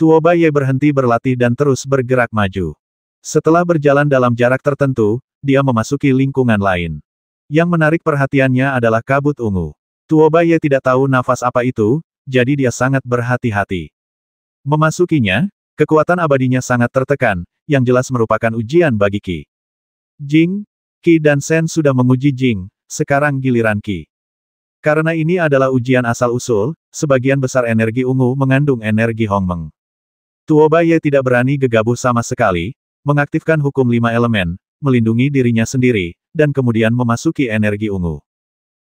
Tuoba Ye berhenti berlatih dan terus bergerak maju. Setelah berjalan dalam jarak tertentu, dia memasuki lingkungan lain. Yang menarik perhatiannya adalah kabut ungu. Tuoba Ye tidak tahu nafas apa itu, jadi dia sangat berhati-hati. Memasukinya, kekuatan abadinya sangat tertekan, yang jelas merupakan ujian bagi Ki. Jing, Ki dan Sen sudah menguji Jing, sekarang giliran Ki. Karena ini adalah ujian asal-usul, sebagian besar energi ungu mengandung energi Hongmeng. Tuo tidak berani gegabah sama sekali, mengaktifkan hukum lima elemen, melindungi dirinya sendiri, dan kemudian memasuki energi ungu.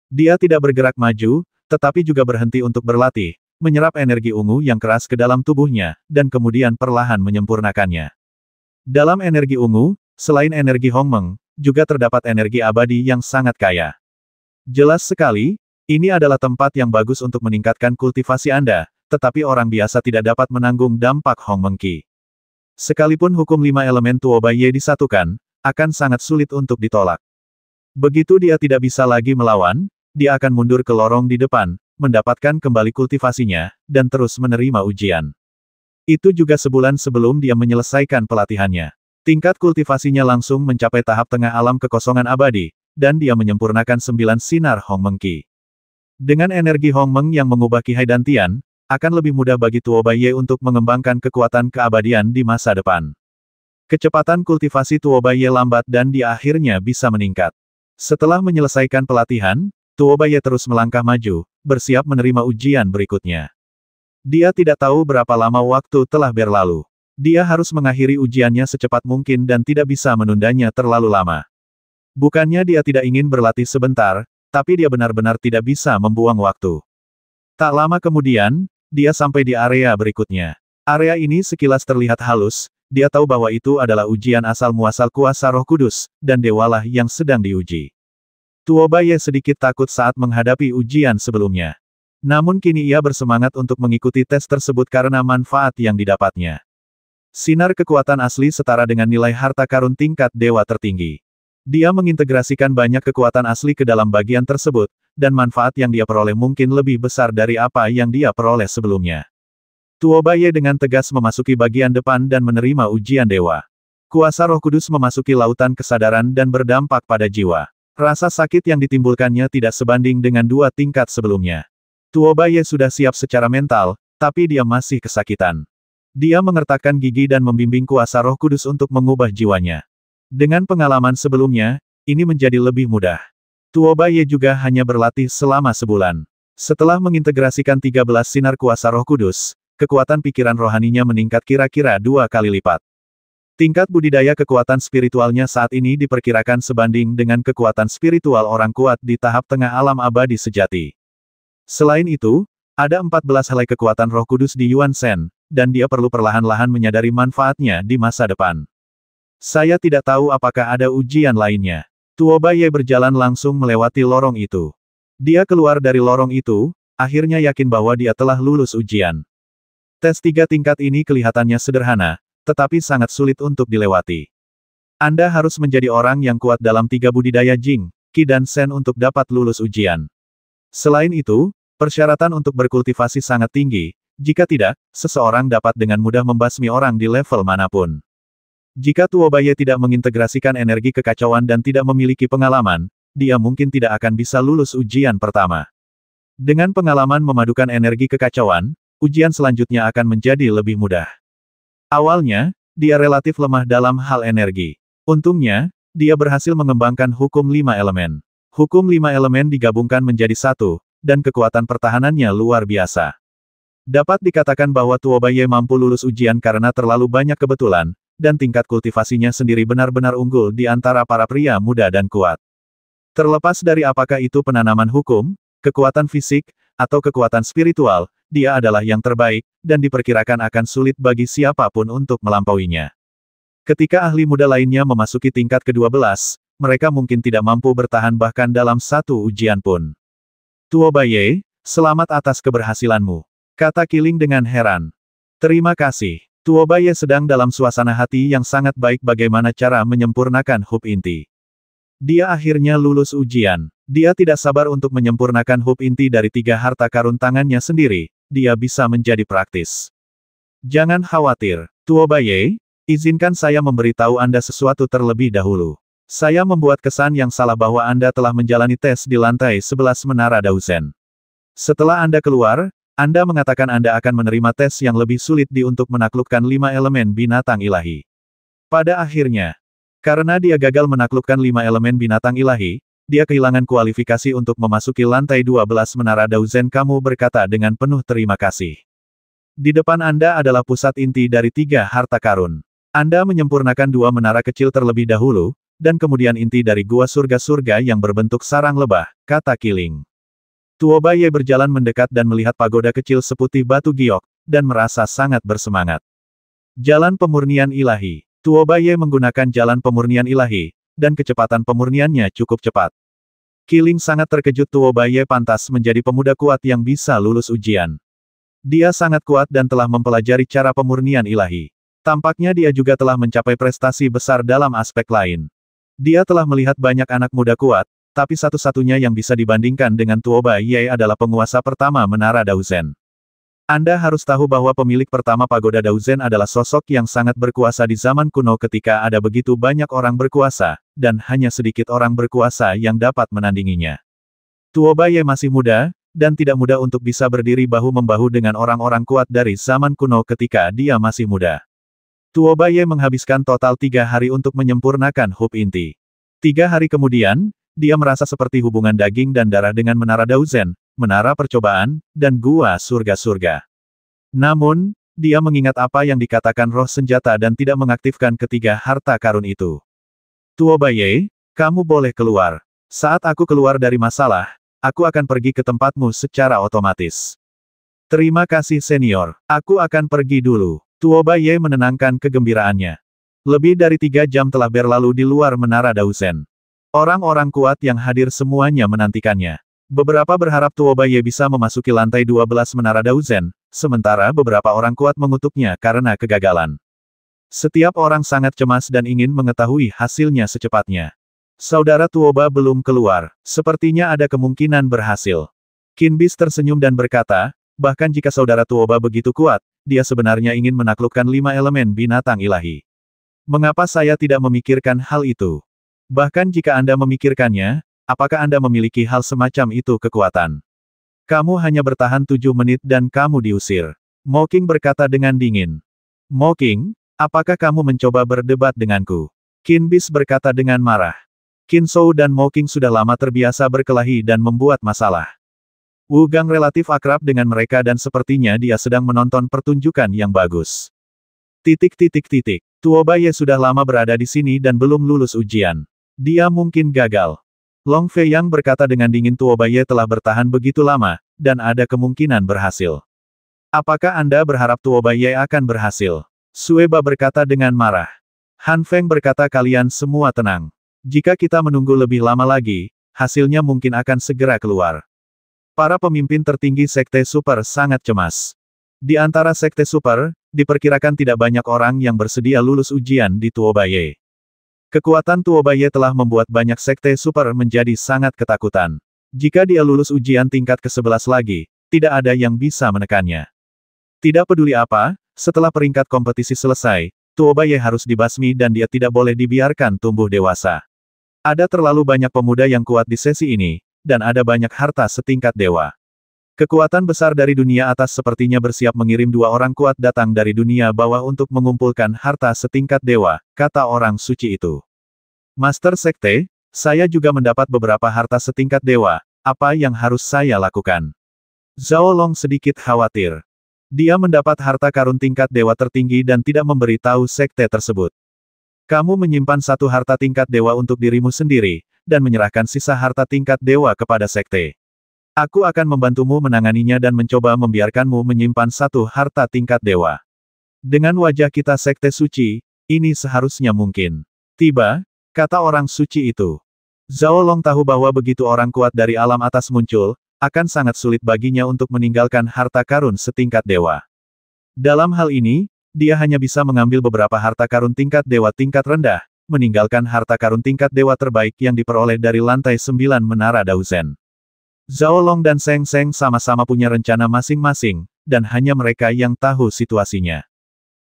Dia tidak bergerak maju, tetapi juga berhenti untuk berlatih, menyerap energi ungu yang keras ke dalam tubuhnya, dan kemudian perlahan menyempurnakannya. Dalam energi ungu, selain energi Hongmeng, juga terdapat energi abadi yang sangat kaya. Jelas sekali, ini adalah tempat yang bagus untuk meningkatkan kultivasi Anda, tetapi orang biasa tidak dapat menanggung dampak Hong Mengki. Sekalipun hukum lima elemen Tuoba Ye disatukan, akan sangat sulit untuk ditolak. Begitu dia tidak bisa lagi melawan, dia akan mundur ke lorong di depan, mendapatkan kembali kultivasinya, dan terus menerima ujian. Itu juga sebulan sebelum dia menyelesaikan pelatihannya. Tingkat kultivasinya langsung mencapai tahap tengah alam kekosongan abadi, dan dia menyempurnakan sembilan sinar Hong Mengki. Dengan energi Hong Meng yang mengubah Kihai dan Tian, akan lebih mudah bagi Tuo Ye untuk mengembangkan kekuatan keabadian di masa depan. Kecepatan kultivasi Tuo Ye lambat dan di akhirnya bisa meningkat. Setelah menyelesaikan pelatihan, Tuo Ye terus melangkah maju, bersiap menerima ujian berikutnya. Dia tidak tahu berapa lama waktu telah berlalu. Dia harus mengakhiri ujiannya secepat mungkin dan tidak bisa menundanya terlalu lama. Bukannya dia tidak ingin berlatih sebentar, tapi dia benar-benar tidak bisa membuang waktu. Tak lama kemudian, dia sampai di area berikutnya. Area ini sekilas terlihat halus, dia tahu bahwa itu adalah ujian asal-muasal kuasa roh kudus, dan dewalah yang sedang diuji. Baye sedikit takut saat menghadapi ujian sebelumnya. Namun kini ia bersemangat untuk mengikuti tes tersebut karena manfaat yang didapatnya. Sinar kekuatan asli setara dengan nilai harta karun tingkat dewa tertinggi. Dia mengintegrasikan banyak kekuatan asli ke dalam bagian tersebut, dan manfaat yang dia peroleh mungkin lebih besar dari apa yang dia peroleh sebelumnya. Baye dengan tegas memasuki bagian depan dan menerima ujian dewa. Kuasa roh kudus memasuki lautan kesadaran dan berdampak pada jiwa. Rasa sakit yang ditimbulkannya tidak sebanding dengan dua tingkat sebelumnya. Baye sudah siap secara mental, tapi dia masih kesakitan. Dia mengertakkan gigi dan membimbing kuasa roh kudus untuk mengubah jiwanya. Dengan pengalaman sebelumnya, ini menjadi lebih mudah. Tuo Baye juga hanya berlatih selama sebulan. Setelah mengintegrasikan 13 sinar kuasa roh kudus, kekuatan pikiran rohaninya meningkat kira-kira dua kali lipat. Tingkat budidaya kekuatan spiritualnya saat ini diperkirakan sebanding dengan kekuatan spiritual orang kuat di tahap tengah alam abadi sejati. Selain itu, ada 14 helai kekuatan roh kudus di Yuan Shen, dan dia perlu perlahan-lahan menyadari manfaatnya di masa depan. Saya tidak tahu apakah ada ujian lainnya. Tuo Baye berjalan langsung melewati lorong itu. Dia keluar dari lorong itu, akhirnya yakin bahwa dia telah lulus ujian. Tes tiga tingkat ini kelihatannya sederhana, tetapi sangat sulit untuk dilewati. Anda harus menjadi orang yang kuat dalam tiga budidaya Jing, Qi dan Shen untuk dapat lulus ujian. Selain itu, persyaratan untuk berkultivasi sangat tinggi, jika tidak, seseorang dapat dengan mudah membasmi orang di level manapun. Jika Tuobaye tidak mengintegrasikan energi kekacauan dan tidak memiliki pengalaman, dia mungkin tidak akan bisa lulus ujian pertama. Dengan pengalaman memadukan energi kekacauan, ujian selanjutnya akan menjadi lebih mudah. Awalnya, dia relatif lemah dalam hal energi. Untungnya, dia berhasil mengembangkan hukum lima elemen. Hukum lima elemen digabungkan menjadi satu, dan kekuatan pertahanannya luar biasa. Dapat dikatakan bahwa Tuobaye mampu lulus ujian karena terlalu banyak kebetulan, dan tingkat kultivasinya sendiri benar-benar unggul di antara para pria muda dan kuat. Terlepas dari apakah itu penanaman hukum, kekuatan fisik, atau kekuatan spiritual, dia adalah yang terbaik, dan diperkirakan akan sulit bagi siapapun untuk melampauinya. Ketika ahli muda lainnya memasuki tingkat ke-12, mereka mungkin tidak mampu bertahan bahkan dalam satu ujian pun. Tuo Baye, selamat atas keberhasilanmu. Kata Kiling dengan heran. Terima kasih. Baye sedang dalam suasana hati yang sangat baik bagaimana cara menyempurnakan hub inti. Dia akhirnya lulus ujian. Dia tidak sabar untuk menyempurnakan hub inti dari tiga harta karun tangannya sendiri, dia bisa menjadi praktis. Jangan khawatir, Baye. izinkan saya memberitahu Anda sesuatu terlebih dahulu. Saya membuat kesan yang salah bahwa Anda telah menjalani tes di lantai 11 Menara Dausen. Setelah Anda keluar, anda mengatakan Anda akan menerima tes yang lebih sulit di untuk menaklukkan lima elemen binatang ilahi. Pada akhirnya, karena dia gagal menaklukkan lima elemen binatang ilahi, dia kehilangan kualifikasi untuk memasuki lantai 12 menara Dauzen kamu berkata dengan penuh terima kasih. Di depan Anda adalah pusat inti dari tiga harta karun. Anda menyempurnakan dua menara kecil terlebih dahulu, dan kemudian inti dari gua surga-surga yang berbentuk sarang lebah, kata Killing. Tuo Baiye berjalan mendekat dan melihat pagoda kecil seputih batu giok, dan merasa sangat bersemangat. Jalan pemurnian ilahi. Tuo Baiye menggunakan jalan pemurnian ilahi, dan kecepatan pemurniannya cukup cepat. Killing sangat terkejut Tuo Baiye pantas menjadi pemuda kuat yang bisa lulus ujian. Dia sangat kuat dan telah mempelajari cara pemurnian ilahi. Tampaknya dia juga telah mencapai prestasi besar dalam aspek lain. Dia telah melihat banyak anak muda kuat, tapi satu-satunya yang bisa dibandingkan dengan Tuoba Ye adalah penguasa pertama Menara Dauzen. Anda harus tahu bahwa pemilik pertama pagoda Dauzen adalah sosok yang sangat berkuasa di zaman kuno ketika ada begitu banyak orang berkuasa, dan hanya sedikit orang berkuasa yang dapat menandinginya. Tuoba Ye masih muda, dan tidak mudah untuk bisa berdiri bahu-membahu dengan orang-orang kuat dari zaman kuno ketika dia masih muda. Tuobaye menghabiskan total tiga hari untuk menyempurnakan hub inti. Tiga hari kemudian, dia merasa seperti hubungan daging dan darah dengan menara Dauzen, menara percobaan, dan gua surga-surga. Namun, dia mengingat apa yang dikatakan roh senjata dan tidak mengaktifkan ketiga harta karun itu. Baye, kamu boleh keluar. Saat aku keluar dari masalah, aku akan pergi ke tempatmu secara otomatis. Terima kasih senior, aku akan pergi dulu. Tuo Baye menenangkan kegembiraannya. Lebih dari tiga jam telah berlalu di luar menara Dausen. Orang-orang kuat yang hadir semuanya menantikannya. Beberapa berharap Baye bisa memasuki lantai 12 Menara Dauzen, sementara beberapa orang kuat mengutuknya karena kegagalan. Setiap orang sangat cemas dan ingin mengetahui hasilnya secepatnya. Saudara Tuoba belum keluar, sepertinya ada kemungkinan berhasil. Kinbis tersenyum dan berkata, bahkan jika saudara Tuoba begitu kuat, dia sebenarnya ingin menaklukkan lima elemen binatang ilahi. Mengapa saya tidak memikirkan hal itu? Bahkan jika Anda memikirkannya, apakah Anda memiliki hal semacam itu kekuatan? Kamu hanya bertahan tujuh menit dan kamu diusir. Moking berkata dengan dingin. Moking, apakah kamu mencoba berdebat denganku? Bis berkata dengan marah. Shou dan Moking sudah lama terbiasa berkelahi dan membuat masalah. Wu Gang relatif akrab dengan mereka dan sepertinya dia sedang menonton pertunjukan yang bagus. Titik titik titik. Tuoba sudah lama berada di sini dan belum lulus ujian. Dia mungkin gagal. Long Fei Yang berkata dengan dingin Tuobaye telah bertahan begitu lama, dan ada kemungkinan berhasil. Apakah Anda berharap Tuobaye akan berhasil? Sueba berkata dengan marah. Han Feng berkata kalian semua tenang. Jika kita menunggu lebih lama lagi, hasilnya mungkin akan segera keluar. Para pemimpin tertinggi Sekte Super sangat cemas. Di antara Sekte Super, diperkirakan tidak banyak orang yang bersedia lulus ujian di Tuobaye. Kekuatan Tuobaye telah membuat banyak sekte super menjadi sangat ketakutan. Jika dia lulus ujian tingkat ke-11 lagi, tidak ada yang bisa menekannya. Tidak peduli apa, setelah peringkat kompetisi selesai, Tuobaye harus dibasmi dan dia tidak boleh dibiarkan tumbuh dewasa. Ada terlalu banyak pemuda yang kuat di sesi ini, dan ada banyak harta setingkat dewa. Kekuatan besar dari dunia atas sepertinya bersiap mengirim dua orang kuat datang dari dunia bawah untuk mengumpulkan harta setingkat dewa, kata orang suci itu. Master Sekte, saya juga mendapat beberapa harta setingkat dewa, apa yang harus saya lakukan? Zhao Long sedikit khawatir. Dia mendapat harta karun tingkat dewa tertinggi dan tidak memberi tahu sekte tersebut. Kamu menyimpan satu harta tingkat dewa untuk dirimu sendiri, dan menyerahkan sisa harta tingkat dewa kepada sekte. Aku akan membantumu menanganinya dan mencoba membiarkanmu menyimpan satu harta tingkat dewa. Dengan wajah kita sekte suci, ini seharusnya mungkin. Tiba, kata orang suci itu. Zhao Long tahu bahwa begitu orang kuat dari alam atas muncul, akan sangat sulit baginya untuk meninggalkan harta karun setingkat dewa. Dalam hal ini, dia hanya bisa mengambil beberapa harta karun tingkat dewa tingkat rendah, meninggalkan harta karun tingkat dewa terbaik yang diperoleh dari lantai sembilan Menara Dauzen. Zhao Long dan Seng Seng sama-sama punya rencana masing-masing, dan hanya mereka yang tahu situasinya.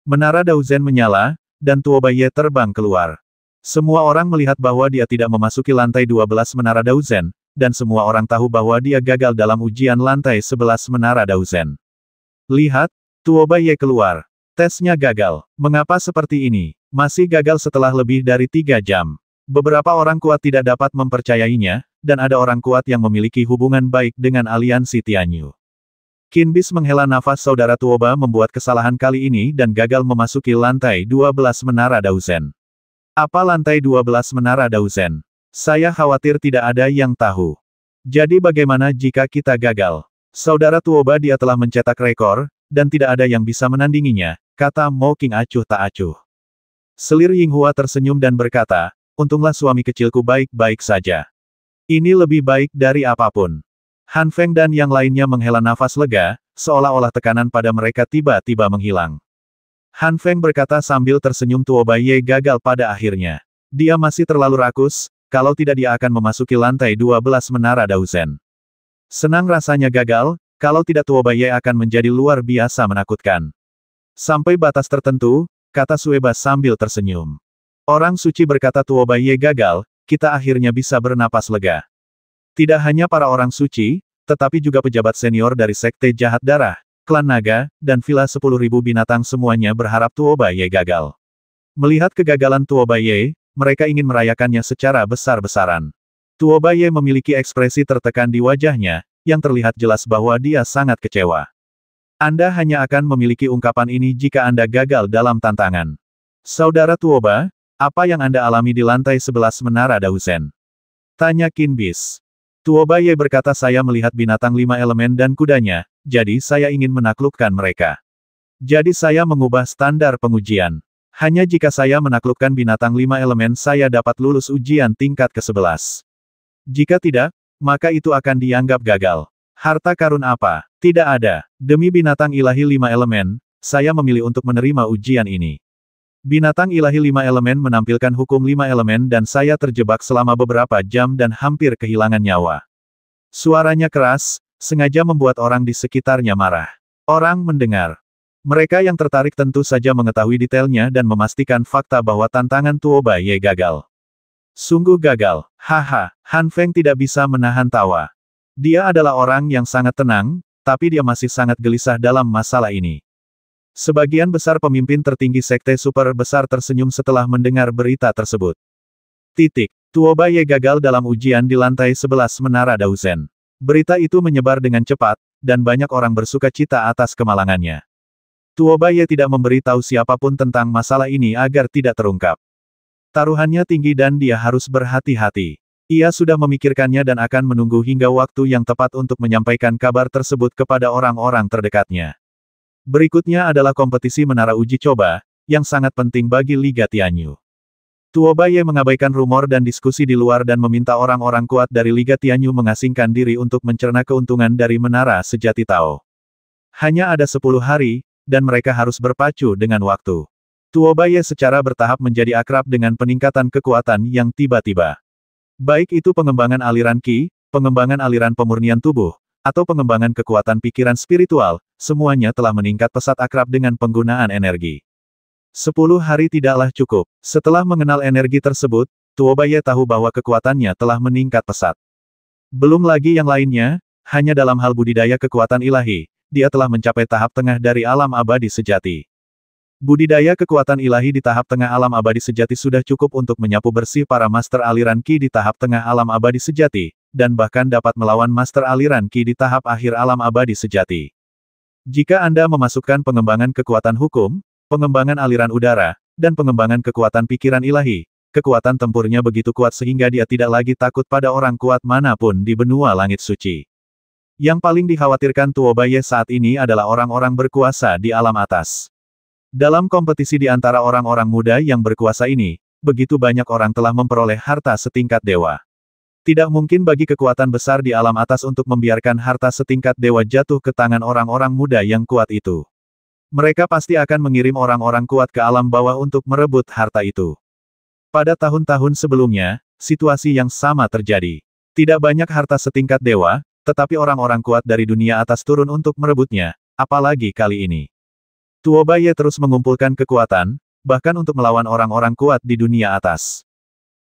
Menara Dauzen menyala, dan Tuo Baiye terbang keluar. Semua orang melihat bahwa dia tidak memasuki lantai 12 Menara Dauzen, dan semua orang tahu bahwa dia gagal dalam ujian lantai 11 Menara Dauzen. Lihat, Tuo Baiye keluar. Tesnya gagal. Mengapa seperti ini? Masih gagal setelah lebih dari tiga jam. Beberapa orang kuat tidak dapat mempercayainya, dan ada orang kuat yang memiliki hubungan baik dengan aliansi Tianyu. Kinbis menghela nafas saudara Tuoba membuat kesalahan kali ini dan gagal memasuki lantai 12 Menara Dausen. Apa lantai 12 Menara Dausen? Saya khawatir tidak ada yang tahu. Jadi bagaimana jika kita gagal? Saudara Tuoba dia telah mencetak rekor, dan tidak ada yang bisa menandinginya, kata Mo King acuh tak acuh. Selir Yinghua tersenyum dan berkata, untunglah suami kecilku baik-baik saja. Ini lebih baik dari apapun. Han Feng dan yang lainnya menghela nafas lega, seolah-olah tekanan pada mereka tiba-tiba menghilang. Han Feng berkata sambil tersenyum Tuoba Ye gagal pada akhirnya. Dia masih terlalu rakus, kalau tidak dia akan memasuki lantai 12 menara Dausen. Senang rasanya gagal, kalau tidak Tuoba Ye akan menjadi luar biasa menakutkan. Sampai batas tertentu, kata Sueba sambil tersenyum. Orang suci berkata Tuobaye gagal, kita akhirnya bisa bernapas lega. Tidak hanya para orang suci, tetapi juga pejabat senior dari Sekte Jahat Darah, Klan Naga, dan Villa 10.000 Binatang semuanya berharap Tuobaye gagal. Melihat kegagalan Tuobaye, mereka ingin merayakannya secara besar-besaran. Tuobaye memiliki ekspresi tertekan di wajahnya, yang terlihat jelas bahwa dia sangat kecewa. Anda hanya akan memiliki ungkapan ini jika Anda gagal dalam tantangan. Saudara Tuoba, apa yang Anda alami di lantai sebelas Menara Dausen? Tanya Kinbis. Tuo Ye berkata saya melihat binatang lima elemen dan kudanya, jadi saya ingin menaklukkan mereka. Jadi saya mengubah standar pengujian. Hanya jika saya menaklukkan binatang lima elemen saya dapat lulus ujian tingkat ke-11. Jika tidak, maka itu akan dianggap gagal. Harta karun apa? Tidak ada. Demi binatang ilahi lima elemen, saya memilih untuk menerima ujian ini. Binatang ilahi lima elemen menampilkan hukum lima elemen dan saya terjebak selama beberapa jam dan hampir kehilangan nyawa. Suaranya keras, sengaja membuat orang di sekitarnya marah. Orang mendengar. Mereka yang tertarik tentu saja mengetahui detailnya dan memastikan fakta bahwa tantangan Tuoba Ye gagal. Sungguh gagal, haha, Han Feng tidak bisa menahan tawa. Dia adalah orang yang sangat tenang, tapi dia masih sangat gelisah dalam masalah ini. Sebagian besar pemimpin tertinggi sekte super besar tersenyum setelah mendengar berita tersebut. Titik. Tuobaye gagal dalam ujian di lantai 11 Menara Dausen. Berita itu menyebar dengan cepat, dan banyak orang bersuka cita atas kemalangannya. Tuobaye tidak tidak memberitahu siapapun tentang masalah ini agar tidak terungkap. Taruhannya tinggi dan dia harus berhati-hati. Ia sudah memikirkannya dan akan menunggu hingga waktu yang tepat untuk menyampaikan kabar tersebut kepada orang-orang terdekatnya. Berikutnya adalah kompetisi menara uji coba, yang sangat penting bagi Liga Tianyu. Baye mengabaikan rumor dan diskusi di luar dan meminta orang-orang kuat dari Liga Tianyu mengasingkan diri untuk mencerna keuntungan dari menara sejati Tao. Hanya ada 10 hari, dan mereka harus berpacu dengan waktu. Baye secara bertahap menjadi akrab dengan peningkatan kekuatan yang tiba-tiba. Baik itu pengembangan aliran Qi, pengembangan aliran pemurnian tubuh, atau pengembangan kekuatan pikiran spiritual, semuanya telah meningkat pesat akrab dengan penggunaan energi. Sepuluh hari tidaklah cukup. Setelah mengenal energi tersebut, Tuobaye tahu bahwa kekuatannya telah meningkat pesat. Belum lagi yang lainnya, hanya dalam hal budidaya kekuatan ilahi, dia telah mencapai tahap tengah dari alam abadi sejati. Budidaya kekuatan ilahi di tahap tengah alam abadi sejati sudah cukup untuk menyapu bersih para master aliran Ki di tahap tengah alam abadi sejati, dan bahkan dapat melawan master aliran Ki di tahap akhir alam abadi sejati. Jika Anda memasukkan pengembangan kekuatan hukum, pengembangan aliran udara, dan pengembangan kekuatan pikiran ilahi, kekuatan tempurnya begitu kuat sehingga dia tidak lagi takut pada orang kuat manapun di benua langit suci. Yang paling dikhawatirkan Tuobaye saat ini adalah orang-orang berkuasa di alam atas. Dalam kompetisi di antara orang-orang muda yang berkuasa ini, begitu banyak orang telah memperoleh harta setingkat dewa. Tidak mungkin bagi kekuatan besar di alam atas untuk membiarkan harta setingkat dewa jatuh ke tangan orang-orang muda yang kuat itu. Mereka pasti akan mengirim orang-orang kuat ke alam bawah untuk merebut harta itu. Pada tahun-tahun sebelumnya, situasi yang sama terjadi. Tidak banyak harta setingkat dewa, tetapi orang-orang kuat dari dunia atas turun untuk merebutnya, apalagi kali ini. Tuobaye terus mengumpulkan kekuatan, bahkan untuk melawan orang-orang kuat di dunia atas.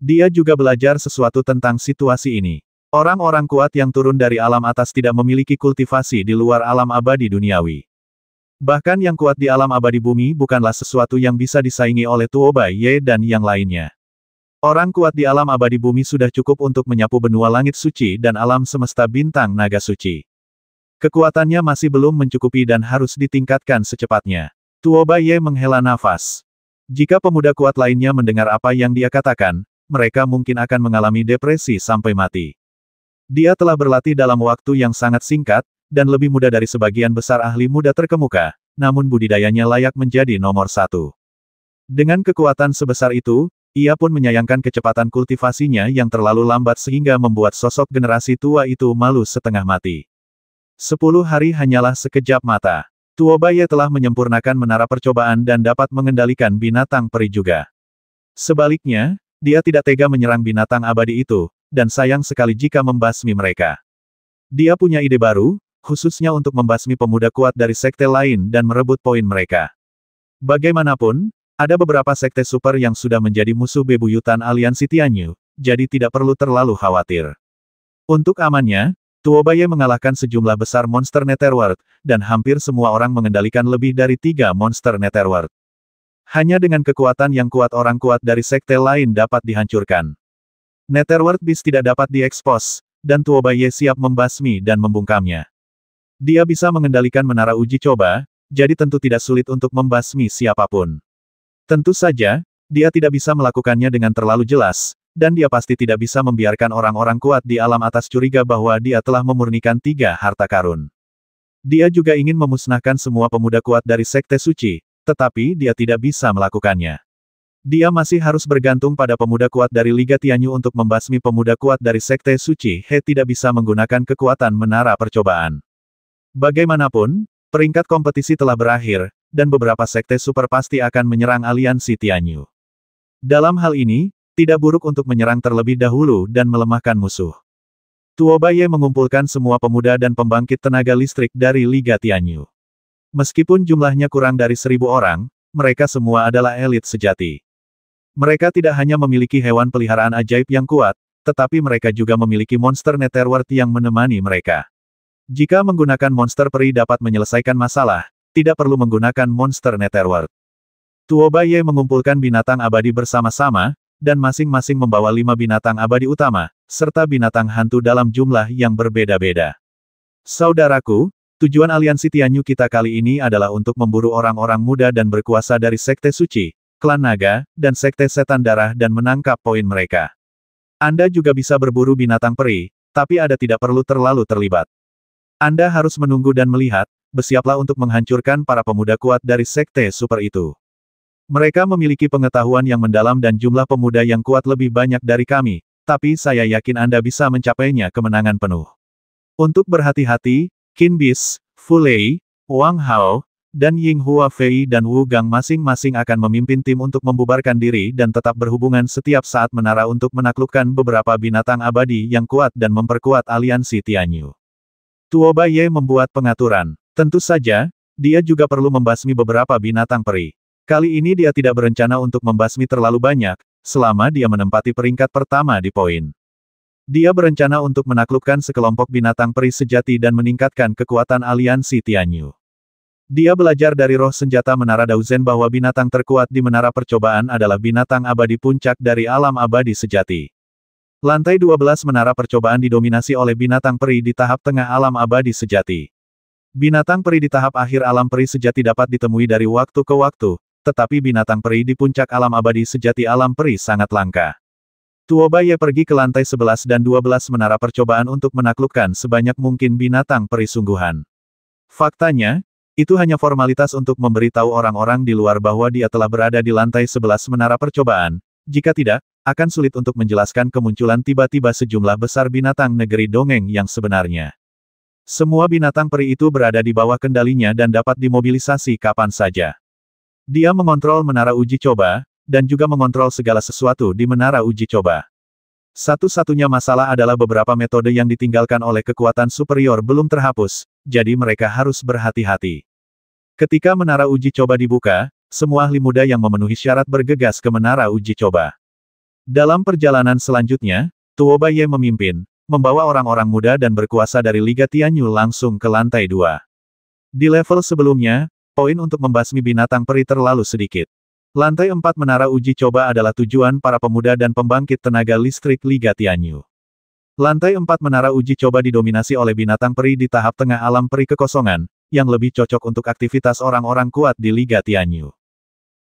Dia juga belajar sesuatu tentang situasi ini. Orang-orang kuat yang turun dari alam atas tidak memiliki kultivasi di luar alam abadi duniawi. Bahkan yang kuat di alam abadi bumi bukanlah sesuatu yang bisa disaingi oleh Bai Ye dan yang lainnya. Orang kuat di alam abadi bumi sudah cukup untuk menyapu benua langit suci dan alam semesta bintang naga suci. Kekuatannya masih belum mencukupi dan harus ditingkatkan secepatnya. Bai Ye menghela nafas. Jika pemuda kuat lainnya mendengar apa yang dia katakan, mereka mungkin akan mengalami depresi sampai mati. Dia telah berlatih dalam waktu yang sangat singkat, dan lebih muda dari sebagian besar ahli muda terkemuka, namun budidayanya layak menjadi nomor satu. Dengan kekuatan sebesar itu, ia pun menyayangkan kecepatan kultivasinya yang terlalu lambat sehingga membuat sosok generasi tua itu malu setengah mati. Sepuluh hari hanyalah sekejap mata. Tuobaye telah menyempurnakan menara percobaan dan dapat mengendalikan binatang peri juga. Sebaliknya, dia tidak tega menyerang binatang abadi itu, dan sayang sekali jika membasmi mereka. Dia punya ide baru, khususnya untuk membasmi pemuda kuat dari sekte lain dan merebut poin mereka. Bagaimanapun, ada beberapa sekte super yang sudah menjadi musuh bebuyutan aliansi Tianyu, jadi tidak perlu terlalu khawatir. Untuk amannya, Tuobaye mengalahkan sejumlah besar monster Netherworld, dan hampir semua orang mengendalikan lebih dari tiga monster Netherworld. Hanya dengan kekuatan yang kuat orang kuat dari sekte lain dapat dihancurkan. Netherworld Beast tidak dapat diekspos, dan Tuobaye siap membasmi dan membungkamnya. Dia bisa mengendalikan menara uji coba, jadi tentu tidak sulit untuk membasmi siapapun. Tentu saja, dia tidak bisa melakukannya dengan terlalu jelas, dan dia pasti tidak bisa membiarkan orang-orang kuat di alam atas curiga bahwa dia telah memurnikan tiga harta karun. Dia juga ingin memusnahkan semua pemuda kuat dari Sekte Suci, tetapi dia tidak bisa melakukannya. Dia masih harus bergantung pada pemuda kuat dari Liga Tianyu untuk membasmi pemuda kuat dari Sekte Suci He tidak bisa menggunakan kekuatan menara percobaan. Bagaimanapun, peringkat kompetisi telah berakhir, dan beberapa Sekte Super pasti akan menyerang aliansi Tianyu. Dalam hal ini, tidak buruk untuk menyerang terlebih dahulu dan melemahkan musuh. Tuobaye mengumpulkan semua pemuda dan pembangkit tenaga listrik dari Liga Tianyu. Meskipun jumlahnya kurang dari seribu orang, mereka semua adalah elit sejati. Mereka tidak hanya memiliki hewan peliharaan ajaib yang kuat, tetapi mereka juga memiliki monster netherworld yang menemani mereka. Jika menggunakan monster peri dapat menyelesaikan masalah, tidak perlu menggunakan monster netherworld. Tuobaye mengumpulkan binatang abadi bersama-sama, dan masing-masing membawa lima binatang abadi utama, serta binatang hantu dalam jumlah yang berbeda-beda. Saudaraku, Tujuan aliansi Tianyu kita kali ini adalah untuk memburu orang-orang muda dan berkuasa dari Sekte Suci, Klan Naga, dan Sekte Setan Darah dan menangkap poin mereka. Anda juga bisa berburu binatang peri, tapi Anda tidak perlu terlalu terlibat. Anda harus menunggu dan melihat, bersiaplah untuk menghancurkan para pemuda kuat dari Sekte Super itu. Mereka memiliki pengetahuan yang mendalam dan jumlah pemuda yang kuat lebih banyak dari kami, tapi saya yakin Anda bisa mencapainya kemenangan penuh. Untuk berhati-hati, Fu Lei, Wang Hao, dan Ying Hua Fei dan Wu Gang masing-masing akan memimpin tim untuk membubarkan diri dan tetap berhubungan setiap saat menara untuk menaklukkan beberapa binatang abadi yang kuat dan memperkuat aliansi Tianyu. Tuoba Ye membuat pengaturan. Tentu saja, dia juga perlu membasmi beberapa binatang peri. Kali ini dia tidak berencana untuk membasmi terlalu banyak, selama dia menempati peringkat pertama di poin. Dia berencana untuk menaklukkan sekelompok binatang peri sejati dan meningkatkan kekuatan aliansi Tianyu. Dia belajar dari roh senjata Menara Dauzen bahwa binatang terkuat di Menara Percobaan adalah binatang abadi puncak dari alam abadi sejati. Lantai 12 Menara Percobaan didominasi oleh binatang peri di tahap tengah alam abadi sejati. Binatang peri di tahap akhir alam peri sejati dapat ditemui dari waktu ke waktu, tetapi binatang peri di puncak alam abadi sejati alam peri sangat langka. Tuo Baye pergi ke lantai 11 dan 12 menara percobaan untuk menaklukkan sebanyak mungkin binatang perisungguhan. Faktanya, itu hanya formalitas untuk memberitahu orang-orang di luar bahwa dia telah berada di lantai 11 menara percobaan. Jika tidak, akan sulit untuk menjelaskan kemunculan tiba-tiba sejumlah besar binatang negeri dongeng yang sebenarnya. Semua binatang peri itu berada di bawah kendalinya dan dapat dimobilisasi kapan saja. Dia mengontrol menara uji coba, dan juga mengontrol segala sesuatu di menara uji coba. Satu-satunya masalah adalah beberapa metode yang ditinggalkan oleh kekuatan superior belum terhapus, jadi mereka harus berhati-hati. Ketika menara uji coba dibuka, semua ahli muda yang memenuhi syarat bergegas ke menara uji coba. Dalam perjalanan selanjutnya, Tuo Baiye memimpin, membawa orang-orang muda dan berkuasa dari Liga Tianyu langsung ke lantai dua. Di level sebelumnya, poin untuk membasmi binatang peri terlalu sedikit. Lantai empat menara uji coba adalah tujuan para pemuda dan pembangkit tenaga listrik Liga Tianyu. Lantai empat menara uji coba didominasi oleh binatang peri di tahap tengah alam peri kekosongan, yang lebih cocok untuk aktivitas orang-orang kuat di Liga Tianyu.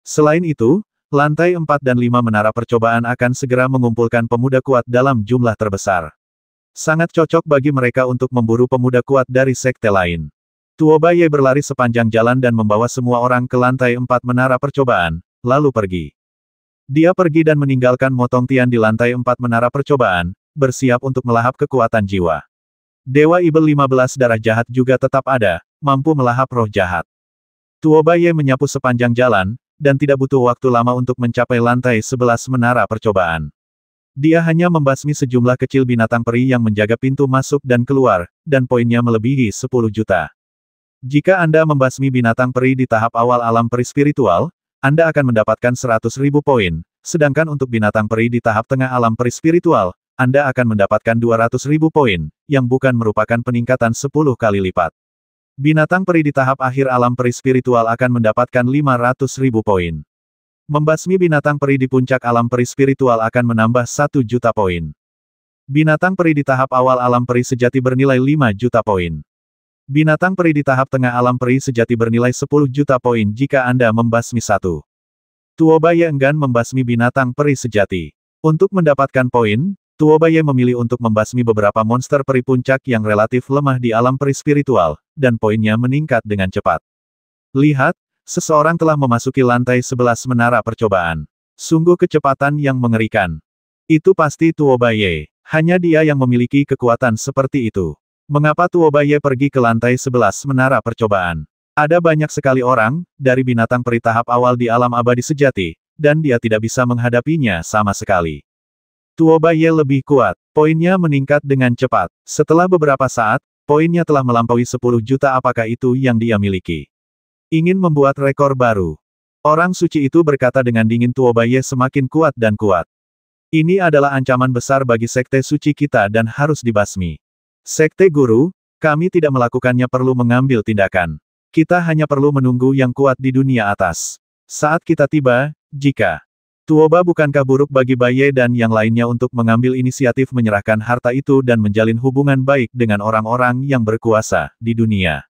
Selain itu, lantai empat dan lima menara percobaan akan segera mengumpulkan pemuda kuat dalam jumlah terbesar. Sangat cocok bagi mereka untuk memburu pemuda kuat dari sekte lain. Tuobaye berlari sepanjang jalan dan membawa semua orang ke lantai empat menara percobaan, lalu pergi. Dia pergi dan meninggalkan Motong Tian di lantai empat menara percobaan, bersiap untuk melahap kekuatan jiwa. Dewa Ibel 15 darah jahat juga tetap ada, mampu melahap roh jahat. Tuobaye menyapu sepanjang jalan, dan tidak butuh waktu lama untuk mencapai lantai sebelas menara percobaan. Dia hanya membasmi sejumlah kecil binatang peri yang menjaga pintu masuk dan keluar, dan poinnya melebihi 10 juta. Jika Anda membasmi binatang peri di tahap awal alam peri spiritual, anda akan mendapatkan 100.000 poin, sedangkan untuk binatang peri di tahap tengah alam peri spiritual, Anda akan mendapatkan 200.000 poin, yang bukan merupakan peningkatan 10 kali lipat. Binatang peri di tahap akhir alam peri spiritual akan mendapatkan 500.000 poin. Membasmi binatang peri di puncak alam peri spiritual akan menambah 1 juta poin. Binatang peri di tahap awal alam peri sejati bernilai 5 juta poin. Binatang peri di tahap tengah alam peri sejati bernilai 10 juta poin jika Anda membasmi satu. Tuobaye enggan membasmi binatang peri sejati. Untuk mendapatkan poin, Tuobaye memilih untuk membasmi beberapa monster peri puncak yang relatif lemah di alam peri spiritual, dan poinnya meningkat dengan cepat. Lihat, seseorang telah memasuki lantai sebelas menara percobaan. Sungguh kecepatan yang mengerikan. Itu pasti Tuobaye. Hanya dia yang memiliki kekuatan seperti itu. Mengapa Tuobaye pergi ke lantai sebelas menara percobaan? Ada banyak sekali orang, dari binatang peri tahap awal di alam abadi sejati, dan dia tidak bisa menghadapinya sama sekali. Tuobaye lebih kuat, poinnya meningkat dengan cepat. Setelah beberapa saat, poinnya telah melampaui 10 juta apakah itu yang dia miliki. Ingin membuat rekor baru. Orang suci itu berkata dengan dingin Tuobaye semakin kuat dan kuat. Ini adalah ancaman besar bagi sekte suci kita dan harus dibasmi. Sekte Guru, kami tidak melakukannya perlu mengambil tindakan. Kita hanya perlu menunggu yang kuat di dunia atas. Saat kita tiba, jika Tuoba bukankah buruk bagi Baye dan yang lainnya untuk mengambil inisiatif menyerahkan harta itu dan menjalin hubungan baik dengan orang-orang yang berkuasa di dunia.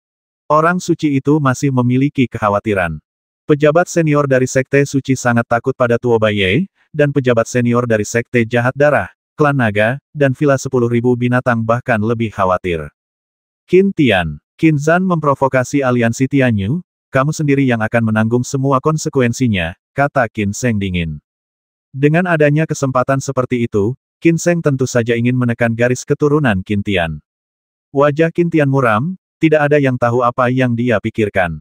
Orang suci itu masih memiliki kekhawatiran. Pejabat senior dari Sekte Suci sangat takut pada Tuoba Ye, dan pejabat senior dari Sekte Jahat Darah, klan naga, dan villa ribu binatang bahkan lebih khawatir. Qin Tian, Qin Zan memprovokasi aliansi Tianyu, kamu sendiri yang akan menanggung semua konsekuensinya, kata Qin Seng dingin. Dengan adanya kesempatan seperti itu, Qin Seng tentu saja ingin menekan garis keturunan Qin Tian. Wajah Qin Tian muram, tidak ada yang tahu apa yang dia pikirkan.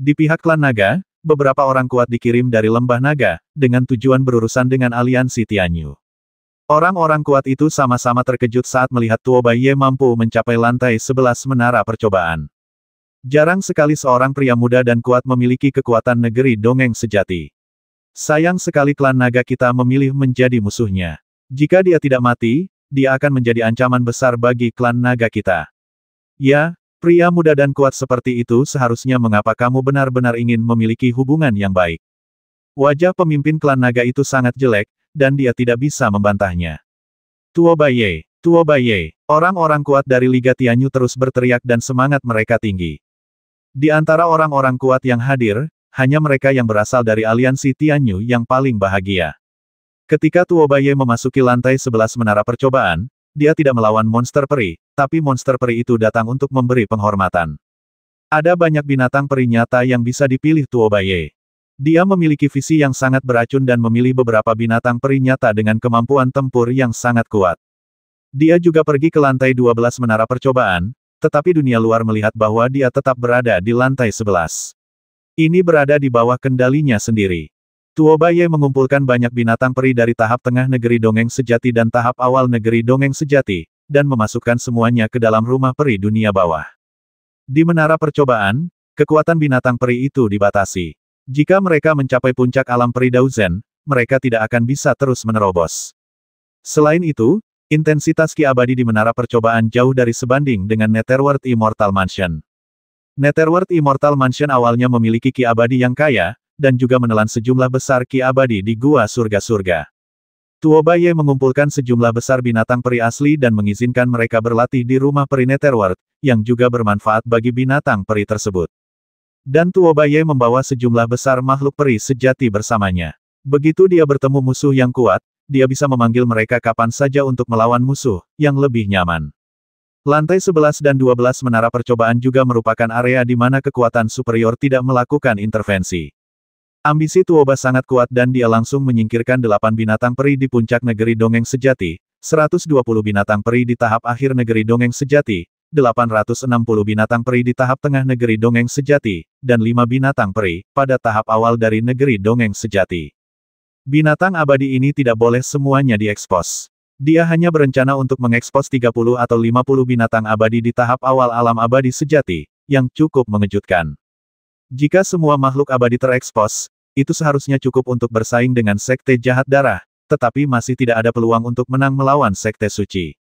Di pihak klan naga, beberapa orang kuat dikirim dari lembah naga, dengan tujuan berurusan dengan aliansi Tianyu. Orang-orang kuat itu sama-sama terkejut saat melihat Tuo Ye mampu mencapai lantai sebelas menara percobaan. Jarang sekali seorang pria muda dan kuat memiliki kekuatan negeri dongeng sejati. Sayang sekali klan naga kita memilih menjadi musuhnya. Jika dia tidak mati, dia akan menjadi ancaman besar bagi klan naga kita. Ya, pria muda dan kuat seperti itu seharusnya mengapa kamu benar-benar ingin memiliki hubungan yang baik. Wajah pemimpin klan naga itu sangat jelek, dan dia tidak bisa membantahnya. Tuo Baiye, Tuo Baiye, orang-orang kuat dari Liga Tianyu terus berteriak dan semangat mereka tinggi. Di antara orang-orang kuat yang hadir, hanya mereka yang berasal dari aliansi Tianyu yang paling bahagia. Ketika Tuo Baiye memasuki lantai sebelas menara percobaan, dia tidak melawan monster peri, tapi monster peri itu datang untuk memberi penghormatan. Ada banyak binatang peri nyata yang bisa dipilih Tuo Baiye. Dia memiliki visi yang sangat beracun dan memilih beberapa binatang peri nyata dengan kemampuan tempur yang sangat kuat. Dia juga pergi ke lantai 12 menara percobaan, tetapi dunia luar melihat bahwa dia tetap berada di lantai 11. Ini berada di bawah kendalinya sendiri. Tuobaye mengumpulkan banyak binatang peri dari tahap tengah negeri dongeng sejati dan tahap awal negeri dongeng sejati, dan memasukkan semuanya ke dalam rumah peri dunia bawah. Di menara percobaan, kekuatan binatang peri itu dibatasi. Jika mereka mencapai puncak alam peri Zen, mereka tidak akan bisa terus menerobos. Selain itu, intensitas Ki Abadi di Menara Percobaan jauh dari sebanding dengan Netherworld Immortal Mansion. Netherworld Immortal Mansion awalnya memiliki Ki Abadi yang kaya, dan juga menelan sejumlah besar Ki Abadi di Gua Surga-Surga. Tuobaye mengumpulkan sejumlah besar binatang peri asli dan mengizinkan mereka berlatih di rumah peri Netherworld, yang juga bermanfaat bagi binatang peri tersebut. Dan Tuobaye membawa sejumlah besar makhluk peri sejati bersamanya. Begitu dia bertemu musuh yang kuat, dia bisa memanggil mereka kapan saja untuk melawan musuh, yang lebih nyaman. Lantai 11 dan 12 menara percobaan juga merupakan area di mana kekuatan superior tidak melakukan intervensi. Ambisi Tuoba sangat kuat dan dia langsung menyingkirkan delapan binatang peri di puncak negeri dongeng sejati, 120 binatang peri di tahap akhir negeri dongeng sejati, 860 binatang peri di tahap tengah negeri dongeng sejati, dan 5 binatang peri, pada tahap awal dari negeri dongeng sejati. Binatang abadi ini tidak boleh semuanya diekspos. Dia hanya berencana untuk mengekspos 30 atau 50 binatang abadi di tahap awal alam abadi sejati, yang cukup mengejutkan. Jika semua makhluk abadi terekspos, itu seharusnya cukup untuk bersaing dengan sekte jahat darah, tetapi masih tidak ada peluang untuk menang melawan sekte suci.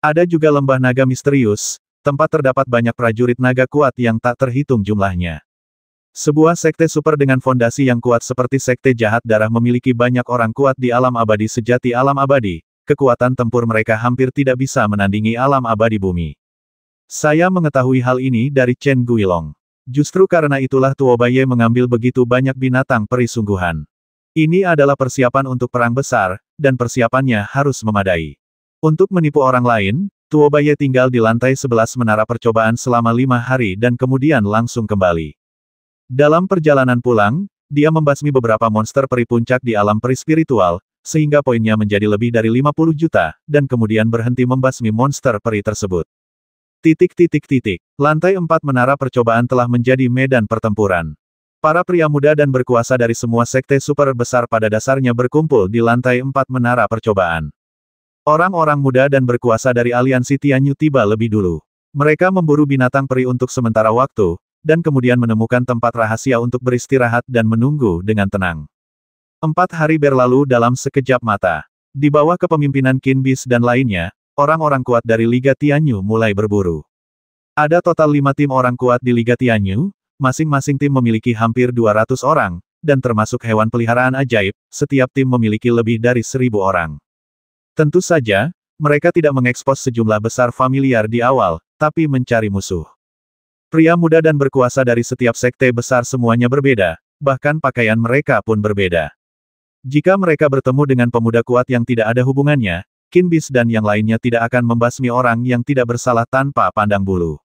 Ada juga lembah naga misterius, tempat terdapat banyak prajurit naga kuat yang tak terhitung jumlahnya. Sebuah sekte super dengan fondasi yang kuat seperti sekte jahat darah memiliki banyak orang kuat di alam abadi sejati alam abadi, kekuatan tempur mereka hampir tidak bisa menandingi alam abadi bumi. Saya mengetahui hal ini dari Chen Guilong. Justru karena itulah Tuobaye mengambil begitu banyak binatang peri sungguhan. Ini adalah persiapan untuk perang besar, dan persiapannya harus memadai. Untuk menipu orang lain, Tuo Tuobaye tinggal di lantai sebelas menara percobaan selama lima hari dan kemudian langsung kembali. Dalam perjalanan pulang, dia membasmi beberapa monster peri puncak di alam peri spiritual, sehingga poinnya menjadi lebih dari 50 juta, dan kemudian berhenti membasmi monster peri tersebut. Titik titik titik. Lantai empat menara percobaan telah menjadi medan pertempuran. Para pria muda dan berkuasa dari semua sekte super besar pada dasarnya berkumpul di lantai empat menara percobaan. Orang-orang muda dan berkuasa dari aliansi Tianyu tiba lebih dulu. Mereka memburu binatang peri untuk sementara waktu, dan kemudian menemukan tempat rahasia untuk beristirahat dan menunggu dengan tenang. Empat hari berlalu dalam sekejap mata. Di bawah kepemimpinan Kinbis dan lainnya, orang-orang kuat dari Liga Tianyu mulai berburu. Ada total lima tim orang kuat di Liga Tianyu, masing-masing tim memiliki hampir 200 orang, dan termasuk hewan peliharaan ajaib, setiap tim memiliki lebih dari seribu orang. Tentu saja, mereka tidak mengekspos sejumlah besar familiar di awal, tapi mencari musuh. Pria muda dan berkuasa dari setiap sekte besar semuanya berbeda, bahkan pakaian mereka pun berbeda. Jika mereka bertemu dengan pemuda kuat yang tidak ada hubungannya, Kinbis dan yang lainnya tidak akan membasmi orang yang tidak bersalah tanpa pandang bulu.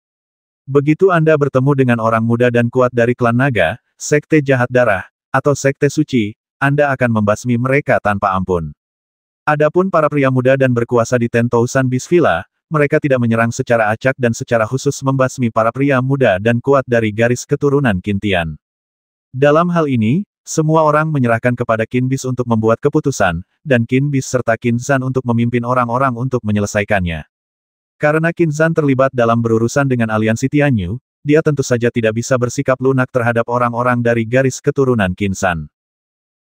Begitu Anda bertemu dengan orang muda dan kuat dari klan naga, sekte jahat darah, atau sekte suci, Anda akan membasmi mereka tanpa ampun. Adapun para pria muda dan berkuasa di Tentousan Beast Villa, mereka tidak menyerang secara acak dan secara khusus membasmi para pria muda dan kuat dari garis keturunan Kintian. Dalam hal ini, semua orang menyerahkan kepada Bis untuk membuat keputusan, dan Bis serta Zan untuk memimpin orang-orang untuk menyelesaikannya. Karena Zan terlibat dalam berurusan dengan aliansi Tianyu, dia tentu saja tidak bisa bersikap lunak terhadap orang-orang dari garis keturunan Kinsan.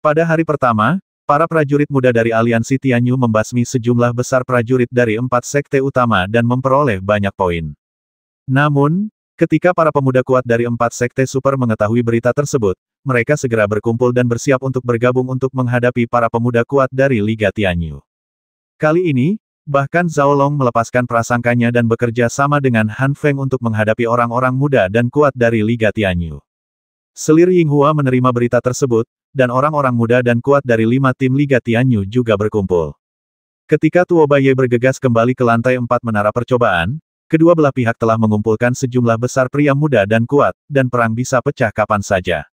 Pada hari pertama, Para prajurit muda dari aliansi Tianyu membasmi sejumlah besar prajurit dari empat sekte utama dan memperoleh banyak poin. Namun, ketika para pemuda kuat dari empat sekte super mengetahui berita tersebut, mereka segera berkumpul dan bersiap untuk bergabung untuk menghadapi para pemuda kuat dari Liga Tianyu. Kali ini, bahkan Zhao Long melepaskan prasangkanya dan bekerja sama dengan Han Feng untuk menghadapi orang-orang muda dan kuat dari Liga Tianyu. Selir Ying Hua menerima berita tersebut, dan orang-orang muda dan kuat dari lima tim Liga Tianyu juga berkumpul. Ketika Tuo Baye bergegas kembali ke lantai empat menara percobaan, kedua belah pihak telah mengumpulkan sejumlah besar pria muda dan kuat, dan perang bisa pecah kapan saja.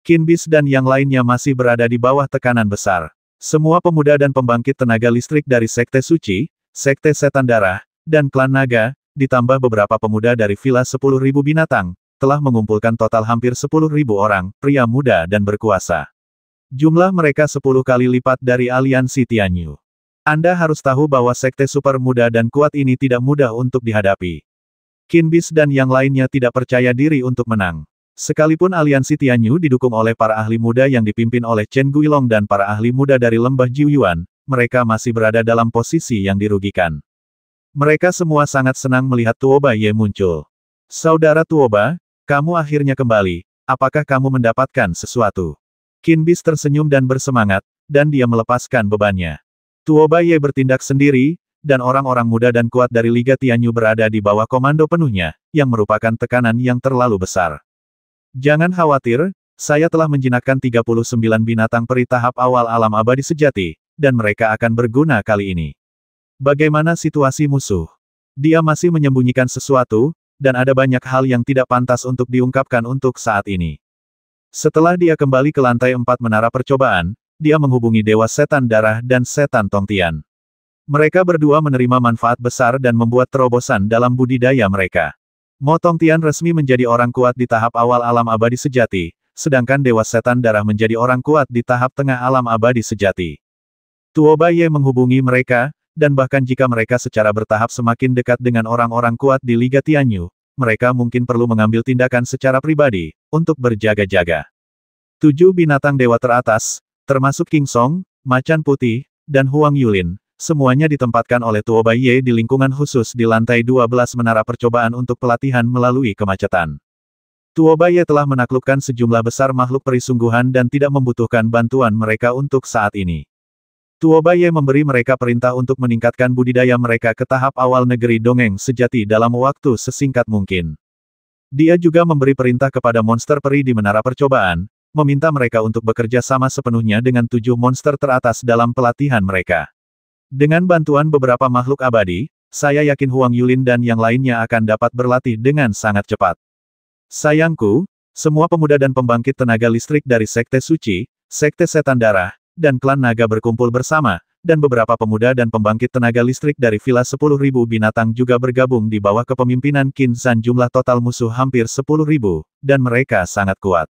Kinbis dan yang lainnya masih berada di bawah tekanan besar. Semua pemuda dan pembangkit tenaga listrik dari Sekte Suci, Sekte Setan Darah, dan Klan Naga, ditambah beberapa pemuda dari Villa 10.000 Binatang, telah mengumpulkan total hampir 10.000 orang, pria muda dan berkuasa. Jumlah mereka 10 kali lipat dari aliansi Tianyu. Anda harus tahu bahwa sekte super muda dan kuat ini tidak mudah untuk dihadapi. Kinbis dan yang lainnya tidak percaya diri untuk menang. Sekalipun aliansi Tianyu didukung oleh para ahli muda yang dipimpin oleh Chen Guilong dan para ahli muda dari lembah Jiuyuan, mereka masih berada dalam posisi yang dirugikan. Mereka semua sangat senang melihat Tuoba Ye muncul. Saudara Tuoba, kamu akhirnya kembali, apakah kamu mendapatkan sesuatu? Kinbis tersenyum dan bersemangat, dan dia melepaskan bebannya. Tuo Baiye bertindak sendiri, dan orang-orang muda dan kuat dari Liga Tianyu berada di bawah komando penuhnya, yang merupakan tekanan yang terlalu besar. Jangan khawatir, saya telah menjinakkan 39 binatang peri tahap awal alam abadi sejati, dan mereka akan berguna kali ini. Bagaimana situasi musuh? Dia masih menyembunyikan sesuatu, dan ada banyak hal yang tidak pantas untuk diungkapkan untuk saat ini. Setelah dia kembali ke lantai empat menara percobaan, dia menghubungi Dewa Setan Darah dan Setan Tongtian. Mereka berdua menerima manfaat besar dan membuat terobosan dalam budidaya mereka. Mo tongtian resmi menjadi orang kuat di tahap awal alam abadi sejati, sedangkan Dewa Setan Darah menjadi orang kuat di tahap tengah alam abadi sejati. Tuo Baye menghubungi mereka, dan bahkan jika mereka secara bertahap semakin dekat dengan orang-orang kuat di Liga Tianyu, mereka mungkin perlu mengambil tindakan secara pribadi, untuk berjaga-jaga. Tujuh binatang dewa teratas, termasuk King Song, Macan Putih, dan Huang Yulin, semuanya ditempatkan oleh Tuo Ye di lingkungan khusus di lantai 12 menara percobaan untuk pelatihan melalui kemacetan. Tuo Ye telah menaklukkan sejumlah besar makhluk perisungguhan dan tidak membutuhkan bantuan mereka untuk saat ini. Baye memberi mereka perintah untuk meningkatkan budidaya mereka ke tahap awal negeri dongeng sejati dalam waktu sesingkat mungkin. Dia juga memberi perintah kepada monster peri di menara percobaan, meminta mereka untuk bekerja sama sepenuhnya dengan tujuh monster teratas dalam pelatihan mereka. Dengan bantuan beberapa makhluk abadi, saya yakin Huang Yulin dan yang lainnya akan dapat berlatih dengan sangat cepat. Sayangku, semua pemuda dan pembangkit tenaga listrik dari Sekte Suci, Sekte Setan Darah, dan klan naga berkumpul bersama, dan beberapa pemuda dan pembangkit tenaga listrik dari Villa 10.000 binatang juga bergabung di bawah kepemimpinan Qin San jumlah total musuh hampir 10.000, dan mereka sangat kuat.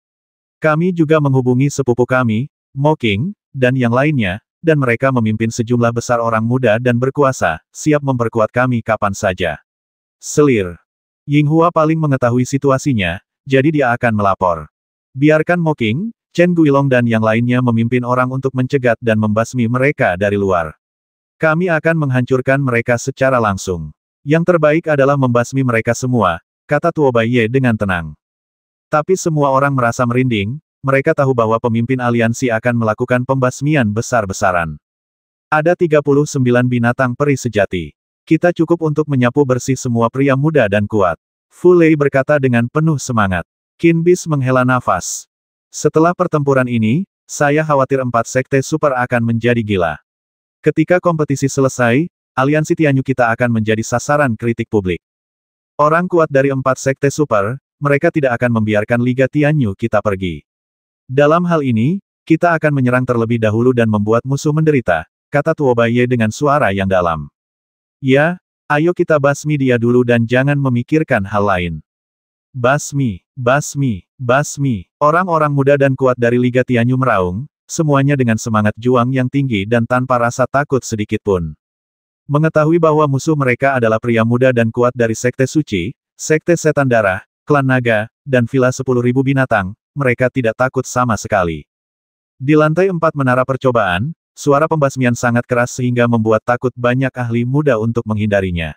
Kami juga menghubungi sepupu kami, Mo King, dan yang lainnya, dan mereka memimpin sejumlah besar orang muda dan berkuasa, siap memperkuat kami kapan saja. Selir. Ying Hua paling mengetahui situasinya, jadi dia akan melapor. Biarkan Mo King. Chen Guilong dan yang lainnya memimpin orang untuk mencegat dan membasmi mereka dari luar. Kami akan menghancurkan mereka secara langsung. Yang terbaik adalah membasmi mereka semua, kata Tuo Baiye dengan tenang. Tapi semua orang merasa merinding, mereka tahu bahwa pemimpin aliansi akan melakukan pembasmian besar-besaran. Ada 39 binatang peri sejati. Kita cukup untuk menyapu bersih semua pria muda dan kuat. Fu Lei berkata dengan penuh semangat. Kinbis menghela nafas. Setelah pertempuran ini, saya khawatir empat sekte super akan menjadi gila. Ketika kompetisi selesai, aliansi Tianyu kita akan menjadi sasaran kritik publik. Orang kuat dari empat sekte super, mereka tidak akan membiarkan Liga Tianyu kita pergi. Dalam hal ini, kita akan menyerang terlebih dahulu dan membuat musuh menderita, kata Tuobaye dengan suara yang dalam. Ya, ayo kita basmi dia dulu dan jangan memikirkan hal lain. Basmi, basmi, basmi. Orang-orang muda dan kuat dari Liga Tianyu meraung, semuanya dengan semangat juang yang tinggi dan tanpa rasa takut sedikit pun. Mengetahui bahwa musuh mereka adalah pria muda dan kuat dari Sekte Suci, Sekte Setan Darah, Klan Naga, dan Villa 10.000 Binatang, mereka tidak takut sama sekali. Di lantai empat menara percobaan, suara pembasmian sangat keras sehingga membuat takut banyak ahli muda untuk menghindarinya.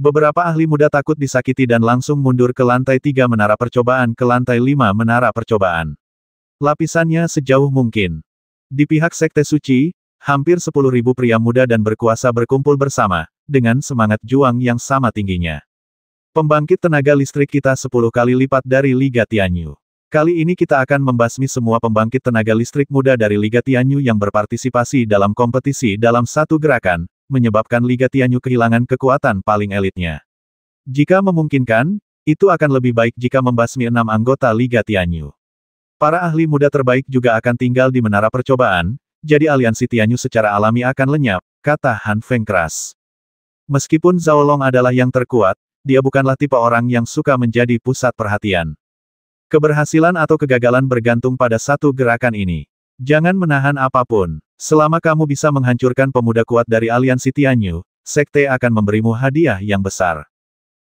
Beberapa ahli muda takut disakiti dan langsung mundur ke lantai tiga menara percobaan ke lantai lima menara percobaan. Lapisannya sejauh mungkin. Di pihak Sekte Suci, hampir sepuluh ribu pria muda dan berkuasa berkumpul bersama, dengan semangat juang yang sama tingginya. Pembangkit tenaga listrik kita sepuluh kali lipat dari Liga Tianyu. Kali ini kita akan membasmi semua pembangkit tenaga listrik muda dari Liga Tianyu yang berpartisipasi dalam kompetisi dalam satu gerakan, menyebabkan Liga Tianyu kehilangan kekuatan paling elitnya. Jika memungkinkan, itu akan lebih baik jika membasmi enam anggota Liga Tianyu. Para ahli muda terbaik juga akan tinggal di menara percobaan, jadi aliansi Tianyu secara alami akan lenyap, kata Han Feng keras. Meskipun Long adalah yang terkuat, dia bukanlah tipe orang yang suka menjadi pusat perhatian. Keberhasilan atau kegagalan bergantung pada satu gerakan ini. Jangan menahan apapun. Selama kamu bisa menghancurkan pemuda kuat dari aliansi Tianyu, sekte akan memberimu hadiah yang besar.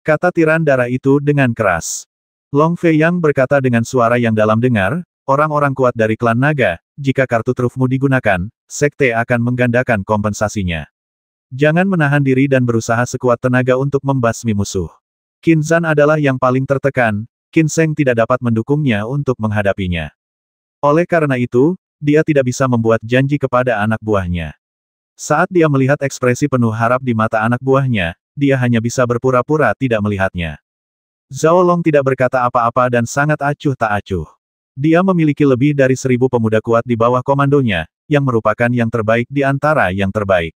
Kata tiran darah itu dengan keras. Long Fei Yang berkata dengan suara yang dalam dengar, orang-orang kuat dari klan naga, jika kartu trufmu digunakan, sekte akan menggandakan kompensasinya. Jangan menahan diri dan berusaha sekuat tenaga untuk membasmi musuh. Kinzan adalah yang paling tertekan, Kinseng tidak dapat mendukungnya untuk menghadapinya. Oleh karena itu, dia tidak bisa membuat janji kepada anak buahnya. Saat dia melihat ekspresi penuh harap di mata anak buahnya, dia hanya bisa berpura-pura tidak melihatnya. Zhao Long tidak berkata apa-apa dan sangat acuh tak acuh. Dia memiliki lebih dari seribu pemuda kuat di bawah komandonya, yang merupakan yang terbaik di antara yang terbaik.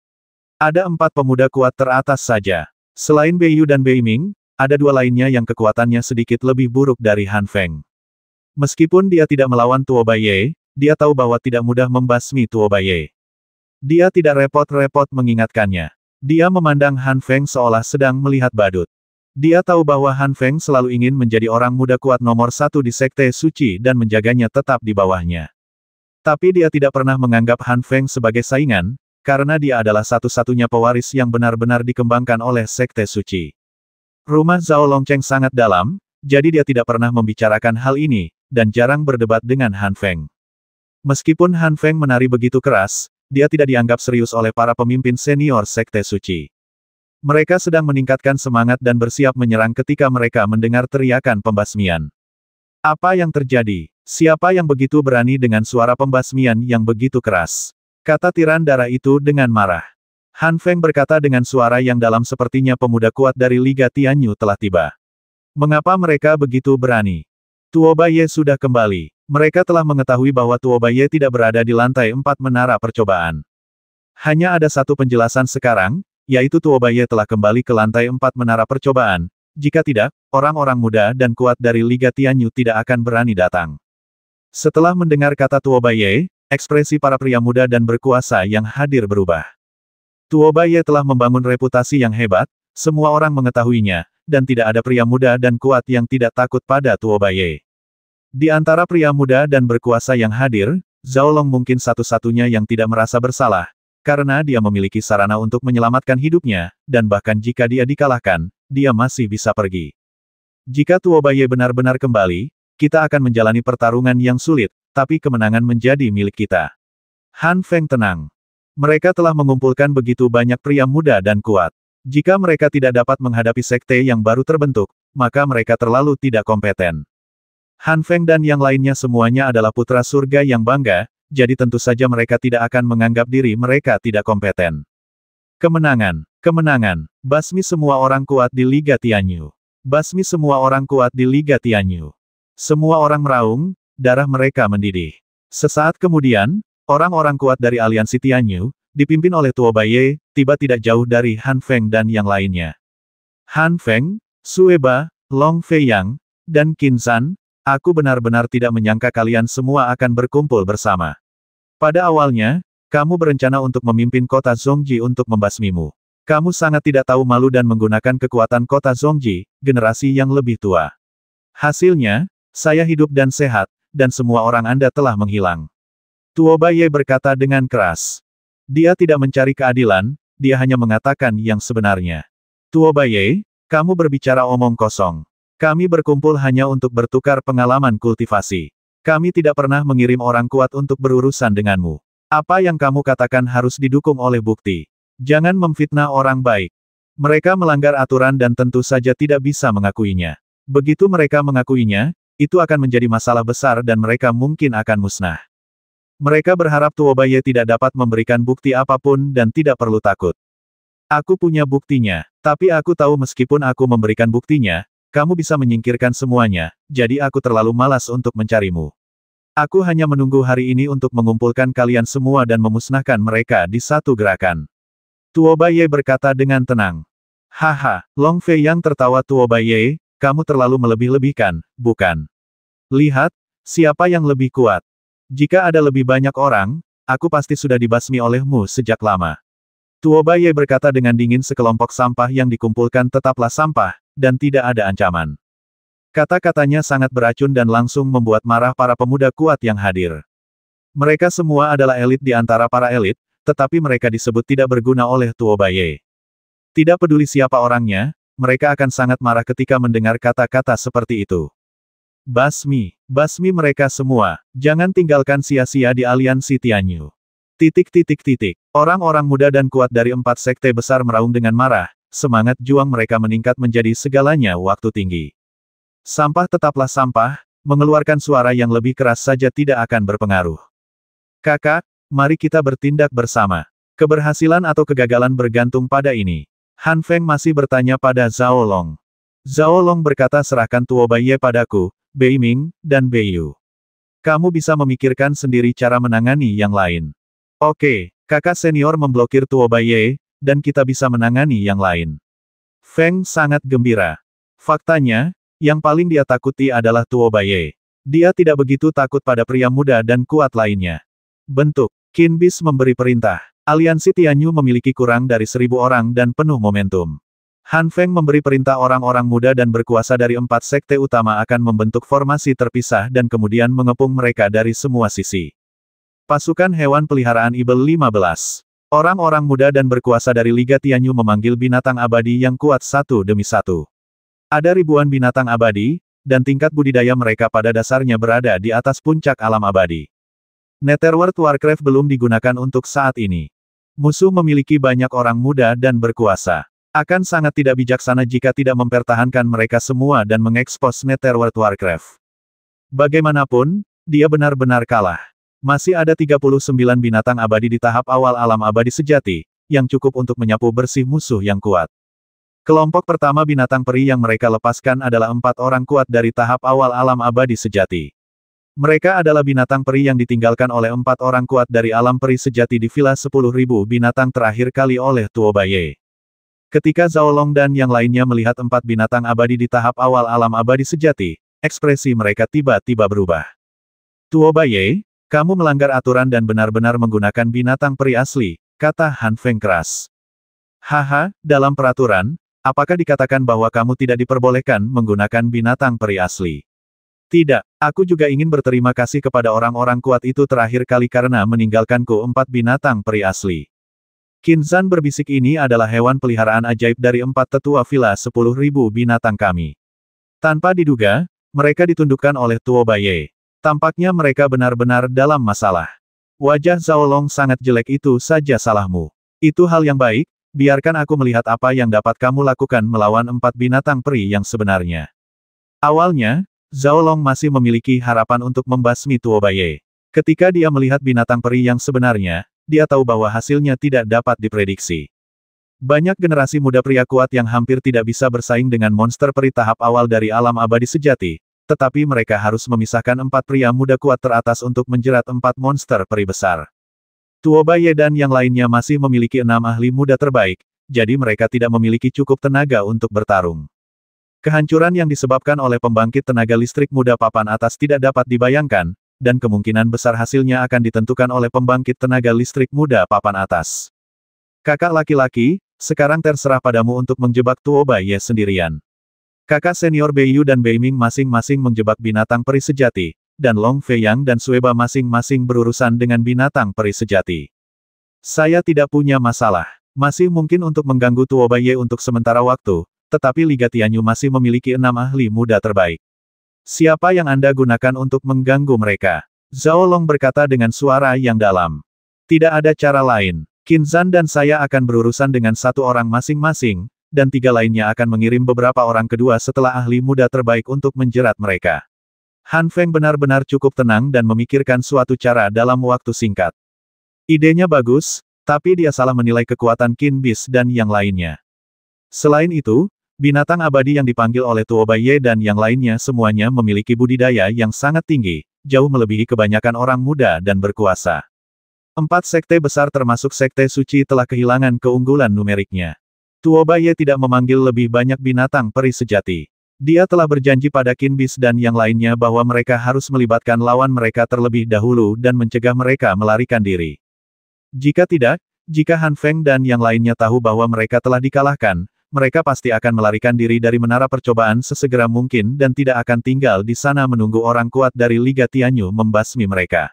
Ada empat pemuda kuat teratas saja. Selain Bei Yu dan Bei Ming, ada dua lainnya yang kekuatannya sedikit lebih buruk dari Han Feng. Meskipun dia tidak melawan Tuo Baiye, dia tahu bahwa tidak mudah membasmi Tuo Baiye. Dia tidak repot-repot mengingatkannya. Dia memandang Han Feng seolah sedang melihat badut. Dia tahu bahwa Han Feng selalu ingin menjadi orang muda kuat nomor satu di Sekte Suci dan menjaganya tetap di bawahnya. Tapi dia tidak pernah menganggap Han Feng sebagai saingan, karena dia adalah satu-satunya pewaris yang benar-benar dikembangkan oleh Sekte Suci. Rumah Zhao Longcheng sangat dalam, jadi dia tidak pernah membicarakan hal ini, dan jarang berdebat dengan Han Feng. Meskipun Han Feng menari begitu keras, dia tidak dianggap serius oleh para pemimpin senior Sekte Suci. Mereka sedang meningkatkan semangat dan bersiap menyerang ketika mereka mendengar teriakan pembasmian. Apa yang terjadi? Siapa yang begitu berani dengan suara pembasmian yang begitu keras? Kata tiran darah itu dengan marah. Han Feng berkata dengan suara yang dalam sepertinya pemuda kuat dari Liga Tianyu telah tiba. Mengapa mereka begitu berani? Tuo Baye sudah kembali. Mereka telah mengetahui bahwa Tuo Baye tidak berada di lantai empat menara percobaan. Hanya ada satu penjelasan sekarang, yaitu Tuo Baye telah kembali ke lantai empat menara percobaan. Jika tidak, orang-orang muda dan kuat dari Liga Tianyu tidak akan berani datang. Setelah mendengar kata Tuo Baye, ekspresi para pria muda dan berkuasa yang hadir berubah. Tuo Ye telah membangun reputasi yang hebat, semua orang mengetahuinya, dan tidak ada pria muda dan kuat yang tidak takut pada Tuo Ye. Di antara pria muda dan berkuasa yang hadir, Zhao Long mungkin satu-satunya yang tidak merasa bersalah, karena dia memiliki sarana untuk menyelamatkan hidupnya, dan bahkan jika dia dikalahkan, dia masih bisa pergi. Jika Tuobaye benar-benar kembali, kita akan menjalani pertarungan yang sulit, tapi kemenangan menjadi milik kita. Han Feng tenang. Mereka telah mengumpulkan begitu banyak pria muda dan kuat. Jika mereka tidak dapat menghadapi sekte yang baru terbentuk, maka mereka terlalu tidak kompeten. Han Feng dan yang lainnya semuanya adalah putra surga yang bangga, jadi tentu saja mereka tidak akan menganggap diri mereka tidak kompeten. Kemenangan, kemenangan, basmi semua orang kuat di Liga Tianyu. Basmi semua orang kuat di Liga Tianyu. Semua orang meraung, darah mereka mendidih. Sesaat kemudian, Orang-orang kuat dari aliansi Tianyu, dipimpin oleh Tuo Baiye, tiba tidak jauh dari Han Feng dan yang lainnya. Han Feng, Sueba, Long Feiyang, dan Qin San, aku benar-benar tidak menyangka kalian semua akan berkumpul bersama. Pada awalnya, kamu berencana untuk memimpin kota Zhongji untuk membasmimu. Kamu sangat tidak tahu malu dan menggunakan kekuatan kota Zhongji generasi yang lebih tua. Hasilnya, saya hidup dan sehat, dan semua orang Anda telah menghilang. Baiye berkata dengan keras. Dia tidak mencari keadilan, dia hanya mengatakan yang sebenarnya. Baiye, kamu berbicara omong kosong. Kami berkumpul hanya untuk bertukar pengalaman kultivasi. Kami tidak pernah mengirim orang kuat untuk berurusan denganmu. Apa yang kamu katakan harus didukung oleh bukti. Jangan memfitnah orang baik. Mereka melanggar aturan dan tentu saja tidak bisa mengakuinya. Begitu mereka mengakuinya, itu akan menjadi masalah besar dan mereka mungkin akan musnah. Mereka berharap Tuobaye tidak dapat memberikan bukti apapun dan tidak perlu takut. Aku punya buktinya, tapi aku tahu meskipun aku memberikan buktinya, kamu bisa menyingkirkan semuanya, jadi aku terlalu malas untuk mencarimu. Aku hanya menunggu hari ini untuk mengumpulkan kalian semua dan memusnahkan mereka di satu gerakan. Tuobaye berkata dengan tenang. Haha, Long Fei yang tertawa Tuobaye, kamu terlalu melebih-lebihkan, bukan? Lihat, siapa yang lebih kuat? Jika ada lebih banyak orang, aku pasti sudah dibasmi olehmu sejak lama. Tuo Baye berkata dengan dingin sekelompok sampah yang dikumpulkan tetaplah sampah, dan tidak ada ancaman. Kata-katanya sangat beracun dan langsung membuat marah para pemuda kuat yang hadir. Mereka semua adalah elit di antara para elit, tetapi mereka disebut tidak berguna oleh Tuo Baye. Tidak peduli siapa orangnya, mereka akan sangat marah ketika mendengar kata-kata seperti itu. Basmi, basmi mereka semua, jangan tinggalkan sia-sia di aliansi Tianyu. Titik titik titik, orang-orang muda dan kuat dari empat sekte besar meraung dengan marah, semangat juang mereka meningkat menjadi segalanya waktu tinggi. Sampah tetaplah sampah, mengeluarkan suara yang lebih keras saja tidak akan berpengaruh. Kakak, mari kita bertindak bersama. Keberhasilan atau kegagalan bergantung pada ini. Han Feng masih bertanya pada Zhao Long. Zhao Long berkata serahkan Tuo Baiye padaku, Bei Ming dan Bei Yu. Kamu bisa memikirkan sendiri cara menangani yang lain. Oke, kakak senior memblokir Tuo Ye, dan kita bisa menangani yang lain. Feng sangat gembira. Faktanya, yang paling dia takuti adalah Tuo Ye. Dia tidak begitu takut pada pria muda dan kuat lainnya. Bentuk, Kinbis memberi perintah. Aliansi Tianyu memiliki kurang dari seribu orang dan penuh momentum. Han Feng memberi perintah orang-orang muda dan berkuasa dari empat sekte utama akan membentuk formasi terpisah dan kemudian mengepung mereka dari semua sisi. Pasukan hewan peliharaan Ibel 15. Orang-orang muda dan berkuasa dari Liga Tianyu memanggil binatang abadi yang kuat satu demi satu. Ada ribuan binatang abadi, dan tingkat budidaya mereka pada dasarnya berada di atas puncak alam abadi. Netherworld Warcraft belum digunakan untuk saat ini. Musuh memiliki banyak orang muda dan berkuasa. Akan sangat tidak bijaksana jika tidak mempertahankan mereka semua dan mengekspos World Warcraft. Bagaimanapun, dia benar-benar kalah. Masih ada 39 binatang abadi di tahap awal alam abadi sejati, yang cukup untuk menyapu bersih musuh yang kuat. Kelompok pertama binatang peri yang mereka lepaskan adalah empat orang kuat dari tahap awal alam abadi sejati. Mereka adalah binatang peri yang ditinggalkan oleh empat orang kuat dari alam peri sejati di Villa 10.000 binatang terakhir kali oleh Tuobaye. Ketika Zhao Long dan yang lainnya melihat empat binatang abadi di tahap awal alam abadi sejati, ekspresi mereka tiba-tiba berubah. Tuo Baye, kamu melanggar aturan dan benar-benar menggunakan binatang peri asli, kata Han Feng keras. Haha, dalam peraturan, apakah dikatakan bahwa kamu tidak diperbolehkan menggunakan binatang peri asli? Tidak, aku juga ingin berterima kasih kepada orang-orang kuat itu terakhir kali karena meninggalkanku empat binatang peri asli. Kinzan berbisik ini adalah hewan peliharaan ajaib dari empat tetua villa sepuluh ribu binatang kami. Tanpa diduga, mereka ditundukkan oleh Tuo Baye. Tampaknya mereka benar-benar dalam masalah. Wajah Zhao Long sangat jelek itu saja salahmu. Itu hal yang baik, biarkan aku melihat apa yang dapat kamu lakukan melawan empat binatang peri yang sebenarnya. Awalnya, Zhao Long masih memiliki harapan untuk membasmi Tuo Baye. Ketika dia melihat binatang peri yang sebenarnya, dia tahu bahwa hasilnya tidak dapat diprediksi. Banyak generasi muda pria kuat yang hampir tidak bisa bersaing dengan monster peri tahap awal dari alam abadi sejati, tetapi mereka harus memisahkan empat pria muda kuat teratas untuk menjerat empat monster peri besar. Tuobaye dan yang lainnya masih memiliki enam ahli muda terbaik, jadi mereka tidak memiliki cukup tenaga untuk bertarung. Kehancuran yang disebabkan oleh pembangkit tenaga listrik muda papan atas tidak dapat dibayangkan, dan kemungkinan besar hasilnya akan ditentukan oleh pembangkit tenaga listrik muda papan atas. Kakak laki-laki, sekarang terserah padamu untuk menjebak Tuo Baiye sendirian. Kakak senior Bei Yu dan Bei Ming masing-masing menjebak binatang peri sejati, dan Long Fei Yang dan Sueba masing-masing berurusan dengan binatang peri sejati. Saya tidak punya masalah. Masih mungkin untuk mengganggu Tuo Ye untuk sementara waktu, tetapi Liga Tianyu masih memiliki enam ahli muda terbaik. Siapa yang Anda gunakan untuk mengganggu mereka? Zhao Long berkata dengan suara yang dalam. Tidak ada cara lain. Kinzan dan saya akan berurusan dengan satu orang masing-masing, dan tiga lainnya akan mengirim beberapa orang kedua setelah ahli muda terbaik untuk menjerat mereka. Han Feng benar-benar cukup tenang dan memikirkan suatu cara dalam waktu singkat. Idenya bagus, tapi dia salah menilai kekuatan Qin Bis dan yang lainnya. Selain itu, Binatang abadi yang dipanggil oleh Tuobaye dan yang lainnya semuanya memiliki budidaya yang sangat tinggi, jauh melebihi kebanyakan orang muda dan berkuasa. Empat sekte besar termasuk sekte suci telah kehilangan keunggulan numeriknya. Tuobaye tidak memanggil lebih banyak binatang peri sejati. Dia telah berjanji pada Kinbis dan yang lainnya bahwa mereka harus melibatkan lawan mereka terlebih dahulu dan mencegah mereka melarikan diri. Jika tidak, jika Han Feng dan yang lainnya tahu bahwa mereka telah dikalahkan, mereka pasti akan melarikan diri dari menara percobaan sesegera mungkin dan tidak akan tinggal di sana menunggu orang kuat dari Liga Tianyu membasmi mereka.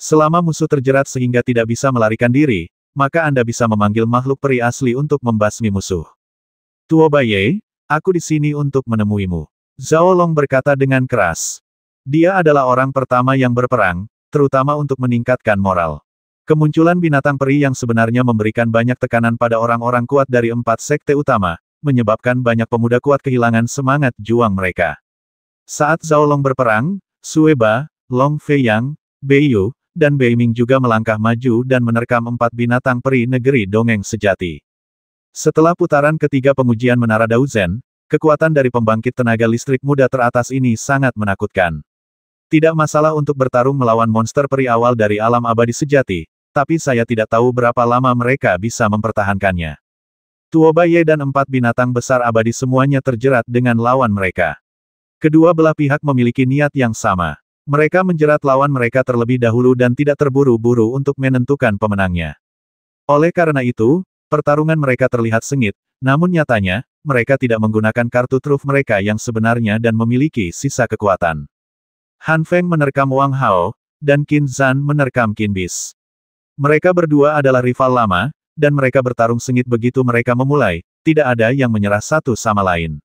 Selama musuh terjerat sehingga tidak bisa melarikan diri, maka Anda bisa memanggil makhluk peri asli untuk membasmi musuh. Tuo Baye, aku di sini untuk menemuimu. Zhao Long berkata dengan keras. Dia adalah orang pertama yang berperang, terutama untuk meningkatkan moral. Kemunculan binatang peri yang sebenarnya memberikan banyak tekanan pada orang-orang kuat dari empat sekte utama, menyebabkan banyak pemuda kuat kehilangan semangat juang mereka. Saat Zhao Long berperang, Sueba, Long Feiyang, Yu, dan Bei Ming juga melangkah maju dan menerkam empat binatang peri negeri dongeng sejati. Setelah putaran ketiga pengujian Menara Dauzen, kekuatan dari pembangkit tenaga listrik muda teratas ini sangat menakutkan. Tidak masalah untuk bertarung melawan monster peri awal dari alam abadi sejati, tapi saya tidak tahu berapa lama mereka bisa mempertahankannya. Tuobaye dan empat binatang besar abadi semuanya terjerat dengan lawan mereka. Kedua belah pihak memiliki niat yang sama. Mereka menjerat lawan mereka terlebih dahulu dan tidak terburu-buru untuk menentukan pemenangnya. Oleh karena itu, pertarungan mereka terlihat sengit, namun nyatanya, mereka tidak menggunakan kartu truf mereka yang sebenarnya dan memiliki sisa kekuatan. Han Feng menerkam Wang Hao, dan Qin Zhan menerkam Qin Bis. Mereka berdua adalah rival lama, dan mereka bertarung sengit begitu mereka memulai, tidak ada yang menyerah satu sama lain.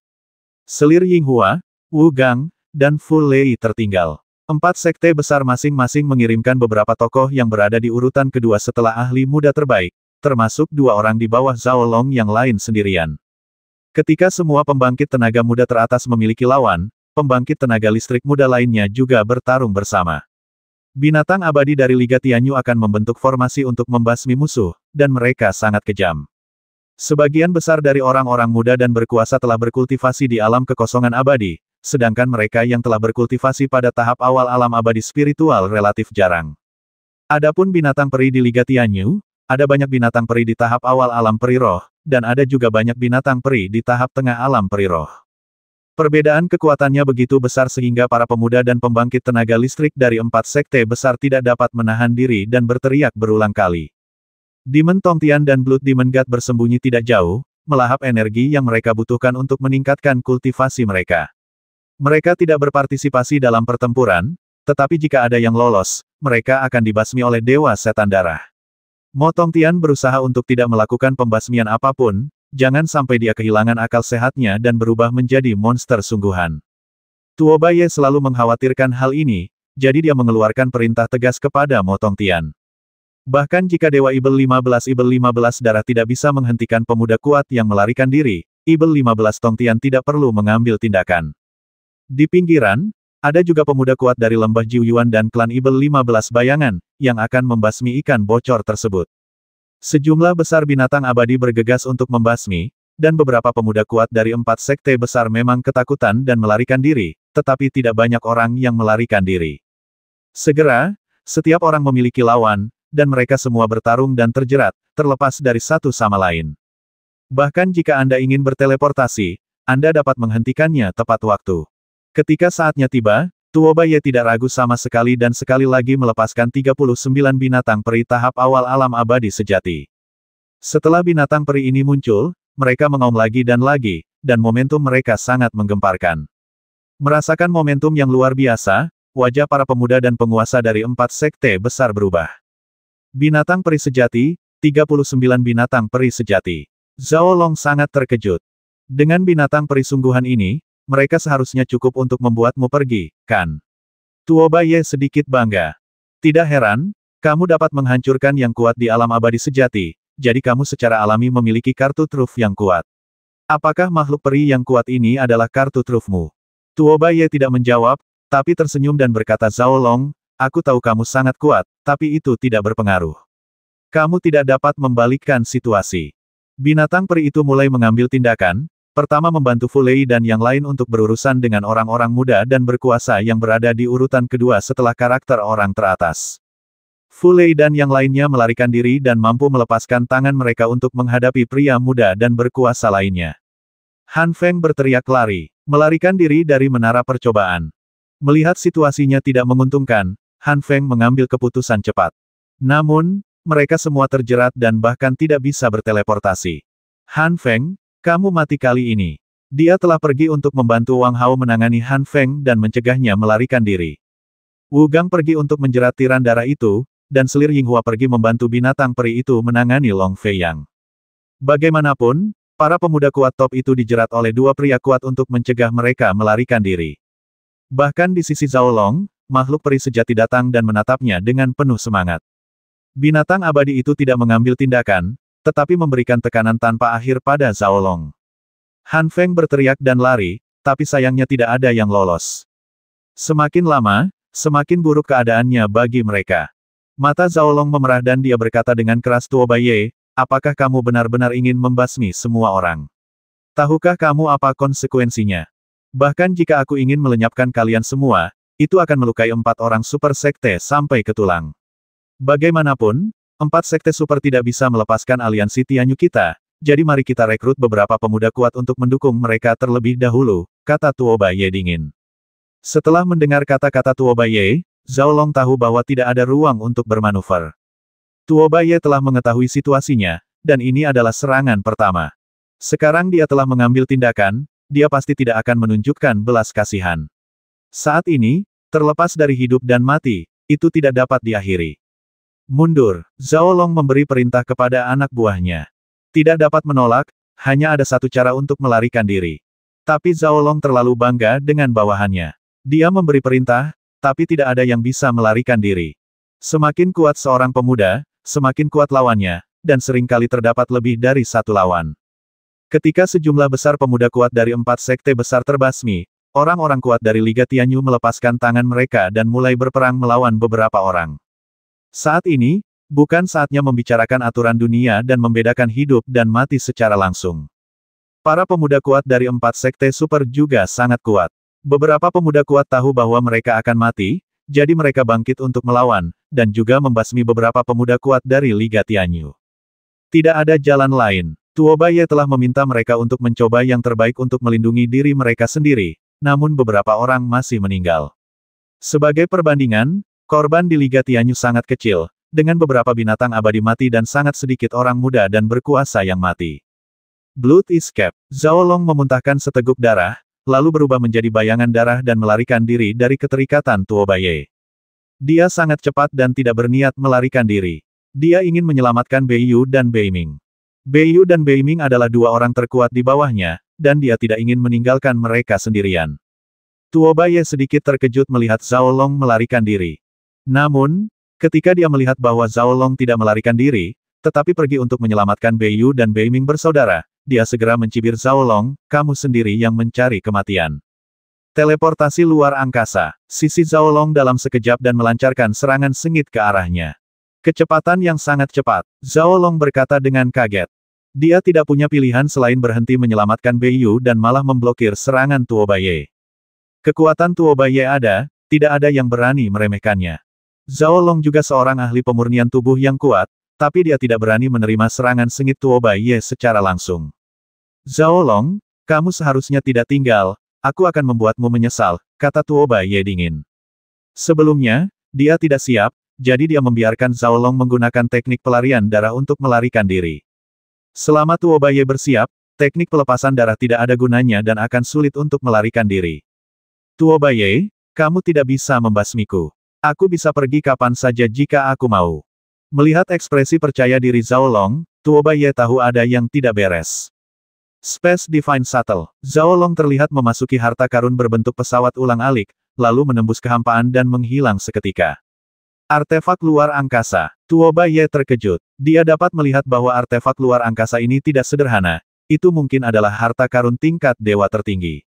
Selir Yinghua, Wu Gang, dan Fu Lei tertinggal. Empat sekte besar masing-masing mengirimkan beberapa tokoh yang berada di urutan kedua setelah ahli muda terbaik, termasuk dua orang di bawah Zhao Long yang lain sendirian. Ketika semua pembangkit tenaga muda teratas memiliki lawan, pembangkit tenaga listrik muda lainnya juga bertarung bersama. Binatang abadi dari Liga Tianyu akan membentuk formasi untuk membasmi musuh, dan mereka sangat kejam. Sebagian besar dari orang-orang muda dan berkuasa telah berkultivasi di alam kekosongan abadi, sedangkan mereka yang telah berkultivasi pada tahap awal alam abadi spiritual relatif jarang. Adapun binatang peri di Liga Tianyu, ada banyak binatang peri di tahap awal alam peri roh, dan ada juga banyak binatang peri di tahap tengah alam peri roh. Perbedaan kekuatannya begitu besar sehingga para pemuda dan pembangkit tenaga listrik dari empat sekte besar tidak dapat menahan diri dan berteriak berulang kali. Demon Tongtian dan Blood Demon God bersembunyi tidak jauh, melahap energi yang mereka butuhkan untuk meningkatkan kultivasi mereka. Mereka tidak berpartisipasi dalam pertempuran, tetapi jika ada yang lolos, mereka akan dibasmi oleh Dewa Setan Darah. Motong Tian berusaha untuk tidak melakukan pembasmian apapun, Jangan sampai dia kehilangan akal sehatnya dan berubah menjadi monster sungguhan. Baye selalu mengkhawatirkan hal ini, jadi dia mengeluarkan perintah tegas kepada Motong Tian. Bahkan jika Dewa Ibel 15 Ibel 15 darah tidak bisa menghentikan pemuda kuat yang melarikan diri, Ibel 15 Tong Tian tidak perlu mengambil tindakan. Di pinggiran, ada juga pemuda kuat dari lembah Jiuyuan dan klan Ibel 15 bayangan, yang akan membasmi ikan bocor tersebut. Sejumlah besar binatang abadi bergegas untuk membasmi, dan beberapa pemuda kuat dari empat sekte besar memang ketakutan dan melarikan diri, tetapi tidak banyak orang yang melarikan diri. Segera, setiap orang memiliki lawan, dan mereka semua bertarung dan terjerat, terlepas dari satu sama lain. Bahkan jika Anda ingin berteleportasi, Anda dapat menghentikannya tepat waktu. Ketika saatnya tiba, Tuobaye tidak ragu sama sekali dan sekali lagi melepaskan 39 binatang peri tahap awal alam abadi sejati. Setelah binatang peri ini muncul, mereka mengaum lagi dan lagi, dan momentum mereka sangat menggemparkan. Merasakan momentum yang luar biasa, wajah para pemuda dan penguasa dari empat sekte besar berubah. Binatang peri sejati, 39 binatang peri sejati. Zhao Long sangat terkejut. Dengan binatang peri sungguhan ini, mereka seharusnya cukup untuk membuatmu pergi, kan? Tuo Baye sedikit bangga. Tidak heran, kamu dapat menghancurkan yang kuat di alam abadi sejati, jadi kamu secara alami memiliki kartu truf yang kuat. Apakah makhluk peri yang kuat ini adalah kartu trufmu? Tuo Baye tidak menjawab, tapi tersenyum dan berkata Zhao Long, aku tahu kamu sangat kuat, tapi itu tidak berpengaruh. Kamu tidak dapat membalikkan situasi. Binatang peri itu mulai mengambil tindakan, Pertama membantu Fulei dan yang lain untuk berurusan dengan orang-orang muda dan berkuasa yang berada di urutan kedua setelah karakter orang teratas. Fulei dan yang lainnya melarikan diri dan mampu melepaskan tangan mereka untuk menghadapi pria muda dan berkuasa lainnya. Han Feng berteriak lari, melarikan diri dari menara percobaan. Melihat situasinya tidak menguntungkan, Han Feng mengambil keputusan cepat. Namun, mereka semua terjerat dan bahkan tidak bisa berteleportasi. Han Feng, kamu mati kali ini. Dia telah pergi untuk membantu Wang Hao menangani Han Feng dan mencegahnya melarikan diri. Wu Gang pergi untuk menjerat tiran darah itu, dan selir Yinghua pergi membantu binatang peri itu menangani Long Fei Yang. Bagaimanapun, para pemuda kuat top itu dijerat oleh dua pria kuat untuk mencegah mereka melarikan diri. Bahkan di sisi Zhao Long, makhluk peri sejati datang dan menatapnya dengan penuh semangat. Binatang abadi itu tidak mengambil tindakan, tetapi memberikan tekanan tanpa akhir pada Zhao Long. Han Feng berteriak dan lari, tapi sayangnya tidak ada yang lolos. Semakin lama, semakin buruk keadaannya bagi mereka. Mata Zhao Long memerah dan dia berkata dengan keras Tuo Baye, apakah kamu benar-benar ingin membasmi semua orang? Tahukah kamu apa konsekuensinya? Bahkan jika aku ingin melenyapkan kalian semua, itu akan melukai empat orang super sekte sampai ke tulang. Bagaimanapun, Empat sekte super tidak bisa melepaskan aliansi Tianyu kita, jadi mari kita rekrut beberapa pemuda kuat untuk mendukung mereka terlebih dahulu, kata Tuo Baiye dingin. Setelah mendengar kata-kata Tuo Baiye, Zhao Long tahu bahwa tidak ada ruang untuk bermanuver. Tuo Baiye telah mengetahui situasinya, dan ini adalah serangan pertama. Sekarang dia telah mengambil tindakan, dia pasti tidak akan menunjukkan belas kasihan. Saat ini, terlepas dari hidup dan mati, itu tidak dapat diakhiri. Mundur, Zhao Long memberi perintah kepada anak buahnya. Tidak dapat menolak, hanya ada satu cara untuk melarikan diri. Tapi Zhao Long terlalu bangga dengan bawahannya. Dia memberi perintah, tapi tidak ada yang bisa melarikan diri. Semakin kuat seorang pemuda, semakin kuat lawannya, dan seringkali terdapat lebih dari satu lawan. Ketika sejumlah besar pemuda kuat dari empat sekte besar terbasmi, orang-orang kuat dari Liga Tianyu melepaskan tangan mereka dan mulai berperang melawan beberapa orang. Saat ini, bukan saatnya membicarakan aturan dunia dan membedakan hidup dan mati secara langsung. Para pemuda kuat dari empat sekte super juga sangat kuat. Beberapa pemuda kuat tahu bahwa mereka akan mati, jadi mereka bangkit untuk melawan, dan juga membasmi beberapa pemuda kuat dari Liga Tianyu. Tidak ada jalan lain. Tuo Baye telah meminta mereka untuk mencoba yang terbaik untuk melindungi diri mereka sendiri, namun beberapa orang masih meninggal. Sebagai perbandingan, Korban di Liga Tianyu sangat kecil, dengan beberapa binatang abadi mati dan sangat sedikit orang muda dan berkuasa yang mati. Blood is Cap. Zhao Long memuntahkan seteguk darah, lalu berubah menjadi bayangan darah dan melarikan diri dari keterikatan Tuo Baye. Dia sangat cepat dan tidak berniat melarikan diri. Dia ingin menyelamatkan Bei Yu dan Bei Ming. Bei Yu dan Bei Ming adalah dua orang terkuat di bawahnya, dan dia tidak ingin meninggalkan mereka sendirian. Tuo Baye sedikit terkejut melihat Zhao Long melarikan diri. Namun, ketika dia melihat bahwa Zhao Long tidak melarikan diri, tetapi pergi untuk menyelamatkan Bei Yu dan Bei Ming bersaudara, dia segera mencibir Zhao Long, kamu sendiri yang mencari kematian. Teleportasi luar angkasa, sisi Zhao Long dalam sekejap dan melancarkan serangan sengit ke arahnya. Kecepatan yang sangat cepat, Zhao Long berkata dengan kaget. Dia tidak punya pilihan selain berhenti menyelamatkan Bei Yu dan malah memblokir serangan Tuobaye. Kekuatan Tuobaye ada, tidak ada yang berani meremehkannya. Zhao Long juga seorang ahli pemurnian tubuh yang kuat, tapi dia tidak berani menerima serangan sengit Tuo Bai Ye secara langsung. Zhao Long, kamu seharusnya tidak tinggal, aku akan membuatmu menyesal, kata Tuo Bai Ye dingin. Sebelumnya, dia tidak siap, jadi dia membiarkan Zhao Long menggunakan teknik pelarian darah untuk melarikan diri. Selama Tuo Bai Ye bersiap, teknik pelepasan darah tidak ada gunanya dan akan sulit untuk melarikan diri. Tuo Bai Ye, kamu tidak bisa membasmiku. Aku bisa pergi kapan saja jika aku mau. Melihat ekspresi percaya diri Zhao Long, Bai Ye tahu ada yang tidak beres. Space Divine Shuttle. Zhao Long terlihat memasuki harta karun berbentuk pesawat ulang alik, lalu menembus kehampaan dan menghilang seketika. Artefak luar angkasa. Bai Ye terkejut. Dia dapat melihat bahwa artefak luar angkasa ini tidak sederhana. Itu mungkin adalah harta karun tingkat dewa tertinggi.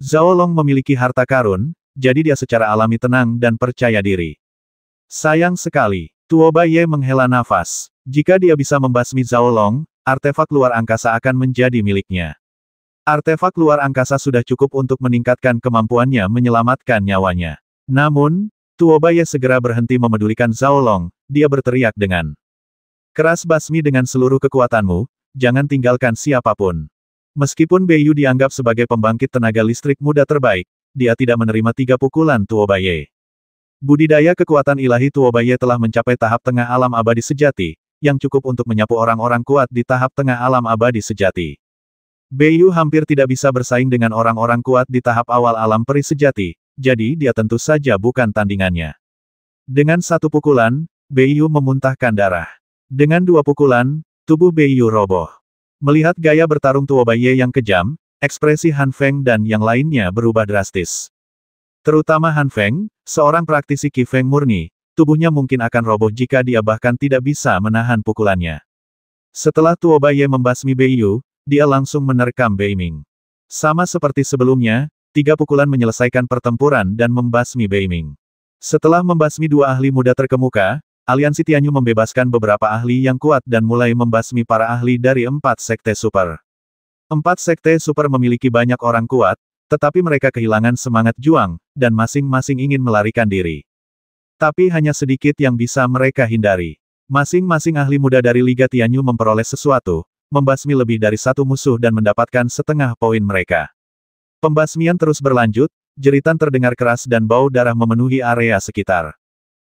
Zhao Long memiliki harta karun, jadi dia secara alami tenang dan percaya diri. Sayang sekali, Tuo Ye menghela nafas. Jika dia bisa membasmi Zhao Long, artefak luar angkasa akan menjadi miliknya. Artefak luar angkasa sudah cukup untuk meningkatkan kemampuannya menyelamatkan nyawanya. Namun, Tuo Ye segera berhenti memedulikan Zhao Long, dia berteriak dengan Keras basmi dengan seluruh kekuatanmu, jangan tinggalkan siapapun. Meskipun Beiyu dianggap sebagai pembangkit tenaga listrik muda terbaik, dia tidak menerima tiga pukulan Tuobaye. Budidaya kekuatan ilahi Tuobaye telah mencapai tahap tengah alam abadi sejati, yang cukup untuk menyapu orang-orang kuat di tahap tengah alam abadi sejati. Beiyu hampir tidak bisa bersaing dengan orang-orang kuat di tahap awal alam peri sejati, jadi dia tentu saja bukan tandingannya. Dengan satu pukulan, Beiyu memuntahkan darah. Dengan dua pukulan, tubuh Beiyu roboh. Melihat gaya bertarung Tuobaye yang kejam, Ekspresi Han Feng dan yang lainnya berubah drastis. Terutama Han Feng, seorang praktisi Qi Feng murni, tubuhnya mungkin akan roboh jika dia bahkan tidak bisa menahan pukulannya. Setelah Tuo Tuobaye membasmi Bei Yu, dia langsung menerkam Bei Ming. Sama seperti sebelumnya, tiga pukulan menyelesaikan pertempuran dan membasmi Bei Ming. Setelah membasmi dua ahli muda terkemuka, aliansi Tianyu membebaskan beberapa ahli yang kuat dan mulai membasmi para ahli dari empat sekte super. Empat sekte super memiliki banyak orang kuat, tetapi mereka kehilangan semangat juang, dan masing-masing ingin melarikan diri. Tapi hanya sedikit yang bisa mereka hindari. Masing-masing ahli muda dari Liga Tianyu memperoleh sesuatu, membasmi lebih dari satu musuh dan mendapatkan setengah poin mereka. Pembasmian terus berlanjut, jeritan terdengar keras dan bau darah memenuhi area sekitar.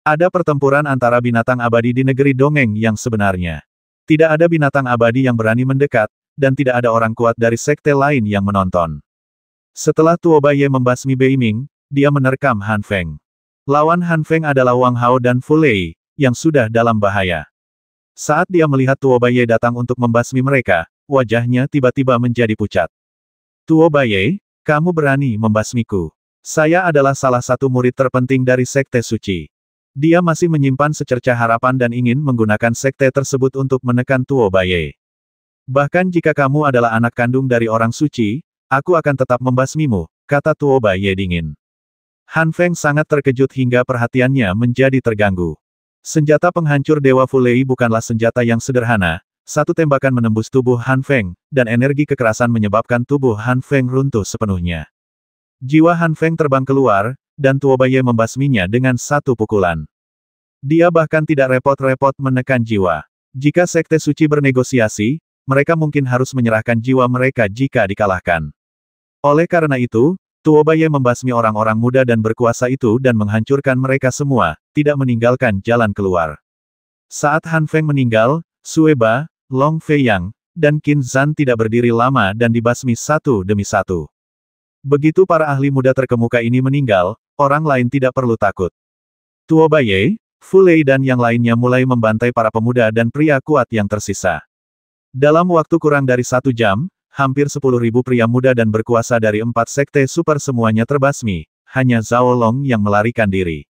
Ada pertempuran antara binatang abadi di negeri dongeng yang sebenarnya. Tidak ada binatang abadi yang berani mendekat, dan tidak ada orang kuat dari sekte lain yang menonton. Setelah Tuo Tuobaye membasmi Beiming, dia menerkam Han Feng. Lawan Han Feng adalah Wang Hao dan Fu Lei, yang sudah dalam bahaya. Saat dia melihat Tuo Tuobaye datang untuk membasmi mereka, wajahnya tiba-tiba menjadi pucat. Tuo Tuobaye, kamu berani membasmiku. Saya adalah salah satu murid terpenting dari Sekte Suci. Dia masih menyimpan secerca harapan dan ingin menggunakan sekte tersebut untuk menekan Tuo Tuobaye. Bahkan jika kamu adalah anak kandung dari orang suci, aku akan tetap membasmimu, kata Tuoba Ye dingin. Han Feng sangat terkejut hingga perhatiannya menjadi terganggu. Senjata penghancur Dewa Fulei bukanlah senjata yang sederhana, satu tembakan menembus tubuh Han Feng, dan energi kekerasan menyebabkan tubuh Han Feng runtuh sepenuhnya. Jiwa Han Feng terbang keluar, dan Tuoba Ye membasminya dengan satu pukulan. Dia bahkan tidak repot-repot menekan jiwa. Jika Sekte Suci bernegosiasi, mereka mungkin harus menyerahkan jiwa mereka jika dikalahkan. Oleh karena itu, Tuobaye membasmi orang-orang muda dan berkuasa itu dan menghancurkan mereka semua, tidak meninggalkan jalan keluar. Saat Han Feng meninggal, Sueba, Long Fei Yang, dan Qin Zhan tidak berdiri lama dan dibasmi satu demi satu. Begitu para ahli muda terkemuka ini meninggal, orang lain tidak perlu takut. Tuobaye, Fulei dan yang lainnya mulai membantai para pemuda dan pria kuat yang tersisa. Dalam waktu kurang dari satu jam, hampir sepuluh ribu pria muda dan berkuasa dari empat sekte super semuanya terbasmi, hanya Zhao Long yang melarikan diri.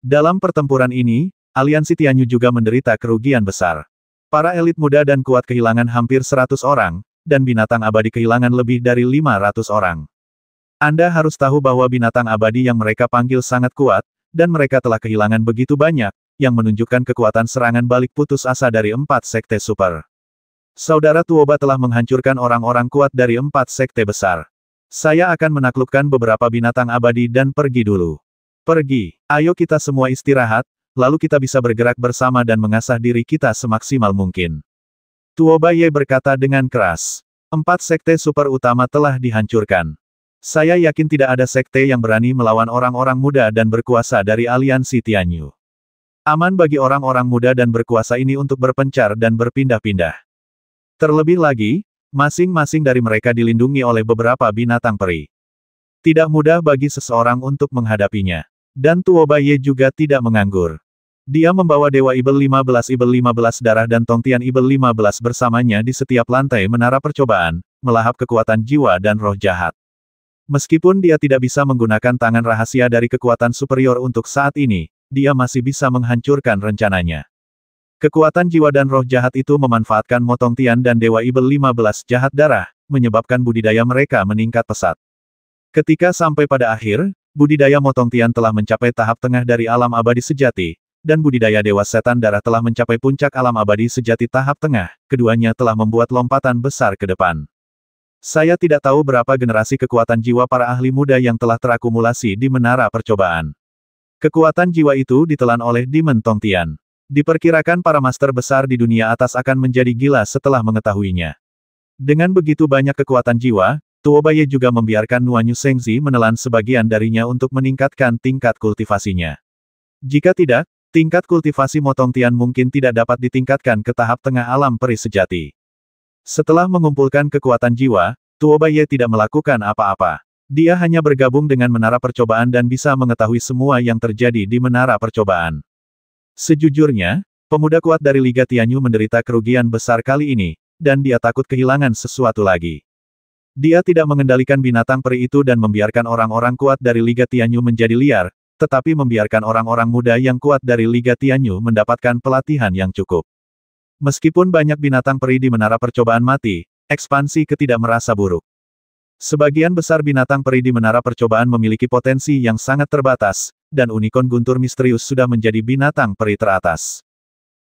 Dalam pertempuran ini, aliansi Tianyu juga menderita kerugian besar. Para elit muda dan kuat kehilangan hampir seratus orang, dan binatang abadi kehilangan lebih dari lima ratus orang. Anda harus tahu bahwa binatang abadi yang mereka panggil sangat kuat, dan mereka telah kehilangan begitu banyak, yang menunjukkan kekuatan serangan balik putus asa dari empat sekte super. Saudara Tuoba telah menghancurkan orang-orang kuat dari empat sekte besar. Saya akan menaklukkan beberapa binatang abadi dan pergi dulu. Pergi, ayo kita semua istirahat, lalu kita bisa bergerak bersama dan mengasah diri kita semaksimal mungkin. Tuoba Ye berkata dengan keras. Empat sekte super utama telah dihancurkan. Saya yakin tidak ada sekte yang berani melawan orang-orang muda dan berkuasa dari aliansi Tianyu. Aman bagi orang-orang muda dan berkuasa ini untuk berpencar dan berpindah-pindah. Terlebih lagi, masing-masing dari mereka dilindungi oleh beberapa binatang peri. Tidak mudah bagi seseorang untuk menghadapinya. Dan Tuobaye juga tidak menganggur. Dia membawa Dewa Ibel 15 Ibel 15 darah dan Tongtian Ibel 15 bersamanya di setiap lantai menara percobaan, melahap kekuatan jiwa dan roh jahat. Meskipun dia tidak bisa menggunakan tangan rahasia dari kekuatan superior untuk saat ini, dia masih bisa menghancurkan rencananya. Kekuatan jiwa dan roh jahat itu memanfaatkan Motong Tian dan Dewa Ibel 15 jahat darah, menyebabkan budidaya mereka meningkat pesat. Ketika sampai pada akhir, budidaya Motong Tian telah mencapai tahap tengah dari alam abadi sejati, dan budidaya Dewa Setan Darah telah mencapai puncak alam abadi sejati tahap tengah, keduanya telah membuat lompatan besar ke depan. Saya tidak tahu berapa generasi kekuatan jiwa para ahli muda yang telah terakumulasi di menara percobaan. Kekuatan jiwa itu ditelan oleh Demon Tian. Diperkirakan para master besar di dunia atas akan menjadi gila setelah mengetahuinya. Dengan begitu banyak kekuatan jiwa, Tuobaye juga membiarkan Nuanyu Sengzi menelan sebagian darinya untuk meningkatkan tingkat kultivasinya. Jika tidak, tingkat kultivasi Motong Tian mungkin tidak dapat ditingkatkan ke tahap tengah alam peri sejati. Setelah mengumpulkan kekuatan jiwa, Tuobaye tidak melakukan apa-apa. Dia hanya bergabung dengan menara percobaan dan bisa mengetahui semua yang terjadi di menara percobaan. Sejujurnya, pemuda kuat dari Liga Tianyu menderita kerugian besar kali ini, dan dia takut kehilangan sesuatu lagi. Dia tidak mengendalikan binatang peri itu dan membiarkan orang-orang kuat dari Liga Tianyu menjadi liar, tetapi membiarkan orang-orang muda yang kuat dari Liga Tianyu mendapatkan pelatihan yang cukup. Meskipun banyak binatang peri di menara percobaan mati, ekspansi ketidak merasa buruk. Sebagian besar binatang peri di menara percobaan memiliki potensi yang sangat terbatas, dan unicorn guntur misterius sudah menjadi binatang peri teratas.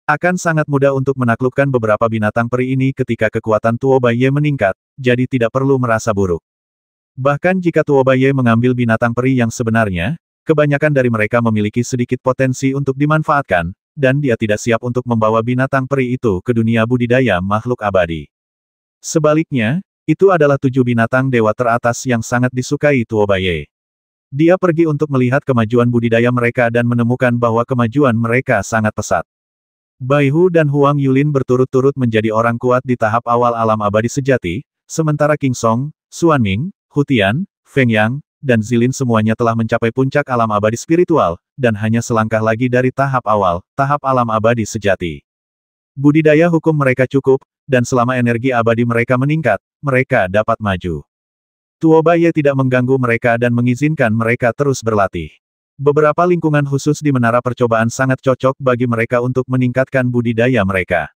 Akan sangat mudah untuk menaklukkan beberapa binatang peri ini ketika kekuatan Tuobaye meningkat, jadi tidak perlu merasa buruk. Bahkan jika Tuobaye mengambil binatang peri yang sebenarnya, kebanyakan dari mereka memiliki sedikit potensi untuk dimanfaatkan, dan dia tidak siap untuk membawa binatang peri itu ke dunia budidaya makhluk abadi. Sebaliknya, itu adalah tujuh binatang dewa teratas yang sangat disukai Tuobaye. Dia pergi untuk melihat kemajuan budidaya mereka dan menemukan bahwa kemajuan mereka sangat pesat. Baihu dan Huang Yulin berturut-turut menjadi orang kuat di tahap awal alam abadi sejati, sementara King Song, Xuan Ming, Hutian, Feng Yang, dan Zilin semuanya telah mencapai puncak alam abadi spiritual, dan hanya selangkah lagi dari tahap awal, tahap alam abadi sejati. Budidaya hukum mereka cukup, dan selama energi abadi mereka meningkat, mereka dapat maju. Tuobaye tidak mengganggu mereka dan mengizinkan mereka terus berlatih. Beberapa lingkungan khusus di menara percobaan sangat cocok bagi mereka untuk meningkatkan budidaya mereka.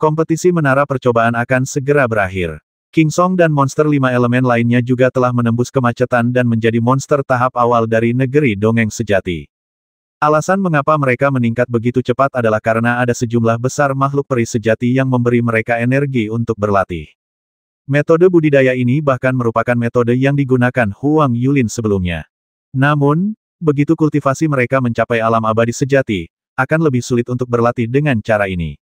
Kompetisi menara percobaan akan segera berakhir. King Song dan monster lima elemen lainnya juga telah menembus kemacetan dan menjadi monster tahap awal dari negeri dongeng sejati. Alasan mengapa mereka meningkat begitu cepat adalah karena ada sejumlah besar makhluk peri sejati yang memberi mereka energi untuk berlatih. Metode budidaya ini bahkan merupakan metode yang digunakan Huang Yulin sebelumnya. Namun, begitu kultivasi mereka mencapai alam abadi sejati, akan lebih sulit untuk berlatih dengan cara ini.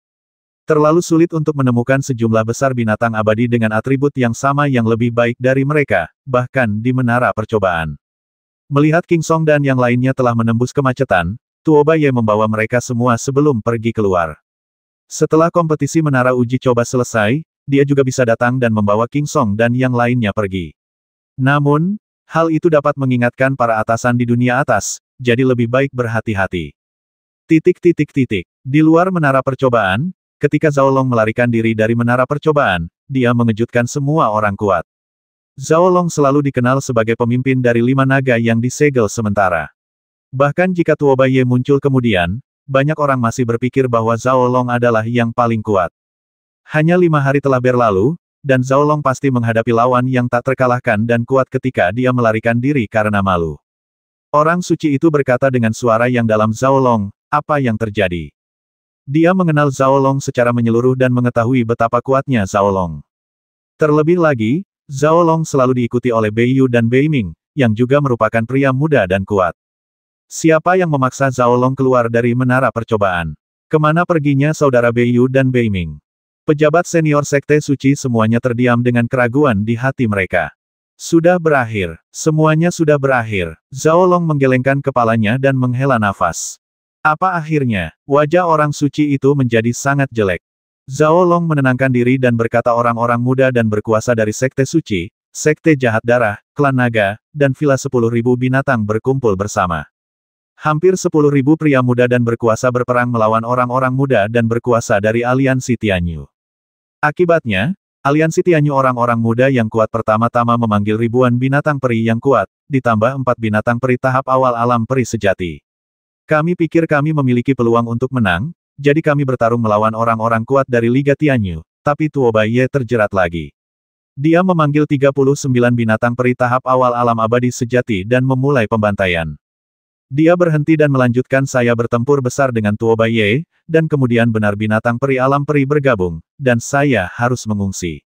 Terlalu sulit untuk menemukan sejumlah besar binatang abadi dengan atribut yang sama yang lebih baik dari mereka, bahkan di menara percobaan. Melihat King Song dan yang lainnya telah menembus kemacetan, Tuo membawa mereka semua sebelum pergi keluar. Setelah kompetisi menara uji coba selesai, dia juga bisa datang dan membawa King Song dan yang lainnya pergi. Namun, hal itu dapat mengingatkan para atasan di dunia atas, jadi lebih baik berhati-hati. Titik titik titik. Di luar menara percobaan, ketika Zhao Long melarikan diri dari menara percobaan, dia mengejutkan semua orang kuat. Zhao Long selalu dikenal sebagai pemimpin dari lima naga yang disegel sementara. Bahkan jika Tuobaye muncul kemudian, banyak orang masih berpikir bahwa Zhao Long adalah yang paling kuat. Hanya lima hari telah berlalu, dan Zhao Long pasti menghadapi lawan yang tak terkalahkan dan kuat ketika dia melarikan diri karena malu. Orang suci itu berkata dengan suara yang dalam Zhao Long, apa yang terjadi? Dia mengenal Zhao Long secara menyeluruh dan mengetahui betapa kuatnya Zhao Long. Terlebih lagi, Zhao Long selalu diikuti oleh Bei Yu dan Bei Ming, yang juga merupakan pria muda dan kuat. Siapa yang memaksa Zhao Long keluar dari menara percobaan? Kemana perginya saudara Bei Yu dan Bei Ming? Pejabat senior Sekte Suci semuanya terdiam dengan keraguan di hati mereka. Sudah berakhir, semuanya sudah berakhir. Zhao Long menggelengkan kepalanya dan menghela nafas. Apa akhirnya, wajah orang suci itu menjadi sangat jelek. Zhao Long menenangkan diri dan berkata orang-orang muda dan berkuasa dari Sekte Suci, Sekte Jahat Darah, Klan Naga, dan Villa 10.000 binatang berkumpul bersama. Hampir 10.000 pria muda dan berkuasa berperang melawan orang-orang muda dan berkuasa dari aliansi Tianyu. Akibatnya, aliansi Tianyu orang-orang muda yang kuat pertama-tama memanggil ribuan binatang peri yang kuat, ditambah empat binatang peri tahap awal alam peri sejati. Kami pikir kami memiliki peluang untuk menang, jadi kami bertarung melawan orang-orang kuat dari Liga Tianyu, tapi Tuo Baiye terjerat lagi. Dia memanggil 39 binatang peri tahap awal alam abadi sejati dan memulai pembantaian. Dia berhenti dan melanjutkan saya bertempur besar dengan Tuo Ye, dan kemudian benar binatang peri alam peri bergabung, dan saya harus mengungsi.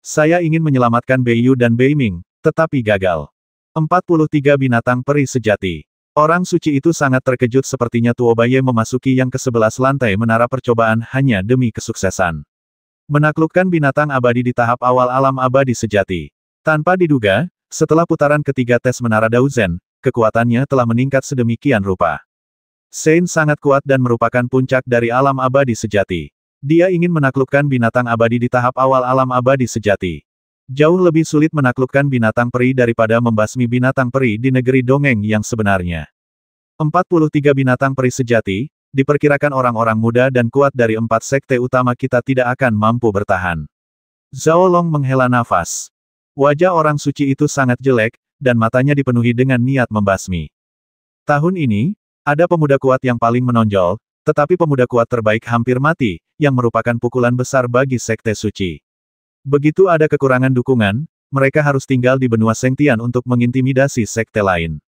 Saya ingin menyelamatkan Beiyu dan Beiming, tetapi gagal. 43 binatang peri sejati. Orang suci itu sangat terkejut sepertinya Tuo Ye memasuki yang ke-11 lantai menara percobaan hanya demi kesuksesan. Menaklukkan binatang abadi di tahap awal alam abadi sejati. Tanpa diduga, setelah putaran ketiga tes menara Dauzen, kekuatannya telah meningkat sedemikian rupa. Sein sangat kuat dan merupakan puncak dari alam abadi sejati. Dia ingin menaklukkan binatang abadi di tahap awal alam abadi sejati. Jauh lebih sulit menaklukkan binatang peri daripada membasmi binatang peri di negeri dongeng yang sebenarnya. 43 binatang peri sejati, diperkirakan orang-orang muda dan kuat dari empat sekte utama kita tidak akan mampu bertahan. Zhao Long menghela nafas. Wajah orang suci itu sangat jelek, dan matanya dipenuhi dengan niat membasmi. Tahun ini, ada pemuda kuat yang paling menonjol, tetapi pemuda kuat terbaik hampir mati, yang merupakan pukulan besar bagi Sekte Suci. Begitu ada kekurangan dukungan, mereka harus tinggal di benua Sengtian untuk mengintimidasi sekte lain.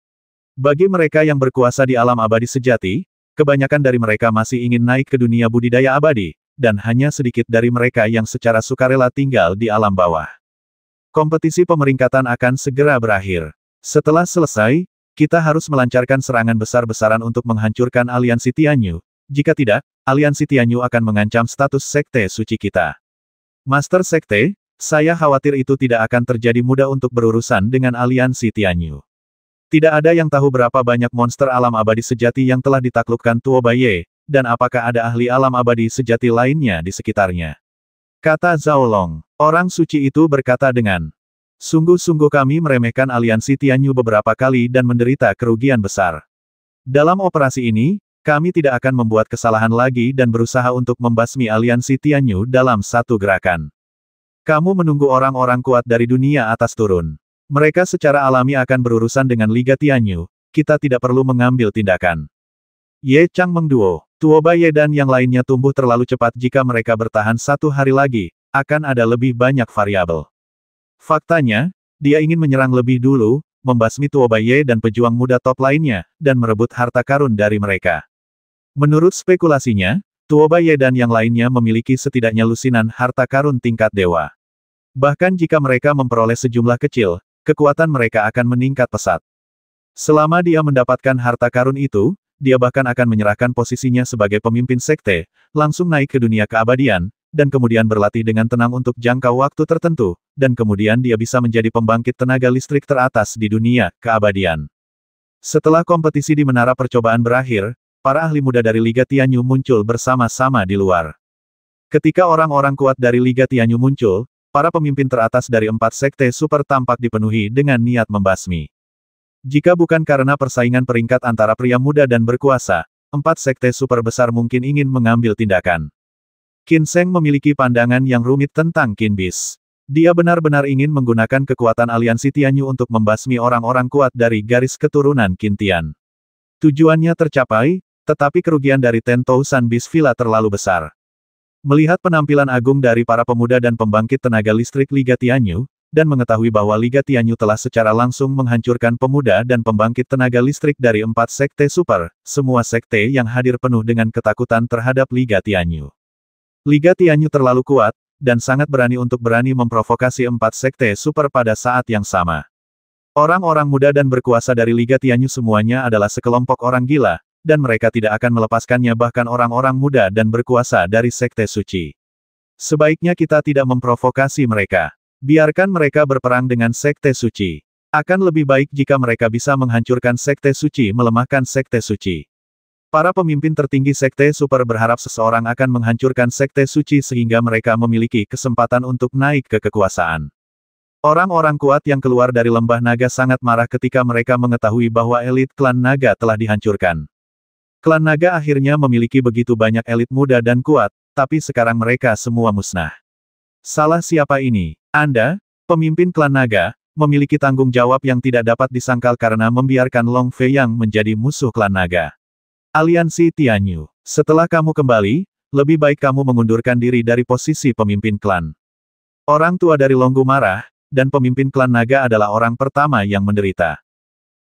Bagi mereka yang berkuasa di alam abadi sejati, kebanyakan dari mereka masih ingin naik ke dunia budidaya abadi, dan hanya sedikit dari mereka yang secara sukarela tinggal di alam bawah. Kompetisi pemeringkatan akan segera berakhir. Setelah selesai, kita harus melancarkan serangan besar-besaran untuk menghancurkan aliansi Tianyu. Jika tidak, aliansi Tianyu akan mengancam status sekte suci kita. Master Sekte, saya khawatir itu tidak akan terjadi mudah untuk berurusan dengan aliansi Tianyu. Tidak ada yang tahu berapa banyak monster alam abadi sejati yang telah ditaklukkan Tuobaye, dan apakah ada ahli alam abadi sejati lainnya di sekitarnya. Kata Zhao Long. Orang suci itu berkata dengan Sungguh-sungguh kami meremehkan aliansi Tianyu beberapa kali dan menderita kerugian besar. Dalam operasi ini, kami tidak akan membuat kesalahan lagi dan berusaha untuk membasmi aliansi Tianyu dalam satu gerakan. Kamu menunggu orang-orang kuat dari dunia atas turun. Mereka secara alami akan berurusan dengan Liga Tianyu, kita tidak perlu mengambil tindakan. Ye Chang Mengduo, Baye dan yang lainnya tumbuh terlalu cepat jika mereka bertahan satu hari lagi, akan ada lebih banyak variabel. Faktanya, dia ingin menyerang lebih dulu, membasmi Baye dan pejuang muda top lainnya, dan merebut harta karun dari mereka. Menurut spekulasinya, Baye dan yang lainnya memiliki setidaknya lusinan harta karun tingkat dewa. Bahkan jika mereka memperoleh sejumlah kecil, kekuatan mereka akan meningkat pesat. Selama dia mendapatkan harta karun itu, dia bahkan akan menyerahkan posisinya sebagai pemimpin sekte, langsung naik ke dunia keabadian, dan kemudian berlatih dengan tenang untuk jangka waktu tertentu, dan kemudian dia bisa menjadi pembangkit tenaga listrik teratas di dunia keabadian. Setelah kompetisi di menara percobaan berakhir, para ahli muda dari Liga Tianyu muncul bersama-sama di luar. Ketika orang-orang kuat dari Liga Tianyu muncul, para pemimpin teratas dari empat sekte super tampak dipenuhi dengan niat membasmi. Jika bukan karena persaingan peringkat antara pria muda dan berkuasa, empat sekte super besar mungkin ingin mengambil tindakan. Qin Seng memiliki pandangan yang rumit tentang Qin Bis. Dia benar-benar ingin menggunakan kekuatan aliansi Tianyu untuk membasmi orang-orang kuat dari garis keturunan Qin Tian. Tujuannya tercapai, tetapi kerugian dari Tentou San Bis Villa terlalu besar. Melihat penampilan agung dari para pemuda dan pembangkit tenaga listrik Liga Tianyu, dan mengetahui bahwa Liga Tianyu telah secara langsung menghancurkan pemuda dan pembangkit tenaga listrik dari empat sekte super, semua sekte yang hadir penuh dengan ketakutan terhadap Liga Tianyu. Liga Tianyu terlalu kuat, dan sangat berani untuk berani memprovokasi empat sekte super pada saat yang sama. Orang-orang muda dan berkuasa dari Liga Tianyu semuanya adalah sekelompok orang gila, dan mereka tidak akan melepaskannya bahkan orang-orang muda dan berkuasa dari sekte suci. Sebaiknya kita tidak memprovokasi mereka. Biarkan mereka berperang dengan Sekte Suci. Akan lebih baik jika mereka bisa menghancurkan Sekte Suci melemahkan Sekte Suci. Para pemimpin tertinggi Sekte Super berharap seseorang akan menghancurkan Sekte Suci sehingga mereka memiliki kesempatan untuk naik ke kekuasaan. Orang-orang kuat yang keluar dari lembah naga sangat marah ketika mereka mengetahui bahwa elit klan naga telah dihancurkan. Klan naga akhirnya memiliki begitu banyak elit muda dan kuat, tapi sekarang mereka semua musnah. Salah siapa ini? Anda, pemimpin klan naga, memiliki tanggung jawab yang tidak dapat disangkal karena membiarkan Long Fei yang menjadi musuh klan naga. Aliansi Tianyu. Setelah kamu kembali, lebih baik kamu mengundurkan diri dari posisi pemimpin klan. Orang tua dari Longgu marah, dan pemimpin klan naga adalah orang pertama yang menderita.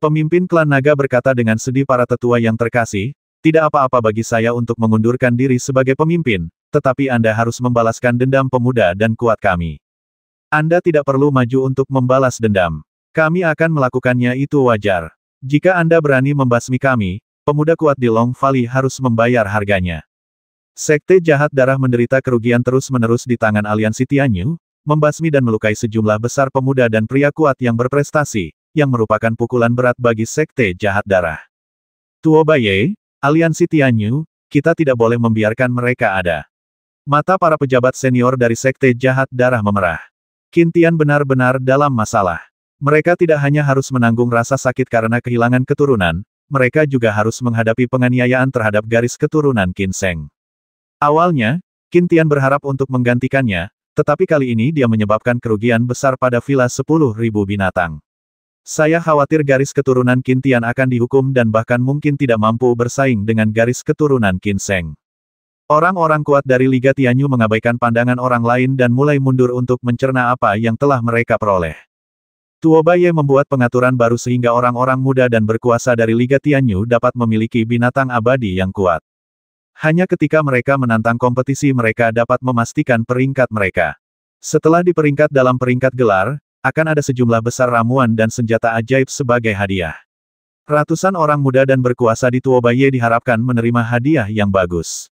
Pemimpin klan naga berkata dengan sedih para tetua yang terkasih, tidak apa-apa bagi saya untuk mengundurkan diri sebagai pemimpin, tetapi Anda harus membalaskan dendam pemuda dan kuat kami. Anda tidak perlu maju untuk membalas dendam. Kami akan melakukannya itu wajar. Jika Anda berani membasmi kami, pemuda kuat di Long Valley harus membayar harganya. Sekte jahat darah menderita kerugian terus-menerus di tangan aliansi Tianyu, membasmi dan melukai sejumlah besar pemuda dan pria kuat yang berprestasi, yang merupakan pukulan berat bagi sekte jahat darah. Tuobaye, aliansi Tianyu, kita tidak boleh membiarkan mereka ada. Mata para pejabat senior dari sekte jahat darah memerah. Kintian benar-benar dalam masalah. Mereka tidak hanya harus menanggung rasa sakit karena kehilangan keturunan, mereka juga harus menghadapi penganiayaan terhadap garis keturunan Kinseng. Awalnya, Kintian berharap untuk menggantikannya, tetapi kali ini dia menyebabkan kerugian besar pada villa 10.000 binatang. Saya khawatir garis keturunan Kintian akan dihukum dan bahkan mungkin tidak mampu bersaing dengan garis keturunan Kinseng. Orang-orang kuat dari Liga Tianyu mengabaikan pandangan orang lain dan mulai mundur untuk mencerna apa yang telah mereka peroleh. Baye membuat pengaturan baru sehingga orang-orang muda dan berkuasa dari Liga Tianyu dapat memiliki binatang abadi yang kuat. Hanya ketika mereka menantang kompetisi mereka dapat memastikan peringkat mereka. Setelah diperingkat dalam peringkat gelar, akan ada sejumlah besar ramuan dan senjata ajaib sebagai hadiah. Ratusan orang muda dan berkuasa di Tuobaye diharapkan menerima hadiah yang bagus.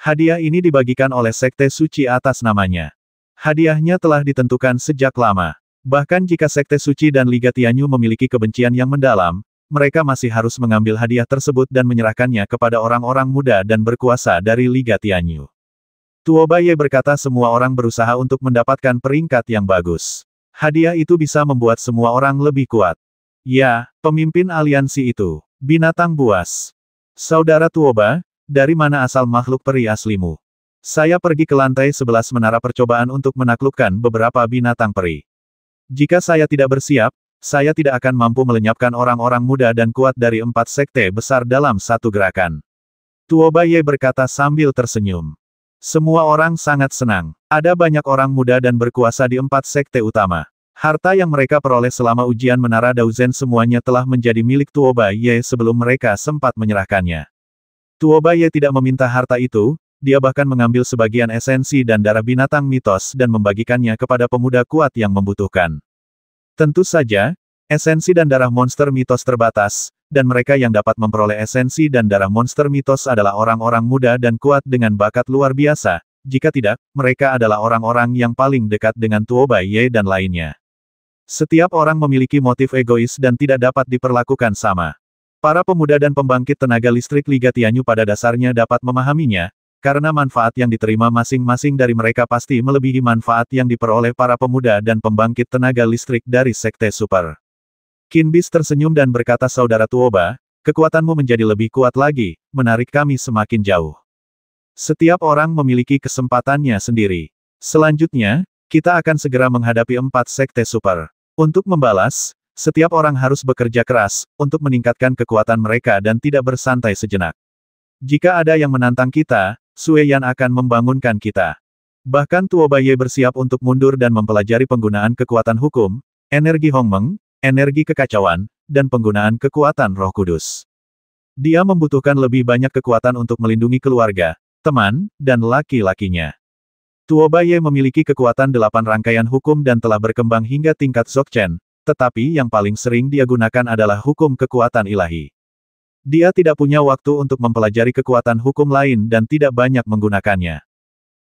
Hadiah ini dibagikan oleh Sekte Suci atas namanya. Hadiahnya telah ditentukan sejak lama. Bahkan jika Sekte Suci dan Liga Tianyu memiliki kebencian yang mendalam, mereka masih harus mengambil hadiah tersebut dan menyerahkannya kepada orang-orang muda dan berkuasa dari Liga Tianyu. Baye berkata semua orang berusaha untuk mendapatkan peringkat yang bagus. Hadiah itu bisa membuat semua orang lebih kuat. Ya, pemimpin aliansi itu. Binatang buas. Saudara Tuoba, dari mana asal makhluk peri aslimu? Saya pergi ke lantai sebelas menara percobaan untuk menaklukkan beberapa binatang peri. Jika saya tidak bersiap, saya tidak akan mampu melenyapkan orang-orang muda dan kuat dari empat sekte besar dalam satu gerakan. Tuo Ye berkata sambil tersenyum. Semua orang sangat senang. Ada banyak orang muda dan berkuasa di empat sekte utama. Harta yang mereka peroleh selama ujian Menara Dauzen semuanya telah menjadi milik Tuo Ye sebelum mereka sempat menyerahkannya. Baye tidak meminta harta itu, dia bahkan mengambil sebagian esensi dan darah binatang mitos dan membagikannya kepada pemuda kuat yang membutuhkan. Tentu saja, esensi dan darah monster mitos terbatas, dan mereka yang dapat memperoleh esensi dan darah monster mitos adalah orang-orang muda dan kuat dengan bakat luar biasa, jika tidak, mereka adalah orang-orang yang paling dekat dengan Baye dan lainnya. Setiap orang memiliki motif egois dan tidak dapat diperlakukan sama. Para pemuda dan pembangkit tenaga listrik Liga Tianyu pada dasarnya dapat memahaminya, karena manfaat yang diterima masing-masing dari mereka pasti melebihi manfaat yang diperoleh para pemuda dan pembangkit tenaga listrik dari Sekte Super. Kinbis tersenyum dan berkata Saudara Tuoba, kekuatanmu menjadi lebih kuat lagi, menarik kami semakin jauh. Setiap orang memiliki kesempatannya sendiri. Selanjutnya, kita akan segera menghadapi empat Sekte Super. Untuk membalas, setiap orang harus bekerja keras, untuk meningkatkan kekuatan mereka dan tidak bersantai sejenak. Jika ada yang menantang kita, Sueyan akan membangunkan kita. Bahkan Tuo Tuobaye bersiap untuk mundur dan mempelajari penggunaan kekuatan hukum, energi Hongmeng, energi kekacauan, dan penggunaan kekuatan roh kudus. Dia membutuhkan lebih banyak kekuatan untuk melindungi keluarga, teman, dan laki-lakinya. Tuo Tuobaye memiliki kekuatan delapan rangkaian hukum dan telah berkembang hingga tingkat Zokchen, tetapi yang paling sering dia gunakan adalah hukum kekuatan ilahi. Dia tidak punya waktu untuk mempelajari kekuatan hukum lain dan tidak banyak menggunakannya.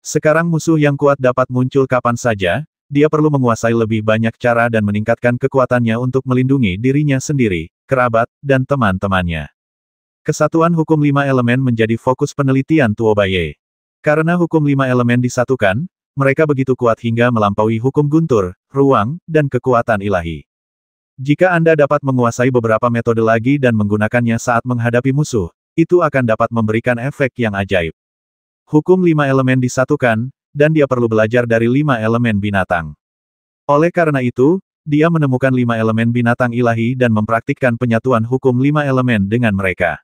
Sekarang musuh yang kuat dapat muncul kapan saja, dia perlu menguasai lebih banyak cara dan meningkatkan kekuatannya untuk melindungi dirinya sendiri, kerabat, dan teman-temannya. Kesatuan hukum lima elemen menjadi fokus penelitian Tuobaye. Karena hukum lima elemen disatukan, mereka begitu kuat hingga melampaui hukum guntur, ruang, dan kekuatan ilahi. Jika Anda dapat menguasai beberapa metode lagi dan menggunakannya saat menghadapi musuh, itu akan dapat memberikan efek yang ajaib. Hukum lima elemen disatukan, dan dia perlu belajar dari lima elemen binatang. Oleh karena itu, dia menemukan lima elemen binatang ilahi dan mempraktikkan penyatuan hukum lima elemen dengan mereka.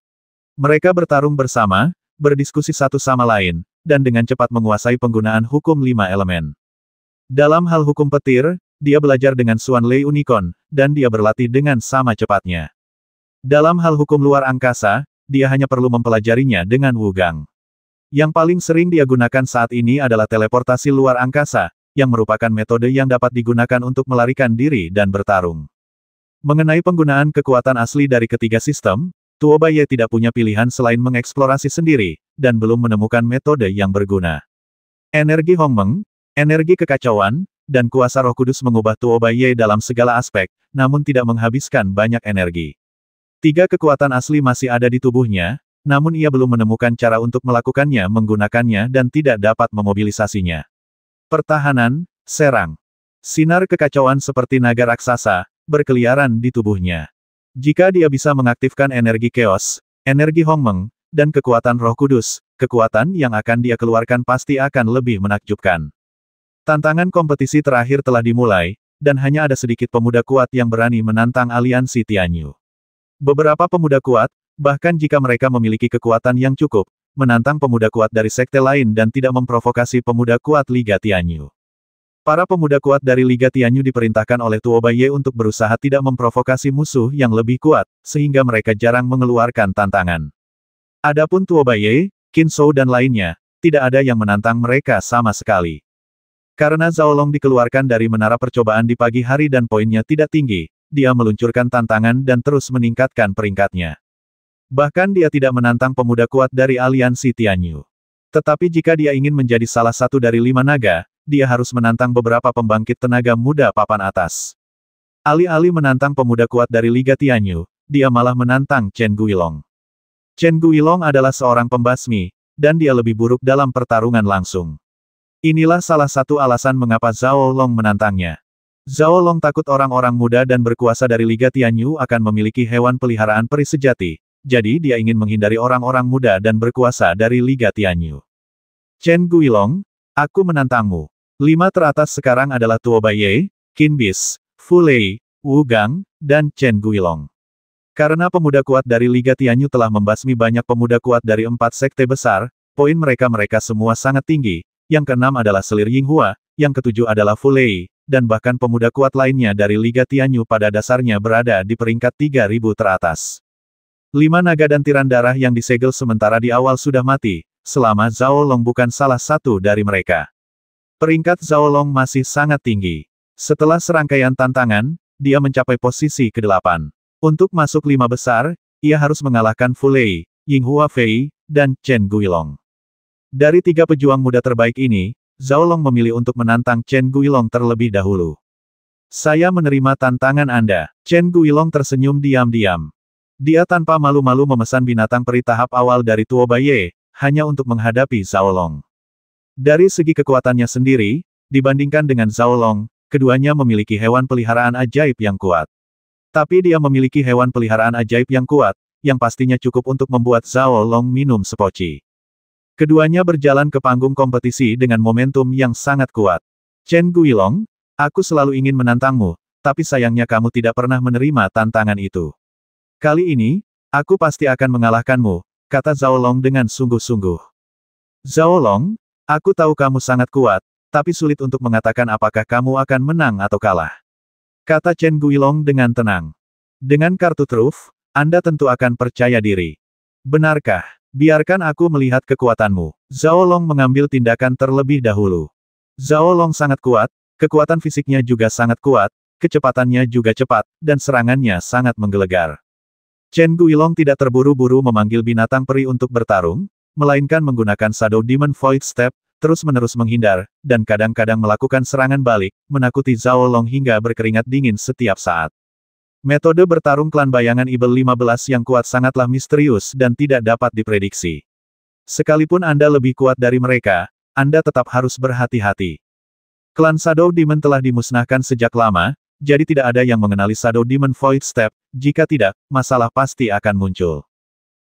Mereka bertarung bersama, berdiskusi satu sama lain, dan dengan cepat menguasai penggunaan hukum lima elemen. Dalam hal hukum petir, dia belajar dengan Suan Lei Unicorn, dan dia berlatih dengan sama cepatnya. Dalam hal hukum luar angkasa, dia hanya perlu mempelajarinya dengan Wugang. Yang paling sering dia gunakan saat ini adalah teleportasi luar angkasa, yang merupakan metode yang dapat digunakan untuk melarikan diri dan bertarung. Mengenai penggunaan kekuatan asli dari ketiga sistem, Tuobaye tidak punya pilihan selain mengeksplorasi sendiri, dan belum menemukan metode yang berguna. Energi Hongmeng, Energi kekacauan, dan kuasa roh kudus mengubah Ye dalam segala aspek, namun tidak menghabiskan banyak energi. Tiga kekuatan asli masih ada di tubuhnya, namun ia belum menemukan cara untuk melakukannya menggunakannya dan tidak dapat memobilisasinya. Pertahanan, serang. Sinar kekacauan seperti naga raksasa, berkeliaran di tubuhnya. Jika dia bisa mengaktifkan energi keos, energi Hongmeng, dan kekuatan roh kudus, kekuatan yang akan dia keluarkan pasti akan lebih menakjubkan. Tantangan kompetisi terakhir telah dimulai, dan hanya ada sedikit pemuda kuat yang berani menantang aliansi Tianyu. Beberapa pemuda kuat, bahkan jika mereka memiliki kekuatan yang cukup, menantang pemuda kuat dari sekte lain dan tidak memprovokasi pemuda kuat Liga Tianyu. Para pemuda kuat dari Liga Tianyu diperintahkan oleh Tuo Baiye untuk berusaha tidak memprovokasi musuh yang lebih kuat, sehingga mereka jarang mengeluarkan tantangan. Adapun Tuo Baiye, Qin Shou dan lainnya, tidak ada yang menantang mereka sama sekali. Karena Zaolong dikeluarkan dari menara percobaan di pagi hari dan poinnya tidak tinggi, dia meluncurkan tantangan dan terus meningkatkan peringkatnya. Bahkan dia tidak menantang pemuda kuat dari aliansi Tianyu. Tetapi jika dia ingin menjadi salah satu dari lima naga, dia harus menantang beberapa pembangkit tenaga muda papan atas. Alih-alih menantang pemuda kuat dari Liga Tianyu, dia malah menantang Chen Guilong. Chen Guilong adalah seorang pembasmi, dan dia lebih buruk dalam pertarungan langsung. Inilah salah satu alasan mengapa Zhao Long menantangnya. Zhao Long takut orang-orang muda dan berkuasa dari Liga Tianyu akan memiliki hewan peliharaan peri sejati, jadi dia ingin menghindari orang-orang muda dan berkuasa dari Liga Tianyu. Chen Guilong, aku menantangmu. Lima teratas sekarang adalah Tuo Baiye, Qin Bis, Fu Lei, Wu Gang, dan Chen Guilong. Karena pemuda kuat dari Liga Tianyu telah membasmi banyak pemuda kuat dari empat sekte besar, poin mereka-mereka semua sangat tinggi, yang keenam adalah Selir Yinghua, yang ketujuh adalah Fulei, dan bahkan pemuda kuat lainnya dari Liga Tianyu pada dasarnya berada di peringkat 3000 teratas. Lima naga dan tiran darah yang disegel sementara di awal sudah mati, selama Zhao Long bukan salah satu dari mereka. Peringkat Zhao Long masih sangat tinggi. Setelah serangkaian tantangan, dia mencapai posisi ke-8. Untuk masuk lima besar, ia harus mengalahkan Fulei, Yinghua Fei, dan Chen Guilong. Dari tiga pejuang muda terbaik ini, Zhao Long memilih untuk menantang Chen Guilong terlebih dahulu. Saya menerima tantangan Anda. Chen Guilong tersenyum diam-diam. Dia tanpa malu-malu memesan binatang peri tahap awal dari Tuo Baye, hanya untuk menghadapi Zhao Long. Dari segi kekuatannya sendiri, dibandingkan dengan Zhao Long, keduanya memiliki hewan peliharaan ajaib yang kuat. Tapi dia memiliki hewan peliharaan ajaib yang kuat, yang pastinya cukup untuk membuat Zhao Long minum sepoci. Keduanya berjalan ke panggung kompetisi dengan momentum yang sangat kuat. Chen Guilong, aku selalu ingin menantangmu, tapi sayangnya kamu tidak pernah menerima tantangan itu. Kali ini, aku pasti akan mengalahkanmu, kata Zhao Long dengan sungguh-sungguh. Zhao Long, aku tahu kamu sangat kuat, tapi sulit untuk mengatakan apakah kamu akan menang atau kalah. Kata Chen Guilong dengan tenang. Dengan kartu truf, Anda tentu akan percaya diri. Benarkah? Biarkan aku melihat kekuatanmu. Zhao Long mengambil tindakan terlebih dahulu. Zhao Long sangat kuat, kekuatan fisiknya juga sangat kuat, kecepatannya juga cepat, dan serangannya sangat menggelegar. Chen Guilong tidak terburu-buru memanggil binatang peri untuk bertarung, melainkan menggunakan Shadow Demon Void Step, terus-menerus menghindar, dan kadang-kadang melakukan serangan balik, menakuti Zhao Long hingga berkeringat dingin setiap saat. Metode bertarung klan bayangan Ibel 15 yang kuat sangatlah misterius dan tidak dapat diprediksi. Sekalipun Anda lebih kuat dari mereka, Anda tetap harus berhati-hati. Klan Shadow Demon telah dimusnahkan sejak lama, jadi tidak ada yang mengenali Shadow Demon Void Step, jika tidak, masalah pasti akan muncul.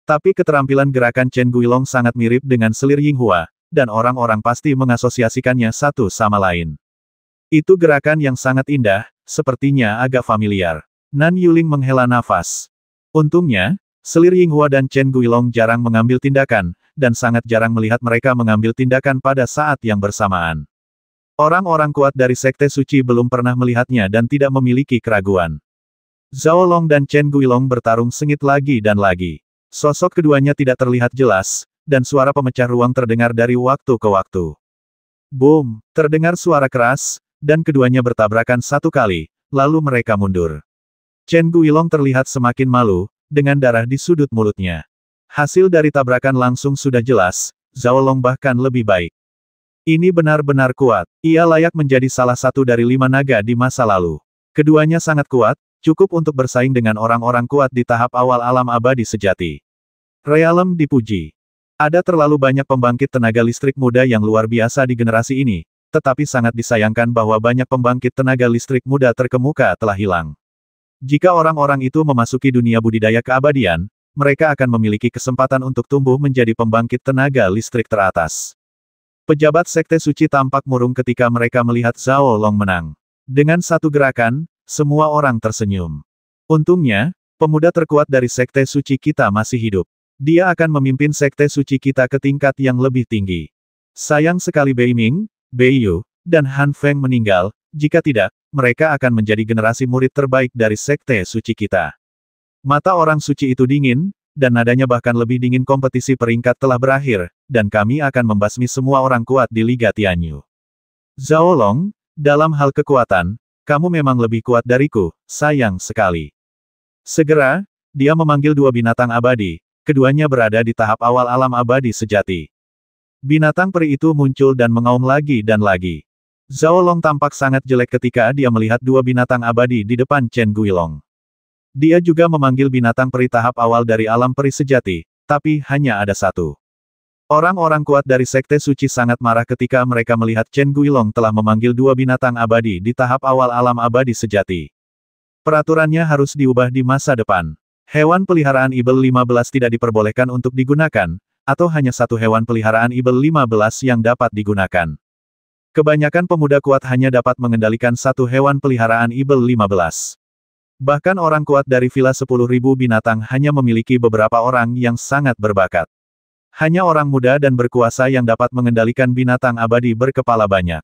Tapi keterampilan gerakan Chen Guilong sangat mirip dengan selir Yinghua, dan orang-orang pasti mengasosiasikannya satu sama lain. Itu gerakan yang sangat indah, sepertinya agak familiar. Nan Yuling menghela nafas. Untungnya, Selir Yinghua dan Chen Guilong jarang mengambil tindakan, dan sangat jarang melihat mereka mengambil tindakan pada saat yang bersamaan. Orang-orang kuat dari Sekte Suci belum pernah melihatnya dan tidak memiliki keraguan. Zhao Long dan Chen Guilong bertarung sengit lagi dan lagi. Sosok keduanya tidak terlihat jelas, dan suara pemecah ruang terdengar dari waktu ke waktu. Boom! Terdengar suara keras, dan keduanya bertabrakan satu kali, lalu mereka mundur. Chen Guilong terlihat semakin malu, dengan darah di sudut mulutnya. Hasil dari tabrakan langsung sudah jelas, Zhao Long bahkan lebih baik. Ini benar-benar kuat. Ia layak menjadi salah satu dari lima naga di masa lalu. Keduanya sangat kuat, cukup untuk bersaing dengan orang-orang kuat di tahap awal alam abadi sejati. Realem dipuji. Ada terlalu banyak pembangkit tenaga listrik muda yang luar biasa di generasi ini, tetapi sangat disayangkan bahwa banyak pembangkit tenaga listrik muda terkemuka telah hilang. Jika orang-orang itu memasuki dunia budidaya keabadian, mereka akan memiliki kesempatan untuk tumbuh menjadi pembangkit tenaga listrik teratas. Pejabat Sekte Suci tampak murung ketika mereka melihat Zhao Long menang. Dengan satu gerakan, semua orang tersenyum. Untungnya, pemuda terkuat dari Sekte Suci kita masih hidup. Dia akan memimpin Sekte Suci kita ke tingkat yang lebih tinggi. Sayang sekali Bei Ming, Bei Yu, dan Han Feng meninggal, jika tidak, mereka akan menjadi generasi murid terbaik dari sekte suci kita. Mata orang suci itu dingin, dan nadanya bahkan lebih dingin kompetisi peringkat telah berakhir, dan kami akan membasmi semua orang kuat di Liga Tianyu. Zhao Long, dalam hal kekuatan, kamu memang lebih kuat dariku, sayang sekali. Segera, dia memanggil dua binatang abadi, keduanya berada di tahap awal alam abadi sejati. Binatang peri itu muncul dan mengaum lagi dan lagi. Zhao Long tampak sangat jelek ketika dia melihat dua binatang abadi di depan Chen Guilong. Dia juga memanggil binatang peri tahap awal dari alam peri sejati, tapi hanya ada satu. Orang-orang kuat dari Sekte Suci sangat marah ketika mereka melihat Chen Guilong telah memanggil dua binatang abadi di tahap awal alam abadi sejati. Peraturannya harus diubah di masa depan. Hewan peliharaan Ibel 15 tidak diperbolehkan untuk digunakan, atau hanya satu hewan peliharaan Ibel 15 yang dapat digunakan. Kebanyakan pemuda kuat hanya dapat mengendalikan satu hewan peliharaan Ibel 15. Bahkan orang kuat dari Villa 10.000 binatang hanya memiliki beberapa orang yang sangat berbakat. Hanya orang muda dan berkuasa yang dapat mengendalikan binatang abadi berkepala banyak.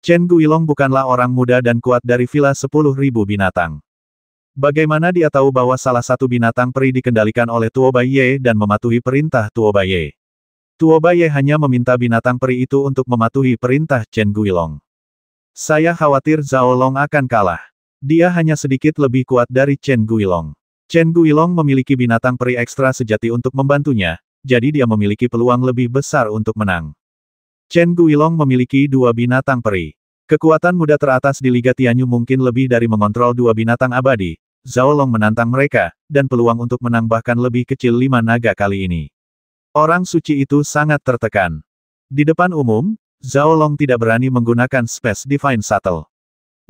Chen Guilong bukanlah orang muda dan kuat dari Villa 10.000 binatang. Bagaimana dia tahu bahwa salah satu binatang peri dikendalikan oleh Tuobaye Ye dan mematuhi perintah Tuobaye? Ye? Tuoba Ye hanya meminta binatang peri itu untuk mematuhi perintah Chen Guilong. Saya khawatir Zhao Long akan kalah. Dia hanya sedikit lebih kuat dari Chen Guilong. Chen Guilong memiliki binatang peri ekstra sejati untuk membantunya, jadi dia memiliki peluang lebih besar untuk menang. Chen Guilong memiliki dua binatang peri. Kekuatan muda teratas di Liga Tianyu mungkin lebih dari mengontrol dua binatang abadi, Zhao Long menantang mereka, dan peluang untuk menang bahkan lebih kecil lima naga kali ini. Orang suci itu sangat tertekan. Di depan umum, Zhao Long tidak berani menggunakan Space Divine Shuttle.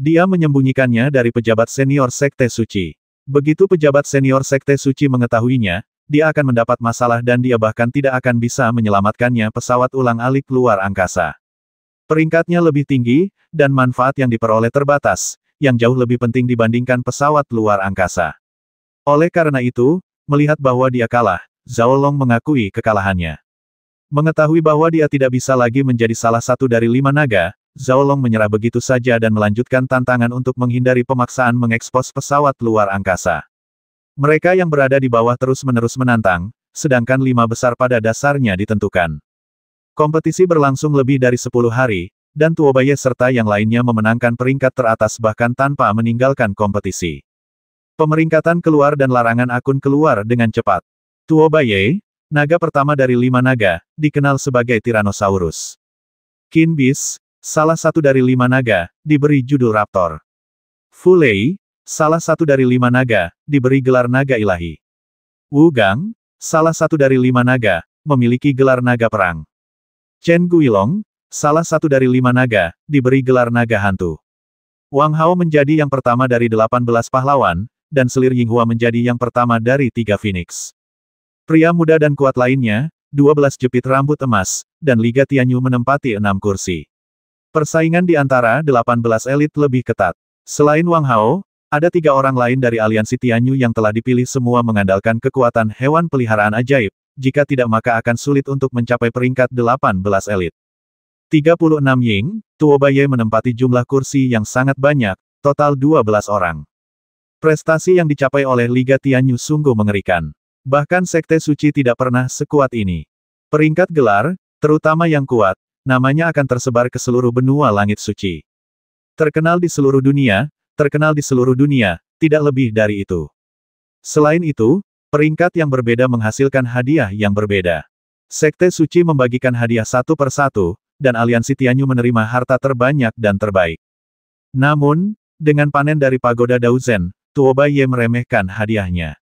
Dia menyembunyikannya dari pejabat senior Sekte Suci. Begitu pejabat senior Sekte Suci mengetahuinya, dia akan mendapat masalah dan dia bahkan tidak akan bisa menyelamatkannya pesawat ulang alik luar angkasa. Peringkatnya lebih tinggi, dan manfaat yang diperoleh terbatas, yang jauh lebih penting dibandingkan pesawat luar angkasa. Oleh karena itu, melihat bahwa dia kalah, Zhao Long mengakui kekalahannya. Mengetahui bahwa dia tidak bisa lagi menjadi salah satu dari lima naga, Zhao Long menyerah begitu saja dan melanjutkan tantangan untuk menghindari pemaksaan mengekspos pesawat luar angkasa. Mereka yang berada di bawah terus-menerus menantang, sedangkan lima besar pada dasarnya ditentukan. Kompetisi berlangsung lebih dari sepuluh hari, dan Tuobaye serta yang lainnya memenangkan peringkat teratas bahkan tanpa meninggalkan kompetisi. Pemeringkatan keluar dan larangan akun keluar dengan cepat. Baye, naga pertama dari lima naga, dikenal sebagai Tyrannosaurus. Qin Bis, salah satu dari lima naga, diberi judul Raptor. Fu Lei, salah satu dari lima naga, diberi gelar naga ilahi. Wu Gang, salah satu dari lima naga, memiliki gelar naga perang. Chen Guilong, salah satu dari lima naga, diberi gelar naga hantu. Wang Hao menjadi yang pertama dari delapan belas pahlawan, dan Selir Yinghua menjadi yang pertama dari tiga Phoenix. Pria muda dan kuat lainnya, 12 jepit rambut emas, dan Liga Tianyu menempati enam kursi. Persaingan di antara 18 elit lebih ketat. Selain Wang Hao, ada tiga orang lain dari aliansi Tianyu yang telah dipilih semua mengandalkan kekuatan hewan peliharaan ajaib, jika tidak maka akan sulit untuk mencapai peringkat 18 elit. 36 Ying, Baye menempati jumlah kursi yang sangat banyak, total 12 orang. Prestasi yang dicapai oleh Liga Tianyu sungguh mengerikan. Bahkan sekte suci tidak pernah sekuat ini. Peringkat gelar, terutama yang kuat, namanya akan tersebar ke seluruh benua langit suci. Terkenal di seluruh dunia, terkenal di seluruh dunia, tidak lebih dari itu. Selain itu, peringkat yang berbeda menghasilkan hadiah yang berbeda. Sekte suci membagikan hadiah satu per satu, dan aliansi Tianyu menerima harta terbanyak dan terbaik. Namun, dengan panen dari pagoda Dauzen, Tuoba Ye meremehkan hadiahnya.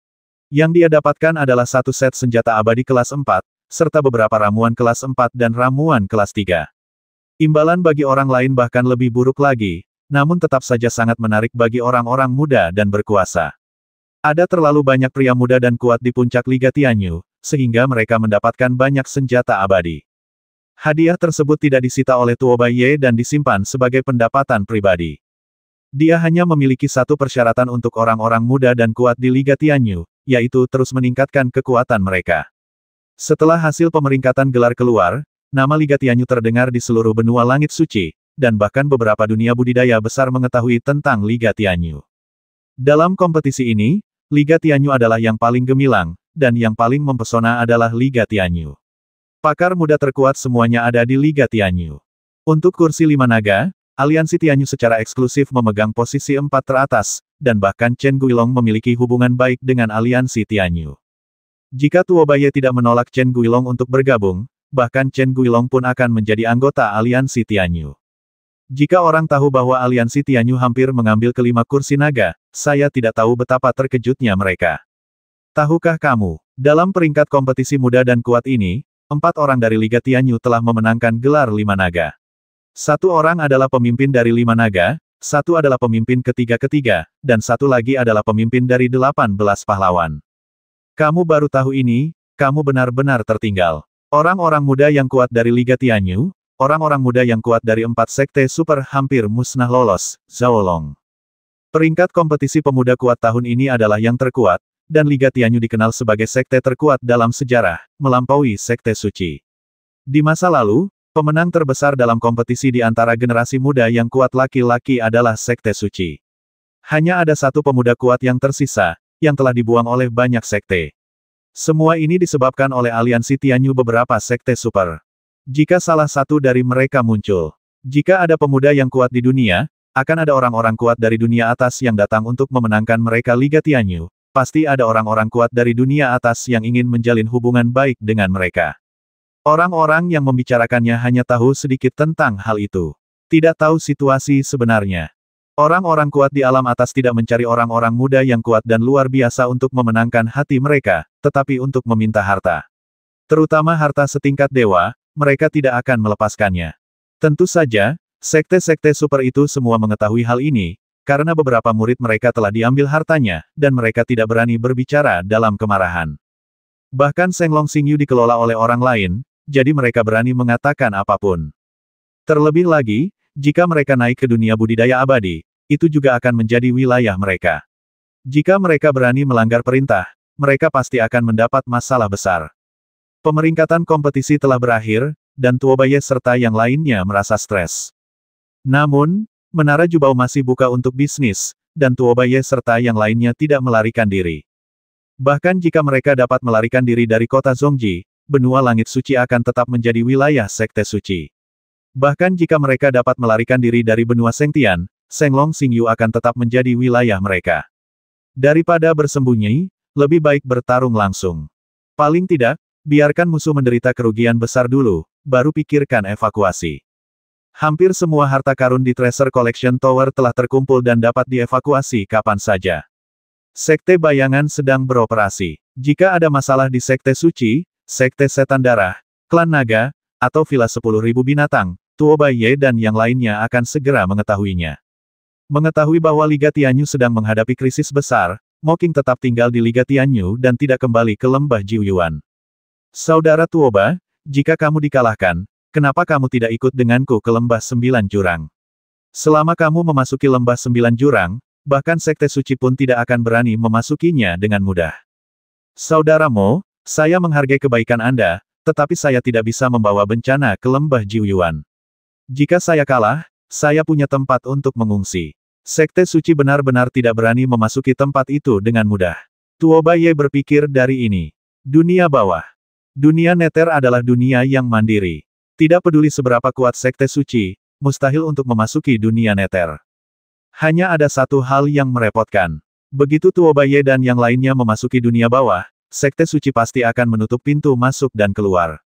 Yang dia dapatkan adalah satu set senjata abadi kelas 4, serta beberapa ramuan kelas 4 dan ramuan kelas 3. Imbalan bagi orang lain bahkan lebih buruk lagi, namun tetap saja sangat menarik bagi orang-orang muda dan berkuasa. Ada terlalu banyak pria muda dan kuat di puncak Liga Tianyu, sehingga mereka mendapatkan banyak senjata abadi. Hadiah tersebut tidak disita oleh Tuo Ye dan disimpan sebagai pendapatan pribadi. Dia hanya memiliki satu persyaratan untuk orang-orang muda dan kuat di Liga Tianyu, yaitu terus meningkatkan kekuatan mereka. Setelah hasil pemeringkatan gelar keluar, nama Liga Tianyu terdengar di seluruh benua langit suci, dan bahkan beberapa dunia budidaya besar mengetahui tentang Liga Tianyu. Dalam kompetisi ini, Liga Tianyu adalah yang paling gemilang, dan yang paling mempesona adalah Liga Tianyu. Pakar muda terkuat semuanya ada di Liga Tianyu. Untuk kursi lima naga, Aliansi Tianyu secara eksklusif memegang posisi empat teratas, dan bahkan Chen Guilong memiliki hubungan baik dengan aliansi Tianyu. Jika Tuo Baye tidak menolak Chen Guilong untuk bergabung, bahkan Chen Guilong pun akan menjadi anggota aliansi Tianyu. Jika orang tahu bahwa aliansi Tianyu hampir mengambil kelima kursi naga, saya tidak tahu betapa terkejutnya mereka. Tahukah kamu, dalam peringkat kompetisi muda dan kuat ini, empat orang dari Liga Tianyu telah memenangkan gelar lima naga. Satu orang adalah pemimpin dari lima naga, satu adalah pemimpin ketiga-ketiga, dan satu lagi adalah pemimpin dari delapan belas pahlawan. Kamu baru tahu ini, kamu benar-benar tertinggal. Orang-orang muda yang kuat dari Liga Tianyu, orang-orang muda yang kuat dari empat sekte super hampir musnah lolos, Zhao Long, Peringkat kompetisi pemuda kuat tahun ini adalah yang terkuat, dan Liga Tianyu dikenal sebagai sekte terkuat dalam sejarah, melampaui sekte suci. Di masa lalu, Pemenang terbesar dalam kompetisi di antara generasi muda yang kuat laki-laki adalah Sekte Suci. Hanya ada satu pemuda kuat yang tersisa, yang telah dibuang oleh banyak sekte. Semua ini disebabkan oleh aliansi Tianyu beberapa sekte super. Jika salah satu dari mereka muncul, jika ada pemuda yang kuat di dunia, akan ada orang-orang kuat dari dunia atas yang datang untuk memenangkan mereka Liga Tianyu, pasti ada orang-orang kuat dari dunia atas yang ingin menjalin hubungan baik dengan mereka. Orang-orang yang membicarakannya hanya tahu sedikit tentang hal itu. Tidak tahu situasi sebenarnya. Orang-orang kuat di alam atas tidak mencari orang-orang muda yang kuat dan luar biasa untuk memenangkan hati mereka, tetapi untuk meminta harta. Terutama harta setingkat dewa, mereka tidak akan melepaskannya. Tentu saja, sekte-sekte super itu semua mengetahui hal ini, karena beberapa murid mereka telah diambil hartanya, dan mereka tidak berani berbicara dalam kemarahan. Bahkan Senglong Xingyu dikelola oleh orang lain, jadi mereka berani mengatakan apapun. Terlebih lagi, jika mereka naik ke dunia budidaya abadi, itu juga akan menjadi wilayah mereka. Jika mereka berani melanggar perintah, mereka pasti akan mendapat masalah besar. Pemeringkatan kompetisi telah berakhir, dan Tuobaye serta yang lainnya merasa stres. Namun, Menara Jubau masih buka untuk bisnis, dan Tuobaye serta yang lainnya tidak melarikan diri. Bahkan jika mereka dapat melarikan diri dari kota Zongji, benua langit suci akan tetap menjadi wilayah sekte suci. Bahkan jika mereka dapat melarikan diri dari benua Sengtian, Senglong Xingyu akan tetap menjadi wilayah mereka. Daripada bersembunyi, lebih baik bertarung langsung. Paling tidak, biarkan musuh menderita kerugian besar dulu, baru pikirkan evakuasi. Hampir semua harta karun di Treasure Collection Tower telah terkumpul dan dapat dievakuasi kapan saja. Sekte Bayangan sedang beroperasi. Jika ada masalah di Sekte Suci, Sekte Setan Darah, Klan Naga, atau Villa 10.000 Binatang, Tuoba Ye dan yang lainnya akan segera mengetahuinya. Mengetahui bahwa Liga Tianyu sedang menghadapi krisis besar, Moking tetap tinggal di Liga Tianyu dan tidak kembali ke lembah Jiuyuan. Saudara Tuoba, jika kamu dikalahkan, kenapa kamu tidak ikut denganku ke lembah sembilan jurang? Selama kamu memasuki lembah sembilan jurang, bahkan sekte suci pun tidak akan berani memasukinya dengan mudah. Saudaramu. Saya menghargai kebaikan Anda, tetapi saya tidak bisa membawa bencana ke lembah Jiuyuan. Jika saya kalah, saya punya tempat untuk mengungsi. Sekte suci benar-benar tidak berani memasuki tempat itu dengan mudah. Tuo Baiye berpikir dari ini. Dunia bawah. Dunia neter adalah dunia yang mandiri. Tidak peduli seberapa kuat sekte suci, mustahil untuk memasuki dunia neter. Hanya ada satu hal yang merepotkan. Begitu Tuo Baiye dan yang lainnya memasuki dunia bawah, Sekte Suci pasti akan menutup pintu masuk dan keluar.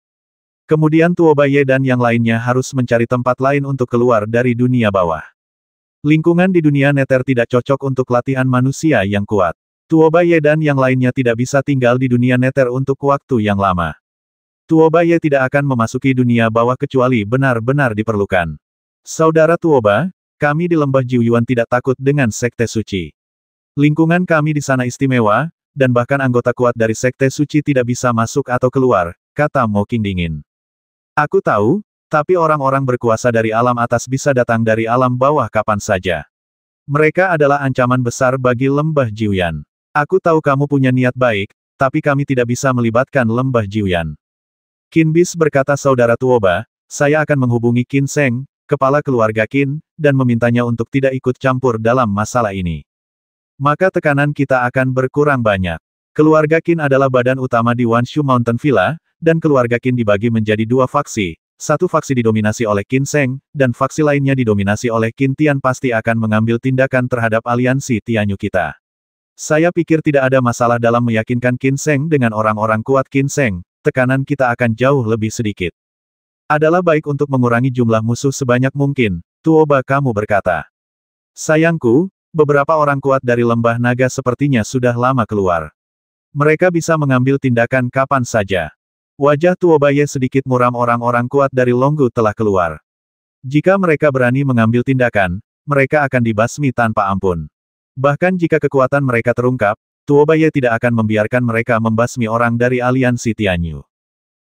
Kemudian Tuo Baye dan yang lainnya harus mencari tempat lain untuk keluar dari dunia bawah. Lingkungan di dunia neter tidak cocok untuk latihan manusia yang kuat. Baye dan yang lainnya tidak bisa tinggal di dunia neter untuk waktu yang lama. Baye tidak akan memasuki dunia bawah kecuali benar-benar diperlukan. Saudara Tuoba, kami di lembah Jiuyuan tidak takut dengan sekte suci. Lingkungan kami di sana istimewa, dan bahkan anggota kuat dari Sekte Suci tidak bisa masuk atau keluar, kata Mo Moking dingin. Aku tahu, tapi orang-orang berkuasa dari alam atas bisa datang dari alam bawah kapan saja. Mereka adalah ancaman besar bagi lembah Jiuyan. Aku tahu kamu punya niat baik, tapi kami tidak bisa melibatkan lembah Jiuyan. Bis berkata saudara Tuoba, saya akan menghubungi Kin Seng, kepala keluarga Kin, dan memintanya untuk tidak ikut campur dalam masalah ini maka tekanan kita akan berkurang banyak. Keluarga Qin adalah badan utama di Wanshu Mountain Villa, dan keluarga Qin dibagi menjadi dua faksi. Satu faksi didominasi oleh Qin Seng, dan faksi lainnya didominasi oleh Qin Tian pasti akan mengambil tindakan terhadap aliansi Tianyu kita. Saya pikir tidak ada masalah dalam meyakinkan Qin Seng dengan orang-orang kuat Qin Seng, tekanan kita akan jauh lebih sedikit. Adalah baik untuk mengurangi jumlah musuh sebanyak mungkin, Tuoba kamu berkata. Sayangku, Beberapa orang kuat dari lembah naga sepertinya sudah lama keluar. Mereka bisa mengambil tindakan kapan saja. Wajah Tuobaye sedikit muram orang-orang kuat dari Longgu telah keluar. Jika mereka berani mengambil tindakan, mereka akan dibasmi tanpa ampun. Bahkan jika kekuatan mereka terungkap, Tuobaye tidak akan membiarkan mereka membasmi orang dari aliansi Tianyu.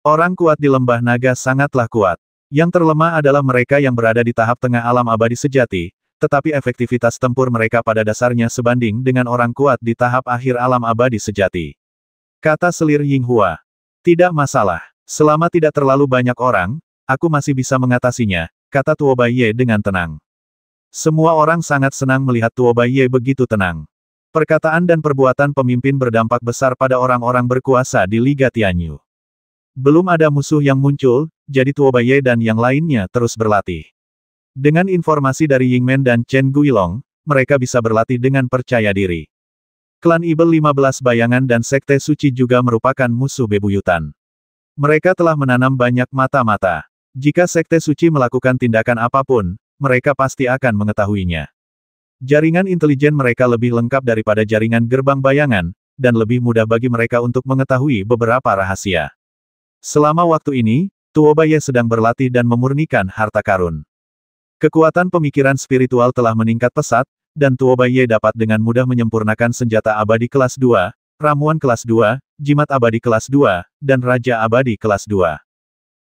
Orang kuat di lembah naga sangatlah kuat. Yang terlemah adalah mereka yang berada di tahap tengah alam abadi sejati, tetapi efektivitas tempur mereka pada dasarnya sebanding dengan orang kuat di tahap akhir alam abadi sejati. Kata selir Yinghua. Tidak masalah. Selama tidak terlalu banyak orang, aku masih bisa mengatasinya, kata Tuo Bai Ye dengan tenang. Semua orang sangat senang melihat Tuo Bai Ye begitu tenang. Perkataan dan perbuatan pemimpin berdampak besar pada orang-orang berkuasa di Liga Tianyu. Belum ada musuh yang muncul, jadi Tuo Bai Ye dan yang lainnya terus berlatih. Dengan informasi dari Yingmen dan Chen Guilong, mereka bisa berlatih dengan percaya diri. Klan Ibel 15 Bayangan dan Sekte Suci juga merupakan musuh bebuyutan. Mereka telah menanam banyak mata-mata. Jika Sekte Suci melakukan tindakan apapun, mereka pasti akan mengetahuinya. Jaringan intelijen mereka lebih lengkap daripada jaringan gerbang bayangan, dan lebih mudah bagi mereka untuk mengetahui beberapa rahasia. Selama waktu ini, Tuobaye sedang berlatih dan memurnikan harta karun. Kekuatan pemikiran spiritual telah meningkat pesat, dan Tuo Ye dapat dengan mudah menyempurnakan senjata abadi kelas 2, ramuan kelas 2, jimat abadi kelas 2, dan raja abadi kelas 2.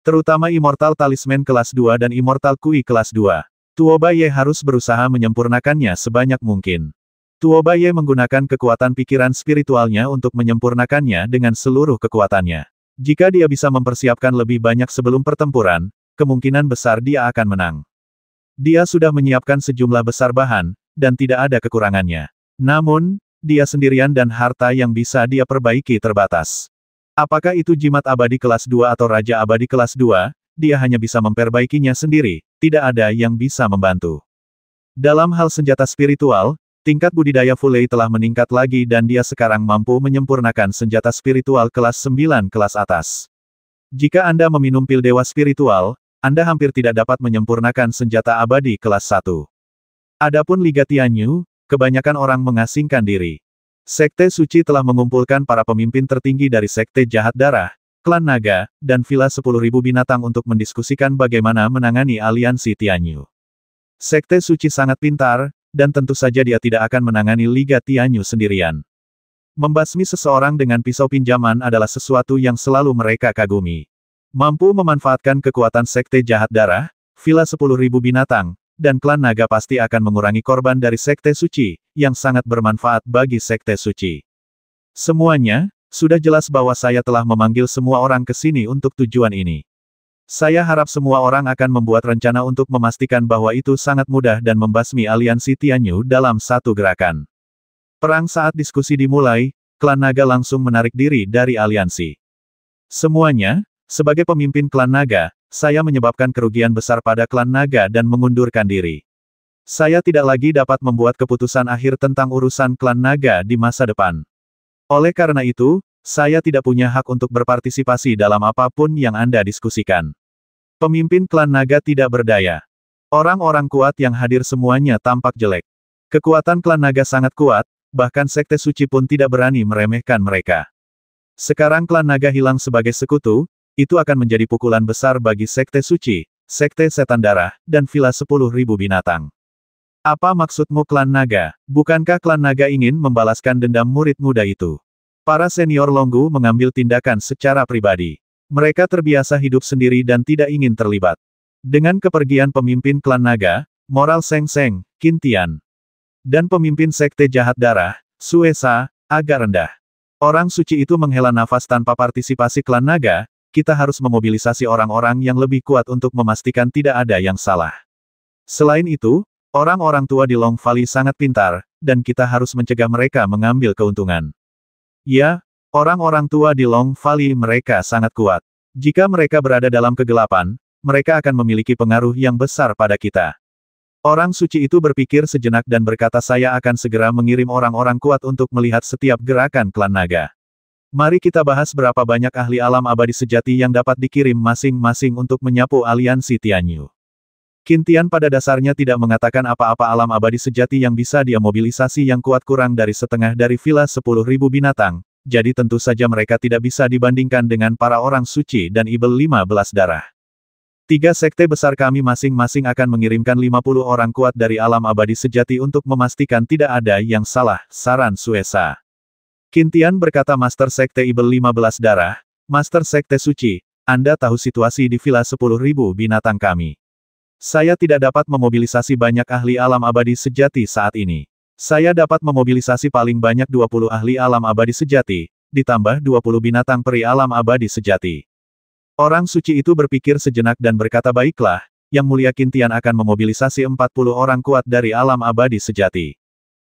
Terutama Immortal Talisman kelas 2 dan Immortal Kui kelas 2. Tuobaye harus berusaha menyempurnakannya sebanyak mungkin. Tuo Tuobaye menggunakan kekuatan pikiran spiritualnya untuk menyempurnakannya dengan seluruh kekuatannya. Jika dia bisa mempersiapkan lebih banyak sebelum pertempuran, kemungkinan besar dia akan menang. Dia sudah menyiapkan sejumlah besar bahan, dan tidak ada kekurangannya. Namun, dia sendirian dan harta yang bisa dia perbaiki terbatas. Apakah itu jimat abadi kelas 2 atau raja abadi kelas 2, dia hanya bisa memperbaikinya sendiri, tidak ada yang bisa membantu. Dalam hal senjata spiritual, tingkat budidaya Fulei telah meningkat lagi dan dia sekarang mampu menyempurnakan senjata spiritual kelas 9 kelas atas. Jika Anda meminum pil dewa spiritual, anda hampir tidak dapat menyempurnakan senjata abadi kelas 1. Adapun Liga Tianyu, kebanyakan orang mengasingkan diri. Sekte Suci telah mengumpulkan para pemimpin tertinggi dari Sekte Jahat Darah, Klan Naga, dan Villa 10.000 Binatang untuk mendiskusikan bagaimana menangani aliansi Tianyu. Sekte Suci sangat pintar, dan tentu saja dia tidak akan menangani Liga Tianyu sendirian. Membasmi seseorang dengan pisau pinjaman adalah sesuatu yang selalu mereka kagumi. Mampu memanfaatkan kekuatan sekte jahat darah, villa ribu binatang, dan klan naga pasti akan mengurangi korban dari sekte suci, yang sangat bermanfaat bagi sekte suci. Semuanya, sudah jelas bahwa saya telah memanggil semua orang ke sini untuk tujuan ini. Saya harap semua orang akan membuat rencana untuk memastikan bahwa itu sangat mudah dan membasmi aliansi Tianyu dalam satu gerakan. Perang saat diskusi dimulai, klan naga langsung menarik diri dari aliansi. Semuanya, sebagai pemimpin klan naga, saya menyebabkan kerugian besar pada klan naga dan mengundurkan diri. Saya tidak lagi dapat membuat keputusan akhir tentang urusan klan naga di masa depan. Oleh karena itu, saya tidak punya hak untuk berpartisipasi dalam apapun yang Anda diskusikan. Pemimpin klan naga tidak berdaya. Orang-orang kuat yang hadir semuanya tampak jelek. Kekuatan klan naga sangat kuat, bahkan sekte suci pun tidak berani meremehkan mereka. Sekarang klan naga hilang sebagai sekutu, itu akan menjadi pukulan besar bagi Sekte Suci, Sekte Setan Darah, dan Villa 10.000 Binatang. Apa maksudmu klan naga? Bukankah klan naga ingin membalaskan dendam murid muda itu? Para senior Longgu mengambil tindakan secara pribadi. Mereka terbiasa hidup sendiri dan tidak ingin terlibat. Dengan kepergian pemimpin klan naga, moral Seng Seng, Kintian, dan pemimpin sekte jahat darah, Suesa, agak rendah. Orang suci itu menghela nafas tanpa partisipasi klan naga, kita harus memobilisasi orang-orang yang lebih kuat untuk memastikan tidak ada yang salah. Selain itu, orang-orang tua di Long Valley sangat pintar, dan kita harus mencegah mereka mengambil keuntungan. Ya, orang-orang tua di Long Valley mereka sangat kuat. Jika mereka berada dalam kegelapan, mereka akan memiliki pengaruh yang besar pada kita. Orang suci itu berpikir sejenak dan berkata saya akan segera mengirim orang-orang kuat untuk melihat setiap gerakan klan naga. Mari kita bahas berapa banyak ahli alam abadi sejati yang dapat dikirim masing-masing untuk menyapu aliansi Tianyu. Kintian pada dasarnya tidak mengatakan apa-apa alam abadi sejati yang bisa dia mobilisasi yang kuat kurang dari setengah dari villa 10.000 binatang, jadi tentu saja mereka tidak bisa dibandingkan dengan para orang suci dan ibel 15 darah. Tiga sekte besar kami masing-masing akan mengirimkan 50 orang kuat dari alam abadi sejati untuk memastikan tidak ada yang salah, saran Suesa. Kintian berkata Master Sekte Ibel 15 darah, Master Sekte Suci, Anda tahu situasi di Villa 10.000 binatang kami. Saya tidak dapat memobilisasi banyak ahli alam abadi sejati saat ini. Saya dapat memobilisasi paling banyak 20 ahli alam abadi sejati, ditambah 20 binatang peri alam abadi sejati. Orang suci itu berpikir sejenak dan berkata baiklah, Yang Mulia Kintian akan memobilisasi 40 orang kuat dari alam abadi sejati.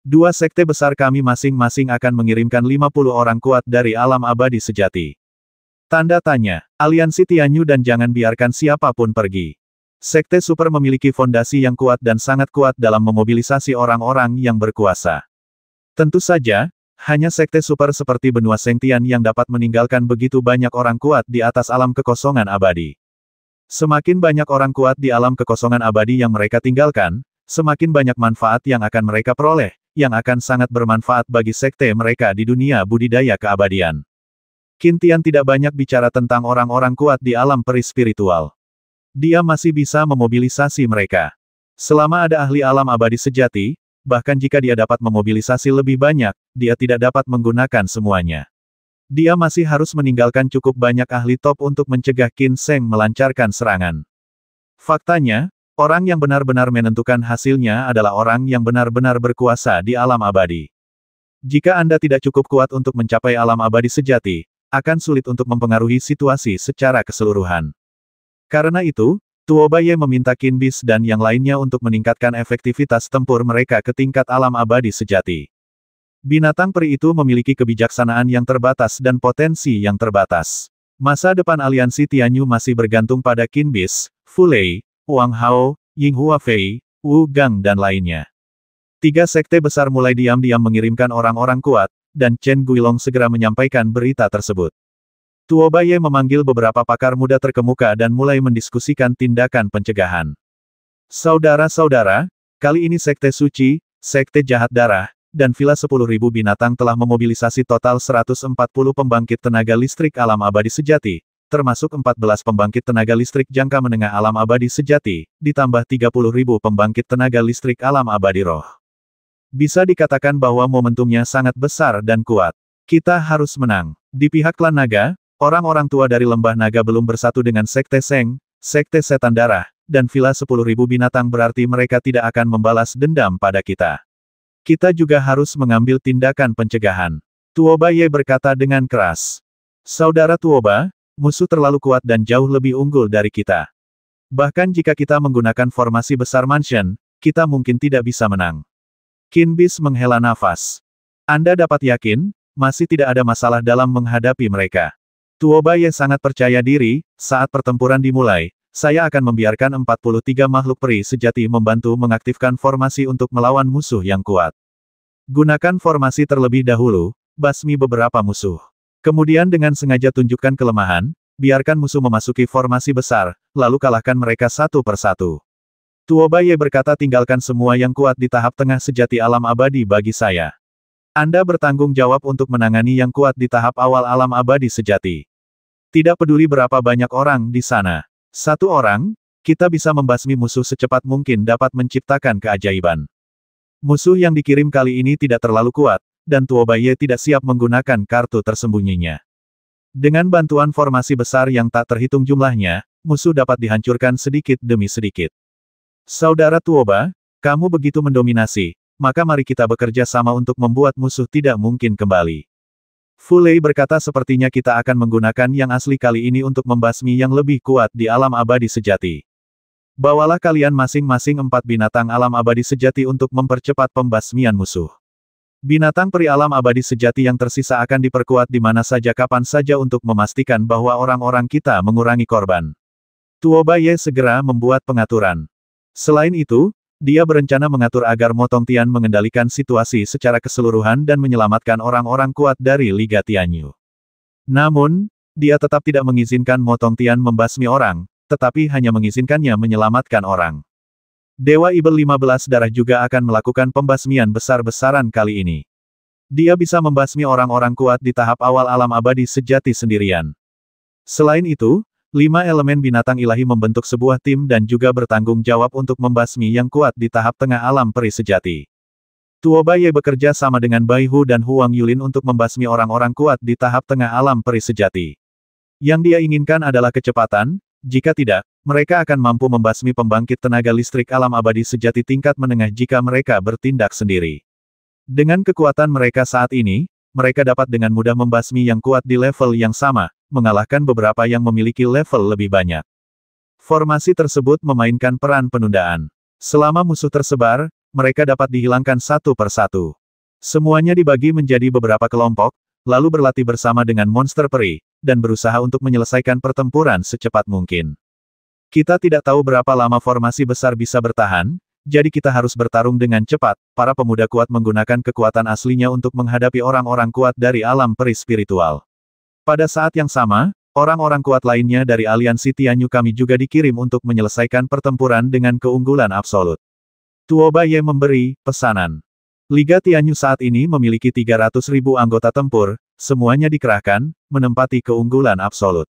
Dua sekte besar kami masing-masing akan mengirimkan 50 orang kuat dari alam abadi sejati. Tanda tanya, aliansi Tianyu dan jangan biarkan siapapun pergi. Sekte super memiliki fondasi yang kuat dan sangat kuat dalam memobilisasi orang-orang yang berkuasa. Tentu saja, hanya sekte super seperti benua Sengtian yang dapat meninggalkan begitu banyak orang kuat di atas alam kekosongan abadi. Semakin banyak orang kuat di alam kekosongan abadi yang mereka tinggalkan, semakin banyak manfaat yang akan mereka peroleh, yang akan sangat bermanfaat bagi sekte mereka di dunia budidaya keabadian. Kintian tidak banyak bicara tentang orang-orang kuat di alam perispiritual. Dia masih bisa memobilisasi mereka. Selama ada ahli alam abadi sejati, bahkan jika dia dapat memobilisasi lebih banyak, dia tidak dapat menggunakan semuanya. Dia masih harus meninggalkan cukup banyak ahli top untuk mencegah Qin Seng melancarkan serangan. Faktanya, Orang yang benar-benar menentukan hasilnya adalah orang yang benar-benar berkuasa di alam abadi. Jika Anda tidak cukup kuat untuk mencapai alam abadi sejati, akan sulit untuk mempengaruhi situasi secara keseluruhan. Karena itu, Tuobaye meminta Kinbis dan yang lainnya untuk meningkatkan efektivitas tempur mereka ke tingkat alam abadi sejati. Binatang peri itu memiliki kebijaksanaan yang terbatas dan potensi yang terbatas. Masa depan aliansi Tianyu masih bergantung pada Kinbis, Fulei, Wang Hao, Ying Hua Fei, Wu Gang dan lainnya. Tiga sekte besar mulai diam-diam mengirimkan orang-orang kuat, dan Chen Guilong segera menyampaikan berita tersebut. Tuo Baye memanggil beberapa pakar muda terkemuka dan mulai mendiskusikan tindakan pencegahan. Saudara-saudara, kali ini Sekte Suci, Sekte Jahat Darah, dan Villa 10.000 Binatang telah memobilisasi total 140 pembangkit tenaga listrik alam abadi sejati, termasuk 14 pembangkit tenaga listrik jangka menengah alam abadi sejati, ditambah 30 ribu pembangkit tenaga listrik alam abadi roh. Bisa dikatakan bahwa momentumnya sangat besar dan kuat. Kita harus menang. Di pihak klan naga, orang-orang tua dari lembah naga belum bersatu dengan sekte Seng, sekte setan darah, dan villa ribu binatang berarti mereka tidak akan membalas dendam pada kita. Kita juga harus mengambil tindakan pencegahan. Tuoba Ye berkata dengan keras. Saudara Tuoba, Musuh terlalu kuat dan jauh lebih unggul dari kita. Bahkan jika kita menggunakan formasi besar mansion, kita mungkin tidak bisa menang. Bis menghela nafas. Anda dapat yakin, masih tidak ada masalah dalam menghadapi mereka. yang sangat percaya diri, saat pertempuran dimulai, saya akan membiarkan 43 makhluk peri sejati membantu mengaktifkan formasi untuk melawan musuh yang kuat. Gunakan formasi terlebih dahulu, basmi beberapa musuh. Kemudian dengan sengaja tunjukkan kelemahan, biarkan musuh memasuki formasi besar, lalu kalahkan mereka satu persatu. Tuobaye Baye berkata tinggalkan semua yang kuat di tahap tengah sejati alam abadi bagi saya. Anda bertanggung jawab untuk menangani yang kuat di tahap awal alam abadi sejati. Tidak peduli berapa banyak orang di sana. Satu orang, kita bisa membasmi musuh secepat mungkin dapat menciptakan keajaiban. Musuh yang dikirim kali ini tidak terlalu kuat, dan Tuobaye tidak siap menggunakan kartu tersembunyinya. Dengan bantuan formasi besar yang tak terhitung jumlahnya, musuh dapat dihancurkan sedikit demi sedikit. Saudara Tuoba, kamu begitu mendominasi, maka mari kita bekerja sama untuk membuat musuh tidak mungkin kembali. Fulei berkata sepertinya kita akan menggunakan yang asli kali ini untuk membasmi yang lebih kuat di alam abadi sejati. Bawalah kalian masing-masing empat binatang alam abadi sejati untuk mempercepat pembasmian musuh. Binatang peri alam abadi sejati yang tersisa akan diperkuat di mana saja kapan saja untuk memastikan bahwa orang-orang kita mengurangi korban. Tuoba Baye segera membuat pengaturan. Selain itu, dia berencana mengatur agar Motong Tian mengendalikan situasi secara keseluruhan dan menyelamatkan orang-orang kuat dari Liga Tianyu. Namun, dia tetap tidak mengizinkan Motong Tian membasmi orang, tetapi hanya mengizinkannya menyelamatkan orang. Dewa Ibel 15 darah juga akan melakukan pembasmian besar-besaran kali ini. Dia bisa membasmi orang-orang kuat di tahap awal alam abadi sejati sendirian. Selain itu, lima elemen binatang ilahi membentuk sebuah tim dan juga bertanggung jawab untuk membasmi yang kuat di tahap tengah alam peri sejati. Tuo Baye bekerja sama dengan Bai Hu dan Huang Yulin untuk membasmi orang-orang kuat di tahap tengah alam peri sejati. Yang dia inginkan adalah kecepatan, jika tidak, mereka akan mampu membasmi pembangkit tenaga listrik alam abadi sejati tingkat menengah jika mereka bertindak sendiri. Dengan kekuatan mereka saat ini, mereka dapat dengan mudah membasmi yang kuat di level yang sama, mengalahkan beberapa yang memiliki level lebih banyak. Formasi tersebut memainkan peran penundaan. Selama musuh tersebar, mereka dapat dihilangkan satu per satu. Semuanya dibagi menjadi beberapa kelompok, lalu berlatih bersama dengan monster peri, dan berusaha untuk menyelesaikan pertempuran secepat mungkin. Kita tidak tahu berapa lama formasi besar bisa bertahan, jadi kita harus bertarung dengan cepat. Para pemuda kuat menggunakan kekuatan aslinya untuk menghadapi orang-orang kuat dari alam peri spiritual. Pada saat yang sama, orang-orang kuat lainnya dari aliansi Tianyu kami juga dikirim untuk menyelesaikan pertempuran dengan keunggulan absolut. Tuoba Ye memberi pesanan. Liga Tianyu saat ini memiliki 300 anggota tempur, Semuanya dikerahkan, menempati keunggulan absolut.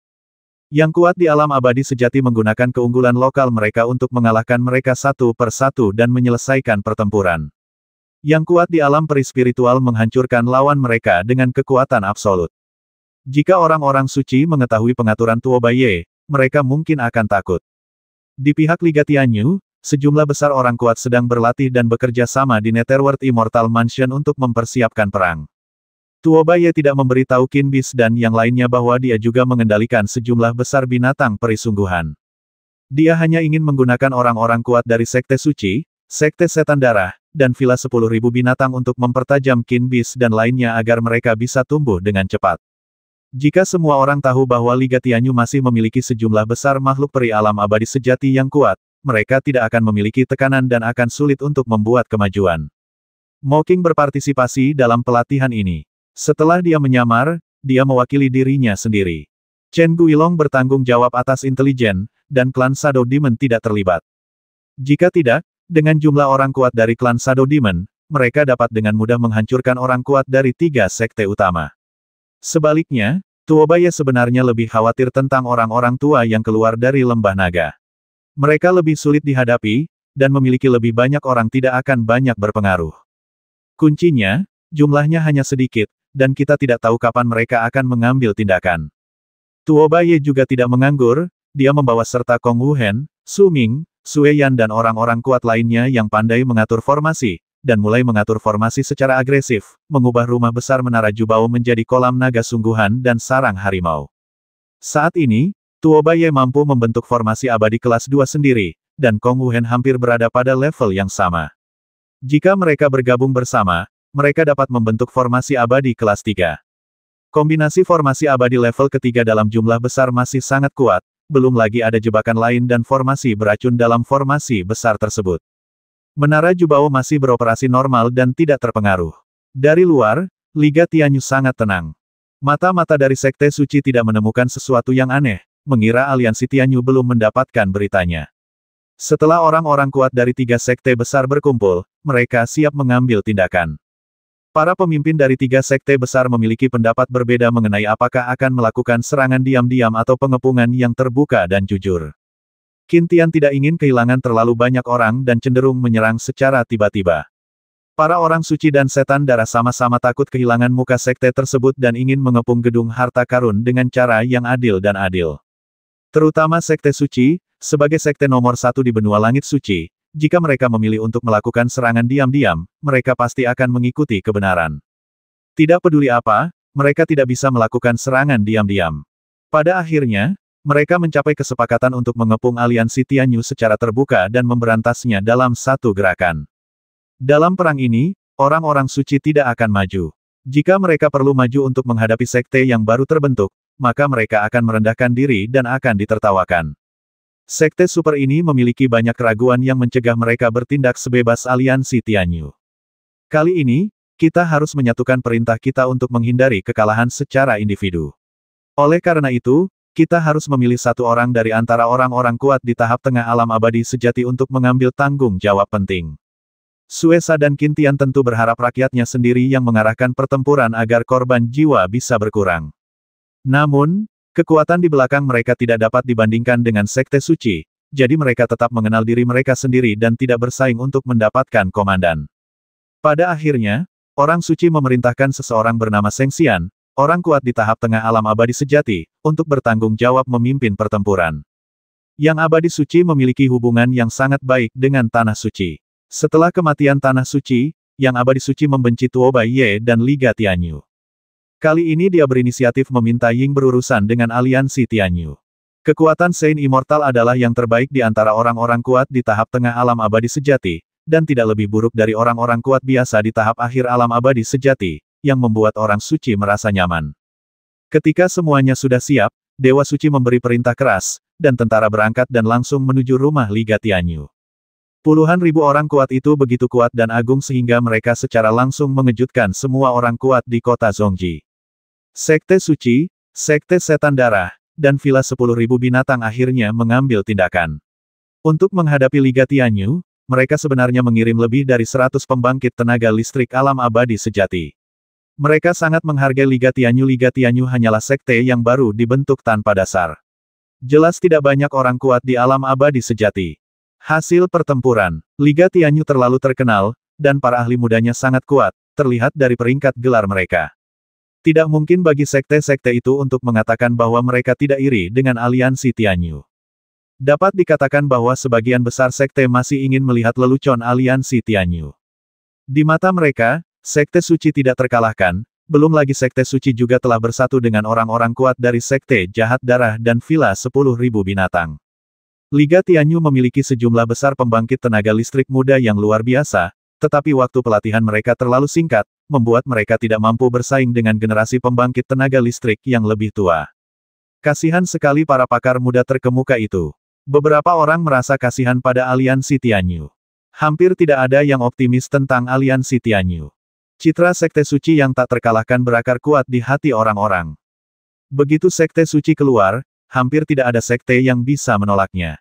Yang kuat di alam abadi sejati menggunakan keunggulan lokal mereka untuk mengalahkan mereka satu per satu dan menyelesaikan pertempuran. Yang kuat di alam perispiritual menghancurkan lawan mereka dengan kekuatan absolut. Jika orang-orang suci mengetahui pengaturan Tuo Baye, mereka mungkin akan takut. Di pihak Liga Tianyu, sejumlah besar orang kuat sedang berlatih dan bekerja sama di Netherworld Immortal Mansion untuk mempersiapkan perang. Tuobaye tidak memberitahu Kinbis dan yang lainnya bahwa dia juga mengendalikan sejumlah besar binatang perisungguhan. Dia hanya ingin menggunakan orang-orang kuat dari Sekte Suci, Sekte Setan Darah, dan Villa 10.000 binatang untuk mempertajam Kinbis dan lainnya agar mereka bisa tumbuh dengan cepat. Jika semua orang tahu bahwa Liga Tianyu masih memiliki sejumlah besar makhluk peri alam abadi sejati yang kuat, mereka tidak akan memiliki tekanan dan akan sulit untuk membuat kemajuan. Mocking berpartisipasi dalam pelatihan ini. Setelah dia menyamar, dia mewakili dirinya sendiri. Chen Guilong bertanggung jawab atas intelijen, dan klan Shadow Demon tidak terlibat. Jika tidak, dengan jumlah orang kuat dari klan Shadow Demon, mereka dapat dengan mudah menghancurkan orang kuat dari tiga sekte utama. Sebaliknya, Tuobaya sebenarnya lebih khawatir tentang orang-orang tua yang keluar dari lembah naga. Mereka lebih sulit dihadapi, dan memiliki lebih banyak orang tidak akan banyak berpengaruh. Kuncinya, jumlahnya hanya sedikit, dan kita tidak tahu kapan mereka akan mengambil tindakan. Baye juga tidak menganggur, dia membawa serta Kong Wuhen, Su Ming, Sue Yan dan orang-orang kuat lainnya yang pandai mengatur formasi, dan mulai mengatur formasi secara agresif, mengubah rumah besar Menara Jubao menjadi kolam naga sungguhan dan sarang harimau. Saat ini, Baye mampu membentuk formasi abadi kelas 2 sendiri, dan Kong Wuhen hampir berada pada level yang sama. Jika mereka bergabung bersama, mereka dapat membentuk formasi abadi kelas 3. Kombinasi formasi abadi level ketiga dalam jumlah besar masih sangat kuat, belum lagi ada jebakan lain dan formasi beracun dalam formasi besar tersebut. Menara Jubao masih beroperasi normal dan tidak terpengaruh. Dari luar, Liga Tianyu sangat tenang. Mata-mata dari Sekte Suci tidak menemukan sesuatu yang aneh, mengira aliansi Tianyu belum mendapatkan beritanya. Setelah orang-orang kuat dari tiga sekte besar berkumpul, mereka siap mengambil tindakan. Para pemimpin dari tiga sekte besar memiliki pendapat berbeda mengenai apakah akan melakukan serangan diam-diam atau pengepungan yang terbuka dan jujur. Kintian tidak ingin kehilangan terlalu banyak orang dan cenderung menyerang secara tiba-tiba. Para orang suci dan setan darah sama-sama takut kehilangan muka sekte tersebut dan ingin mengepung gedung harta karun dengan cara yang adil dan adil. Terutama sekte suci, sebagai sekte nomor satu di benua langit suci, jika mereka memilih untuk melakukan serangan diam-diam, mereka pasti akan mengikuti kebenaran. Tidak peduli apa, mereka tidak bisa melakukan serangan diam-diam. Pada akhirnya, mereka mencapai kesepakatan untuk mengepung aliansi Tianyu secara terbuka dan memberantasnya dalam satu gerakan. Dalam perang ini, orang-orang suci tidak akan maju. Jika mereka perlu maju untuk menghadapi sekte yang baru terbentuk, maka mereka akan merendahkan diri dan akan ditertawakan. Sekte super ini memiliki banyak keraguan yang mencegah mereka bertindak sebebas aliansi Tianyu. Kali ini, kita harus menyatukan perintah kita untuk menghindari kekalahan secara individu. Oleh karena itu, kita harus memilih satu orang dari antara orang-orang kuat di tahap tengah alam abadi sejati untuk mengambil tanggung jawab penting. Suesa dan Kintian tentu berharap rakyatnya sendiri yang mengarahkan pertempuran agar korban jiwa bisa berkurang. Namun, Kekuatan di belakang mereka tidak dapat dibandingkan dengan Sekte Suci, jadi mereka tetap mengenal diri mereka sendiri dan tidak bersaing untuk mendapatkan komandan. Pada akhirnya, orang suci memerintahkan seseorang bernama Seng Xian, orang kuat di tahap tengah alam abadi sejati, untuk bertanggung jawab memimpin pertempuran. Yang abadi suci memiliki hubungan yang sangat baik dengan Tanah Suci. Setelah kematian Tanah Suci, yang abadi suci membenci Tuoba Ye dan Liga Tianyu. Kali ini dia berinisiatif meminta Ying berurusan dengan aliansi Tianyu. Kekuatan Saint Immortal adalah yang terbaik di antara orang-orang kuat di tahap tengah alam abadi sejati, dan tidak lebih buruk dari orang-orang kuat biasa di tahap akhir alam abadi sejati, yang membuat orang suci merasa nyaman. Ketika semuanya sudah siap, Dewa Suci memberi perintah keras, dan tentara berangkat dan langsung menuju rumah Liga Tianyu. Puluhan ribu orang kuat itu begitu kuat dan agung sehingga mereka secara langsung mengejutkan semua orang kuat di kota Zongji. Sekte Suci, Sekte Setan Darah, dan Villa 10.000 Binatang akhirnya mengambil tindakan. Untuk menghadapi Liga Tianyu, mereka sebenarnya mengirim lebih dari 100 pembangkit tenaga listrik alam abadi sejati. Mereka sangat menghargai Liga Tianyu. Liga Tianyu hanyalah sekte yang baru dibentuk tanpa dasar. Jelas tidak banyak orang kuat di alam abadi sejati. Hasil pertempuran, Liga Tianyu terlalu terkenal, dan para ahli mudanya sangat kuat, terlihat dari peringkat gelar mereka. Tidak mungkin bagi sekte-sekte itu untuk mengatakan bahwa mereka tidak iri dengan aliansi Tianyu. Dapat dikatakan bahwa sebagian besar sekte masih ingin melihat lelucon aliansi Tianyu. Di mata mereka, sekte suci tidak terkalahkan, belum lagi sekte suci juga telah bersatu dengan orang-orang kuat dari sekte jahat darah dan villa 10.000 binatang. Liga Tianyu memiliki sejumlah besar pembangkit tenaga listrik muda yang luar biasa, tetapi waktu pelatihan mereka terlalu singkat, membuat mereka tidak mampu bersaing dengan generasi pembangkit tenaga listrik yang lebih tua. Kasihan sekali para pakar muda terkemuka itu. Beberapa orang merasa kasihan pada aliansi Tianyu. Hampir tidak ada yang optimis tentang aliansi Tianyu. Citra Sekte Suci yang tak terkalahkan berakar kuat di hati orang-orang. Begitu Sekte Suci keluar, hampir tidak ada Sekte yang bisa menolaknya.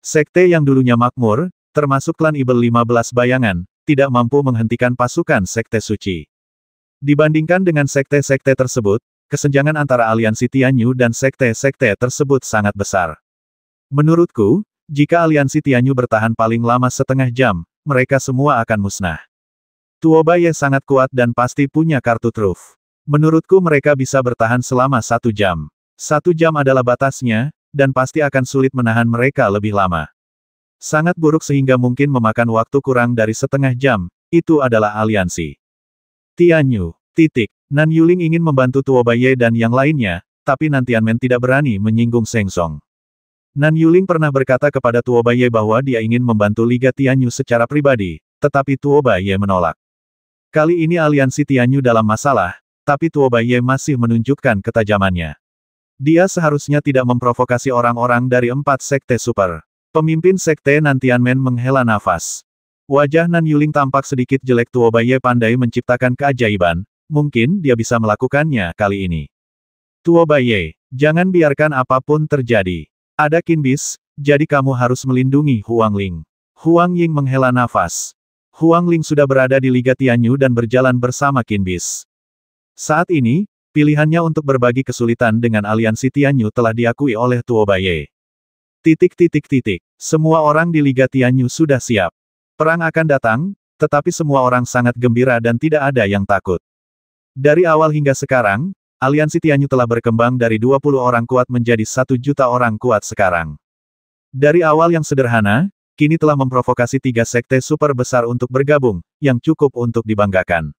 Sekte yang dulunya makmur, termasuk klan Ibel 15 bayangan, tidak mampu menghentikan pasukan Sekte Suci. Dibandingkan dengan sekte-sekte tersebut, kesenjangan antara aliansi Tianyu dan sekte-sekte tersebut sangat besar. Menurutku, jika aliansi Tianyu bertahan paling lama setengah jam, mereka semua akan musnah. Tuobaye sangat kuat dan pasti punya kartu truf. Menurutku mereka bisa bertahan selama satu jam. Satu jam adalah batasnya, dan pasti akan sulit menahan mereka lebih lama. Sangat buruk sehingga mungkin memakan waktu kurang dari setengah jam, itu adalah aliansi. Tianyu, titik, Nan Yuling ingin membantu Tuo Baiye dan yang lainnya, tapi Nantianmen tidak berani menyinggung Seng Song. Nan Yuling pernah berkata kepada Tuo Baiye bahwa dia ingin membantu Liga Tianyu secara pribadi, tetapi Tuo Baiye menolak. Kali ini aliansi Tianyu dalam masalah, tapi Tuo Baiye masih menunjukkan ketajamannya. Dia seharusnya tidak memprovokasi orang-orang dari empat sekte super. Pemimpin Sekte Nantianmen menghela nafas. Wajah Nan Yuling tampak sedikit jelek Tuo Baye pandai menciptakan keajaiban, mungkin dia bisa melakukannya kali ini. Tuo Baye, jangan biarkan apapun terjadi. Ada Kinbis, jadi kamu harus melindungi Huang Ling. Huang Ying menghela nafas. Huang Ling sudah berada di Liga Tianyu dan berjalan bersama Kinbis. Saat ini, pilihannya untuk berbagi kesulitan dengan aliansi Tianyu telah diakui oleh Tuo Baye. Titik titik titik. Semua orang di Liga Tianyu sudah siap. Perang akan datang, tetapi semua orang sangat gembira dan tidak ada yang takut. Dari awal hingga sekarang, aliansi Tianyu telah berkembang dari 20 orang kuat menjadi satu juta orang kuat sekarang. Dari awal yang sederhana, kini telah memprovokasi tiga sekte super besar untuk bergabung, yang cukup untuk dibanggakan.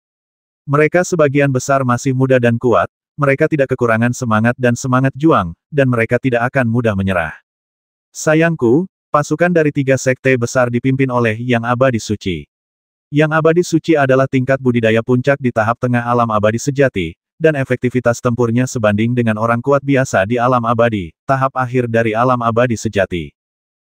Mereka sebagian besar masih muda dan kuat, mereka tidak kekurangan semangat dan semangat juang, dan mereka tidak akan mudah menyerah. Sayangku, pasukan dari tiga sekte besar dipimpin oleh Yang Abadi Suci. Yang Abadi Suci adalah tingkat budidaya puncak di tahap tengah alam abadi sejati, dan efektivitas tempurnya sebanding dengan orang kuat biasa di alam abadi, tahap akhir dari alam abadi sejati.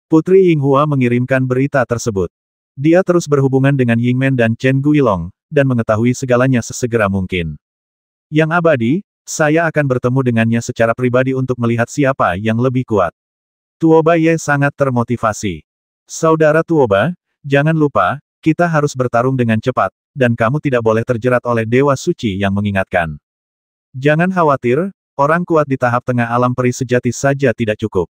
Putri Yinghua mengirimkan berita tersebut. Dia terus berhubungan dengan Yingmen dan Chen Guilong, dan mengetahui segalanya sesegera mungkin. Yang abadi, saya akan bertemu dengannya secara pribadi untuk melihat siapa yang lebih kuat. Tuoba Ye sangat termotivasi. Saudara Tuoba, jangan lupa, kita harus bertarung dengan cepat, dan kamu tidak boleh terjerat oleh Dewa Suci yang mengingatkan. Jangan khawatir, orang kuat di tahap tengah alam peri sejati saja tidak cukup.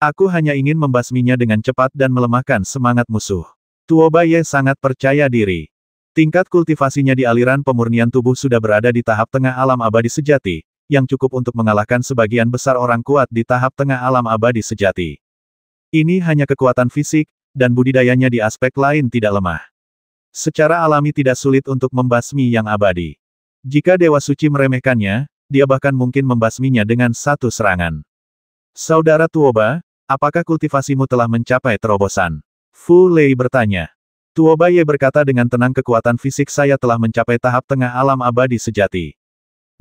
Aku hanya ingin membasminya dengan cepat dan melemahkan semangat musuh. Tuoba Ye sangat percaya diri. Tingkat kultivasinya di aliran pemurnian tubuh sudah berada di tahap tengah alam abadi sejati, yang cukup untuk mengalahkan sebagian besar orang kuat di tahap tengah alam abadi sejati. Ini hanya kekuatan fisik, dan budidayanya di aspek lain tidak lemah. Secara alami tidak sulit untuk membasmi yang abadi. Jika Dewa Suci meremehkannya, dia bahkan mungkin membasminya dengan satu serangan. Saudara Tuoba, apakah kultivasimu telah mencapai terobosan? Fu Lei bertanya. Tuoba Ye berkata dengan tenang kekuatan fisik saya telah mencapai tahap tengah alam abadi sejati.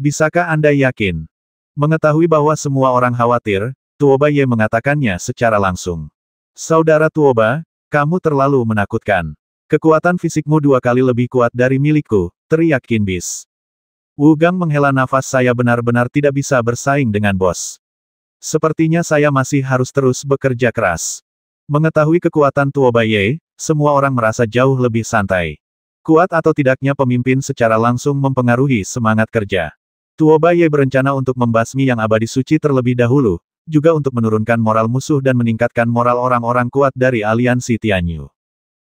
Bisakah Anda yakin? Mengetahui bahwa semua orang khawatir, Tuoba Ye mengatakannya secara langsung. Saudara Tuoba, kamu terlalu menakutkan. Kekuatan fisikmu dua kali lebih kuat dari milikku, teriak Kinbis. Wu Gang menghela nafas saya benar-benar tidak bisa bersaing dengan bos. Sepertinya saya masih harus terus bekerja keras. Mengetahui kekuatan Tuoba Ye, semua orang merasa jauh lebih santai. Kuat atau tidaknya pemimpin secara langsung mempengaruhi semangat kerja. Tuo Baye berencana untuk membasmi yang abadi suci terlebih dahulu, juga untuk menurunkan moral musuh dan meningkatkan moral orang-orang kuat dari aliansi Tianyu.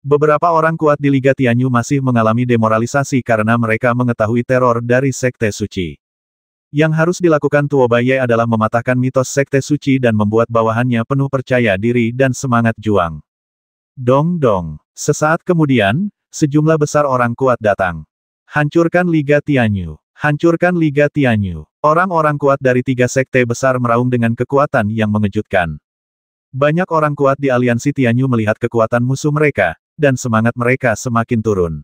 Beberapa orang kuat di Liga Tianyu masih mengalami demoralisasi karena mereka mengetahui teror dari Sekte Suci. Yang harus dilakukan Tuobaye adalah mematahkan mitos Sekte Suci dan membuat bawahannya penuh percaya diri dan semangat juang. Dong-dong. Sesaat kemudian, sejumlah besar orang kuat datang. Hancurkan Liga Tianyu. Hancurkan Liga Tianyu. Orang-orang kuat dari tiga sekte besar meraung dengan kekuatan yang mengejutkan. Banyak orang kuat di aliansi Tianyu melihat kekuatan musuh mereka, dan semangat mereka semakin turun.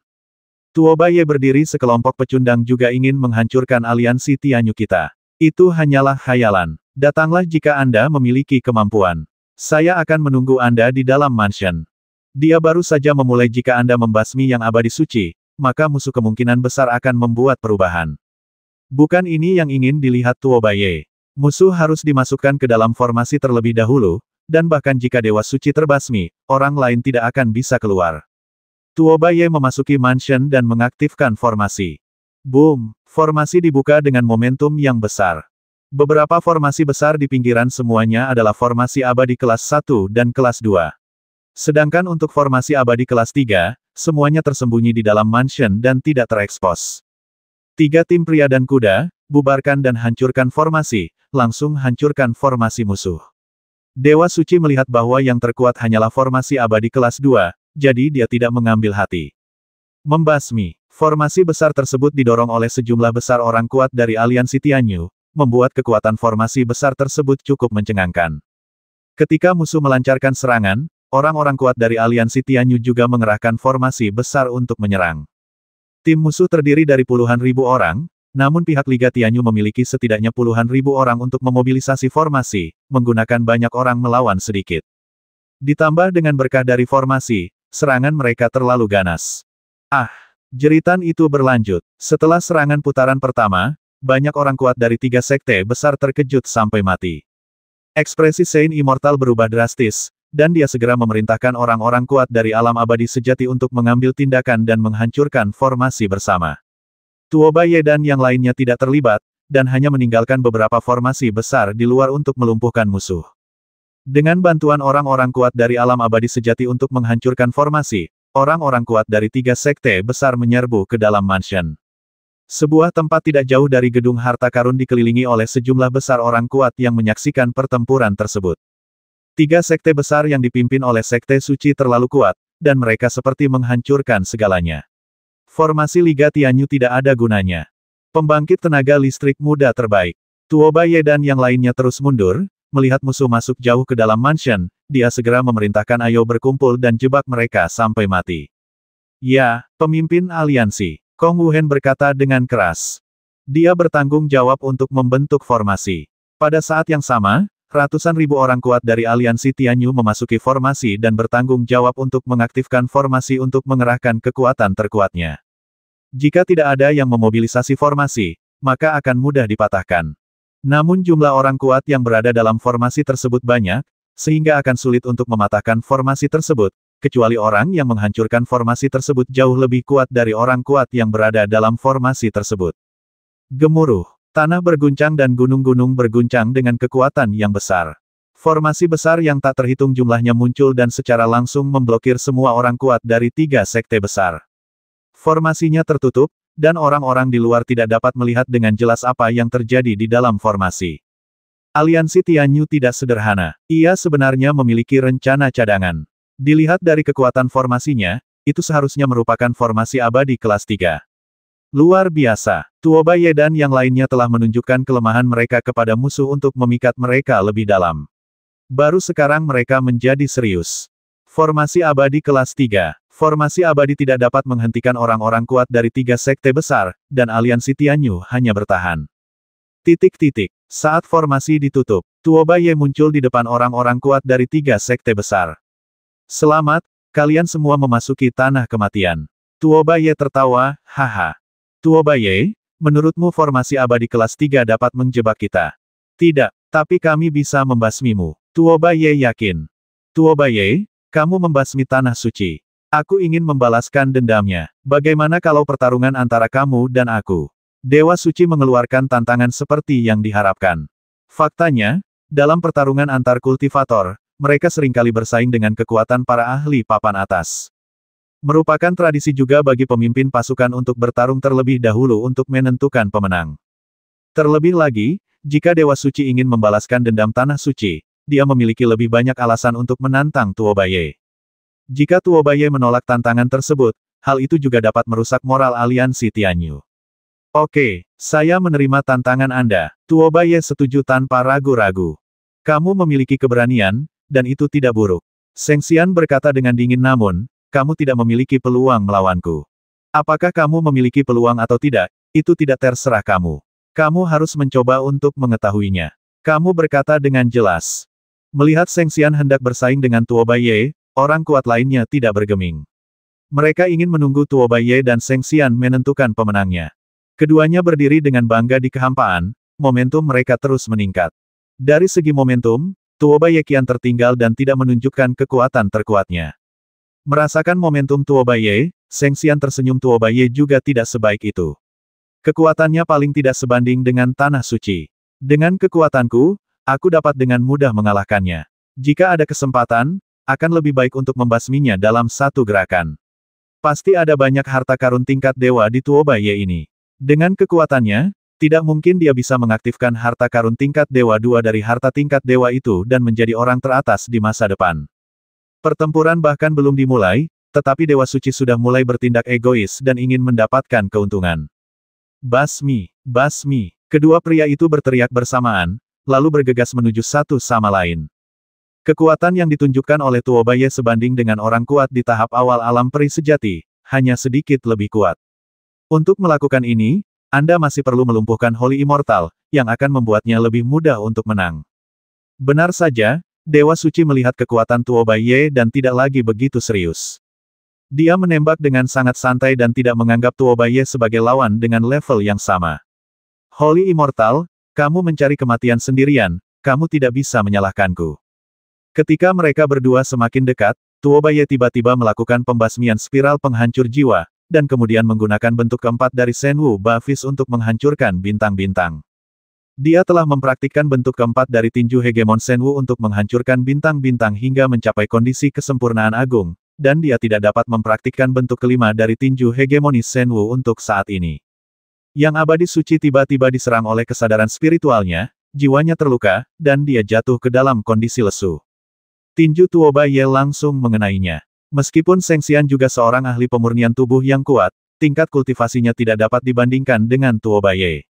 Tuobaye berdiri sekelompok pecundang juga ingin menghancurkan aliansi Tianyu kita. Itu hanyalah khayalan. Datanglah jika Anda memiliki kemampuan. Saya akan menunggu Anda di dalam mansion. Dia baru saja memulai jika Anda membasmi yang abadi suci, maka musuh kemungkinan besar akan membuat perubahan. Bukan ini yang ingin dilihat Tuobaye. Musuh harus dimasukkan ke dalam formasi terlebih dahulu, dan bahkan jika Dewa Suci terbasmi, orang lain tidak akan bisa keluar. Tuobaye memasuki mansion dan mengaktifkan formasi. Boom! Formasi dibuka dengan momentum yang besar. Beberapa formasi besar di pinggiran semuanya adalah formasi abadi kelas 1 dan kelas 2. Sedangkan untuk formasi abadi kelas 3, semuanya tersembunyi di dalam mansion dan tidak terekspos. Tiga tim pria dan kuda, bubarkan dan hancurkan formasi, langsung hancurkan formasi musuh. Dewa Suci melihat bahwa yang terkuat hanyalah formasi abadi kelas 2, jadi dia tidak mengambil hati. Membasmi, formasi besar tersebut didorong oleh sejumlah besar orang kuat dari aliansi Tianyu, membuat kekuatan formasi besar tersebut cukup mencengangkan. Ketika musuh melancarkan serangan, orang-orang kuat dari aliansi Tianyu juga mengerahkan formasi besar untuk menyerang. Tim musuh terdiri dari puluhan ribu orang, namun pihak Liga Tianyu memiliki setidaknya puluhan ribu orang untuk memobilisasi formasi, menggunakan banyak orang melawan sedikit. Ditambah dengan berkah dari formasi, serangan mereka terlalu ganas. Ah! Jeritan itu berlanjut. Setelah serangan putaran pertama, banyak orang kuat dari tiga sekte besar terkejut sampai mati. Ekspresi Saint Immortal berubah drastis, dan dia segera memerintahkan orang-orang kuat dari alam abadi sejati untuk mengambil tindakan dan menghancurkan formasi bersama. Tuobaye dan yang lainnya tidak terlibat, dan hanya meninggalkan beberapa formasi besar di luar untuk melumpuhkan musuh. Dengan bantuan orang-orang kuat dari alam abadi sejati untuk menghancurkan formasi, orang-orang kuat dari tiga sekte besar menyerbu ke dalam mansion. Sebuah tempat tidak jauh dari gedung harta karun dikelilingi oleh sejumlah besar orang kuat yang menyaksikan pertempuran tersebut. Tiga sekte besar yang dipimpin oleh sekte suci terlalu kuat, dan mereka seperti menghancurkan segalanya. Formasi Liga Tianyu tidak ada gunanya. Pembangkit tenaga listrik muda terbaik. Tuoba Ye dan yang lainnya terus mundur, melihat musuh masuk jauh ke dalam mansion, dia segera memerintahkan Ayo berkumpul dan jebak mereka sampai mati. Ya, pemimpin aliansi. Kong Wuhen berkata dengan keras. Dia bertanggung jawab untuk membentuk formasi. Pada saat yang sama, Ratusan ribu orang kuat dari aliansi Tianyu memasuki formasi dan bertanggung jawab untuk mengaktifkan formasi untuk mengerahkan kekuatan terkuatnya. Jika tidak ada yang memobilisasi formasi, maka akan mudah dipatahkan. Namun jumlah orang kuat yang berada dalam formasi tersebut banyak, sehingga akan sulit untuk mematahkan formasi tersebut, kecuali orang yang menghancurkan formasi tersebut jauh lebih kuat dari orang kuat yang berada dalam formasi tersebut. Gemuruh Tanah berguncang dan gunung-gunung berguncang dengan kekuatan yang besar. Formasi besar yang tak terhitung jumlahnya muncul dan secara langsung memblokir semua orang kuat dari tiga sekte besar. Formasinya tertutup, dan orang-orang di luar tidak dapat melihat dengan jelas apa yang terjadi di dalam formasi. Aliansi Tianyu tidak sederhana. Ia sebenarnya memiliki rencana cadangan. Dilihat dari kekuatan formasinya, itu seharusnya merupakan formasi abadi kelas 3. Luar biasa, Ye dan yang lainnya telah menunjukkan kelemahan mereka kepada musuh untuk memikat mereka lebih dalam. Baru sekarang mereka menjadi serius. Formasi abadi kelas 3. Formasi abadi tidak dapat menghentikan orang-orang kuat dari tiga sekte besar, dan aliansi Tianyu hanya bertahan. Titik-titik. Saat formasi ditutup, Ye muncul di depan orang-orang kuat dari tiga sekte besar. Selamat, kalian semua memasuki tanah kematian. Ye tertawa, haha. Tuo Baye, menurutmu formasi abadi kelas 3 dapat menjebak kita? Tidak, tapi kami bisa membasmimu. Tuo Baye yakin. Tuo Baye, kamu membasmi tanah suci. Aku ingin membalaskan dendamnya. Bagaimana kalau pertarungan antara kamu dan aku? Dewa Suci mengeluarkan tantangan seperti yang diharapkan. Faktanya, dalam pertarungan antar kultivator, mereka seringkali bersaing dengan kekuatan para ahli papan atas. Merupakan tradisi juga bagi pemimpin pasukan untuk bertarung terlebih dahulu untuk menentukan pemenang. Terlebih lagi, jika Dewa Suci ingin membalaskan dendam Tanah Suci, dia memiliki lebih banyak alasan untuk menantang Tuobaye. Jika Tuobaye menolak tantangan tersebut, hal itu juga dapat merusak moral aliansi Tianyu. Oke, saya menerima tantangan Anda. Tuobaye setuju tanpa ragu-ragu. Kamu memiliki keberanian, dan itu tidak buruk. Seng Sian berkata dengan dingin namun, kamu tidak memiliki peluang melawanku. Apakah kamu memiliki peluang atau tidak, itu tidak terserah kamu. Kamu harus mencoba untuk mengetahuinya. Kamu berkata dengan jelas. Melihat Seng Xian hendak bersaing dengan Tuo Bai Ye, orang kuat lainnya tidak bergeming. Mereka ingin menunggu Tuo Bai Ye dan Seng Xian menentukan pemenangnya. Keduanya berdiri dengan bangga di kehampaan, momentum mereka terus meningkat. Dari segi momentum, Tuo Bai Ye kian tertinggal dan tidak menunjukkan kekuatan terkuatnya. Merasakan momentum Tuobaye, Seng Xian tersenyum Tuobaye juga tidak sebaik itu. Kekuatannya paling tidak sebanding dengan Tanah Suci. Dengan kekuatanku, aku dapat dengan mudah mengalahkannya. Jika ada kesempatan, akan lebih baik untuk membasminya dalam satu gerakan. Pasti ada banyak harta karun tingkat dewa di Tuobaye ini. Dengan kekuatannya, tidak mungkin dia bisa mengaktifkan harta karun tingkat dewa dua dari harta tingkat dewa itu dan menjadi orang teratas di masa depan. Pertempuran bahkan belum dimulai, tetapi Dewa Suci sudah mulai bertindak egois dan ingin mendapatkan keuntungan. Basmi, basmi, kedua pria itu berteriak bersamaan, lalu bergegas menuju satu sama lain. Kekuatan yang ditunjukkan oleh Tuobaye sebanding dengan orang kuat di tahap awal alam peri sejati, hanya sedikit lebih kuat. Untuk melakukan ini, Anda masih perlu melumpuhkan Holy Immortal, yang akan membuatnya lebih mudah untuk menang. Benar saja, Dewa Suci melihat kekuatan Tuo Ye dan tidak lagi begitu serius. Dia menembak dengan sangat santai dan tidak menganggap Tuo Ye sebagai lawan dengan level yang sama. Holy Immortal, kamu mencari kematian sendirian, kamu tidak bisa menyalahkanku. Ketika mereka berdua semakin dekat, Tuo Ye tiba-tiba melakukan pembasmian spiral penghancur jiwa, dan kemudian menggunakan bentuk keempat dari Senwu Bafis untuk menghancurkan bintang-bintang. Dia telah mempraktikkan bentuk keempat dari tinju hegemon Senwu untuk menghancurkan bintang-bintang hingga mencapai kondisi kesempurnaan agung, dan dia tidak dapat mempraktikkan bentuk kelima dari tinju hegemonis Senwu untuk saat ini. Yang abadi suci tiba-tiba diserang oleh kesadaran spiritualnya, jiwanya terluka, dan dia jatuh ke dalam kondisi lesu. Tinju Tuoba Ye langsung mengenainya. Meskipun Seng Xian juga seorang ahli pemurnian tubuh yang kuat, tingkat kultivasinya tidak dapat dibandingkan dengan Tuoba Ye.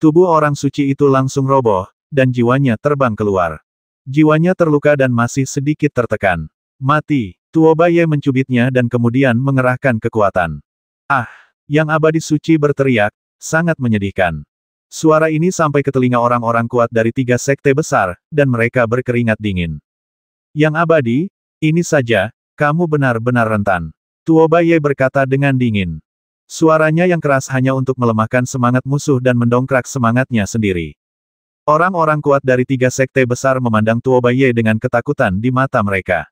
Tubuh orang suci itu langsung roboh, dan jiwanya terbang keluar. Jiwanya terluka dan masih sedikit tertekan. Mati, Tuobaye mencubitnya dan kemudian mengerahkan kekuatan. Ah, yang abadi suci berteriak, sangat menyedihkan. Suara ini sampai ke telinga orang-orang kuat dari tiga sekte besar, dan mereka berkeringat dingin. Yang abadi, ini saja, kamu benar-benar rentan. Tuobaye berkata dengan dingin. Suaranya yang keras hanya untuk melemahkan semangat musuh dan mendongkrak semangatnya sendiri. Orang-orang kuat dari tiga sekte besar memandang Tuo Baye dengan ketakutan di mata mereka.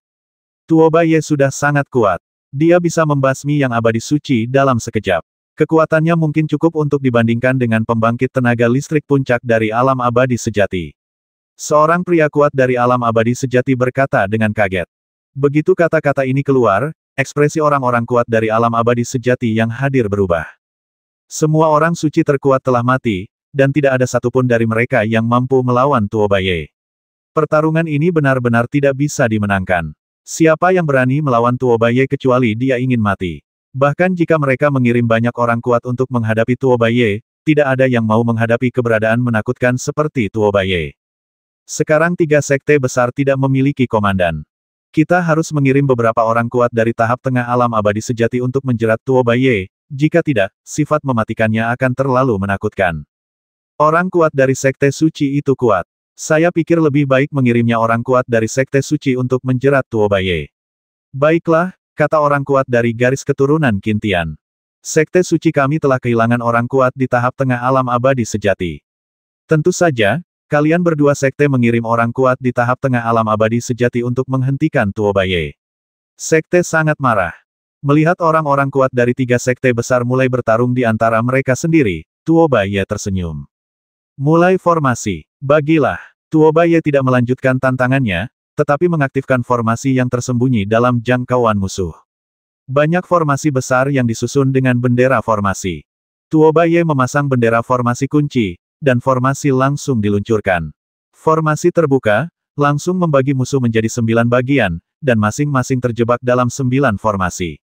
Baye sudah sangat kuat. Dia bisa membasmi yang abadi suci dalam sekejap. Kekuatannya mungkin cukup untuk dibandingkan dengan pembangkit tenaga listrik puncak dari alam abadi sejati. Seorang pria kuat dari alam abadi sejati berkata dengan kaget. Begitu kata-kata ini keluar, Ekspresi orang-orang kuat dari alam abadi sejati yang hadir berubah. Semua orang suci terkuat telah mati, dan tidak ada satupun dari mereka yang mampu melawan Tuo Baye. Pertarungan ini benar-benar tidak bisa dimenangkan. Siapa yang berani melawan Tuo Baye kecuali dia ingin mati. Bahkan jika mereka mengirim banyak orang kuat untuk menghadapi Tuo Baye, tidak ada yang mau menghadapi keberadaan menakutkan seperti Tuo Tuobaye. Sekarang tiga sekte besar tidak memiliki komandan. Kita harus mengirim beberapa orang kuat dari tahap tengah alam abadi sejati untuk menjerat Tuo Baiye, jika tidak, sifat mematikannya akan terlalu menakutkan. Orang kuat dari Sekte Suci itu kuat. Saya pikir lebih baik mengirimnya orang kuat dari Sekte Suci untuk menjerat Tuo Baiye. Baiklah, kata orang kuat dari garis keturunan Kintian. Sekte Suci kami telah kehilangan orang kuat di tahap tengah alam abadi sejati. Tentu saja, Kalian berdua sekte mengirim orang kuat di tahap tengah alam abadi sejati untuk menghentikan Tuobaye. Sekte sangat marah. Melihat orang-orang kuat dari tiga sekte besar mulai bertarung di antara mereka sendiri, Tuobaye tersenyum. Mulai formasi. Bagilah. Tuobaye tidak melanjutkan tantangannya, tetapi mengaktifkan formasi yang tersembunyi dalam jangkauan musuh. Banyak formasi besar yang disusun dengan bendera formasi. Tuobaye memasang bendera formasi kunci, dan formasi langsung diluncurkan. Formasi terbuka, langsung membagi musuh menjadi sembilan bagian, dan masing-masing terjebak dalam sembilan formasi.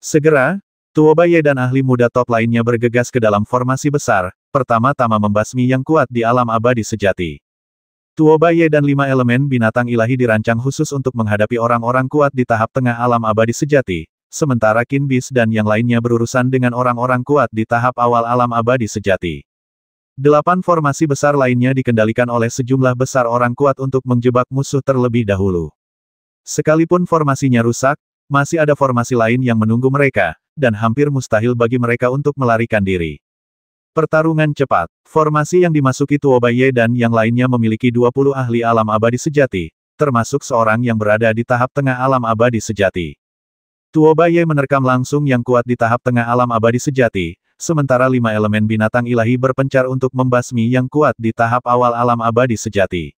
Segera, Tuobaye dan ahli muda top lainnya bergegas ke dalam formasi besar, pertama-tama membasmi yang kuat di alam abadi sejati. Tuobaye dan lima elemen binatang ilahi dirancang khusus untuk menghadapi orang-orang kuat di tahap tengah alam abadi sejati, sementara Kinbis dan yang lainnya berurusan dengan orang-orang kuat di tahap awal alam abadi sejati. Delapan formasi besar lainnya dikendalikan oleh sejumlah besar orang kuat untuk menjebak musuh terlebih dahulu. Sekalipun formasinya rusak, masih ada formasi lain yang menunggu mereka, dan hampir mustahil bagi mereka untuk melarikan diri. Pertarungan cepat, formasi yang dimasuki Tuobaye dan yang lainnya memiliki 20 ahli alam abadi sejati, termasuk seorang yang berada di tahap tengah alam abadi sejati. Tuobaye menerkam langsung yang kuat di tahap tengah alam abadi sejati, sementara lima elemen binatang ilahi berpencar untuk membasmi yang kuat di tahap awal alam abadi sejati.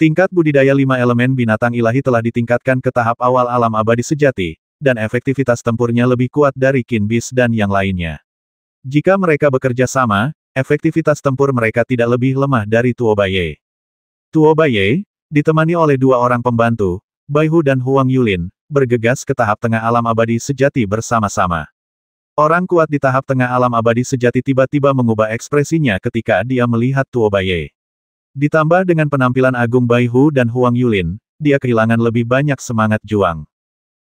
Tingkat budidaya lima elemen binatang ilahi telah ditingkatkan ke tahap awal alam abadi sejati, dan efektivitas tempurnya lebih kuat dari Kinbis dan yang lainnya. Jika mereka bekerja sama, efektivitas tempur mereka tidak lebih lemah dari Tuobaye. Tuobaye, ditemani oleh dua orang pembantu, Baihu dan Huang Yulin, bergegas ke tahap tengah alam abadi sejati bersama-sama. Orang kuat di tahap tengah alam abadi sejati tiba-tiba mengubah ekspresinya ketika dia melihat Tuo Baye. Ditambah dengan penampilan agung Bai Hu dan Huang Yulin, dia kehilangan lebih banyak semangat juang.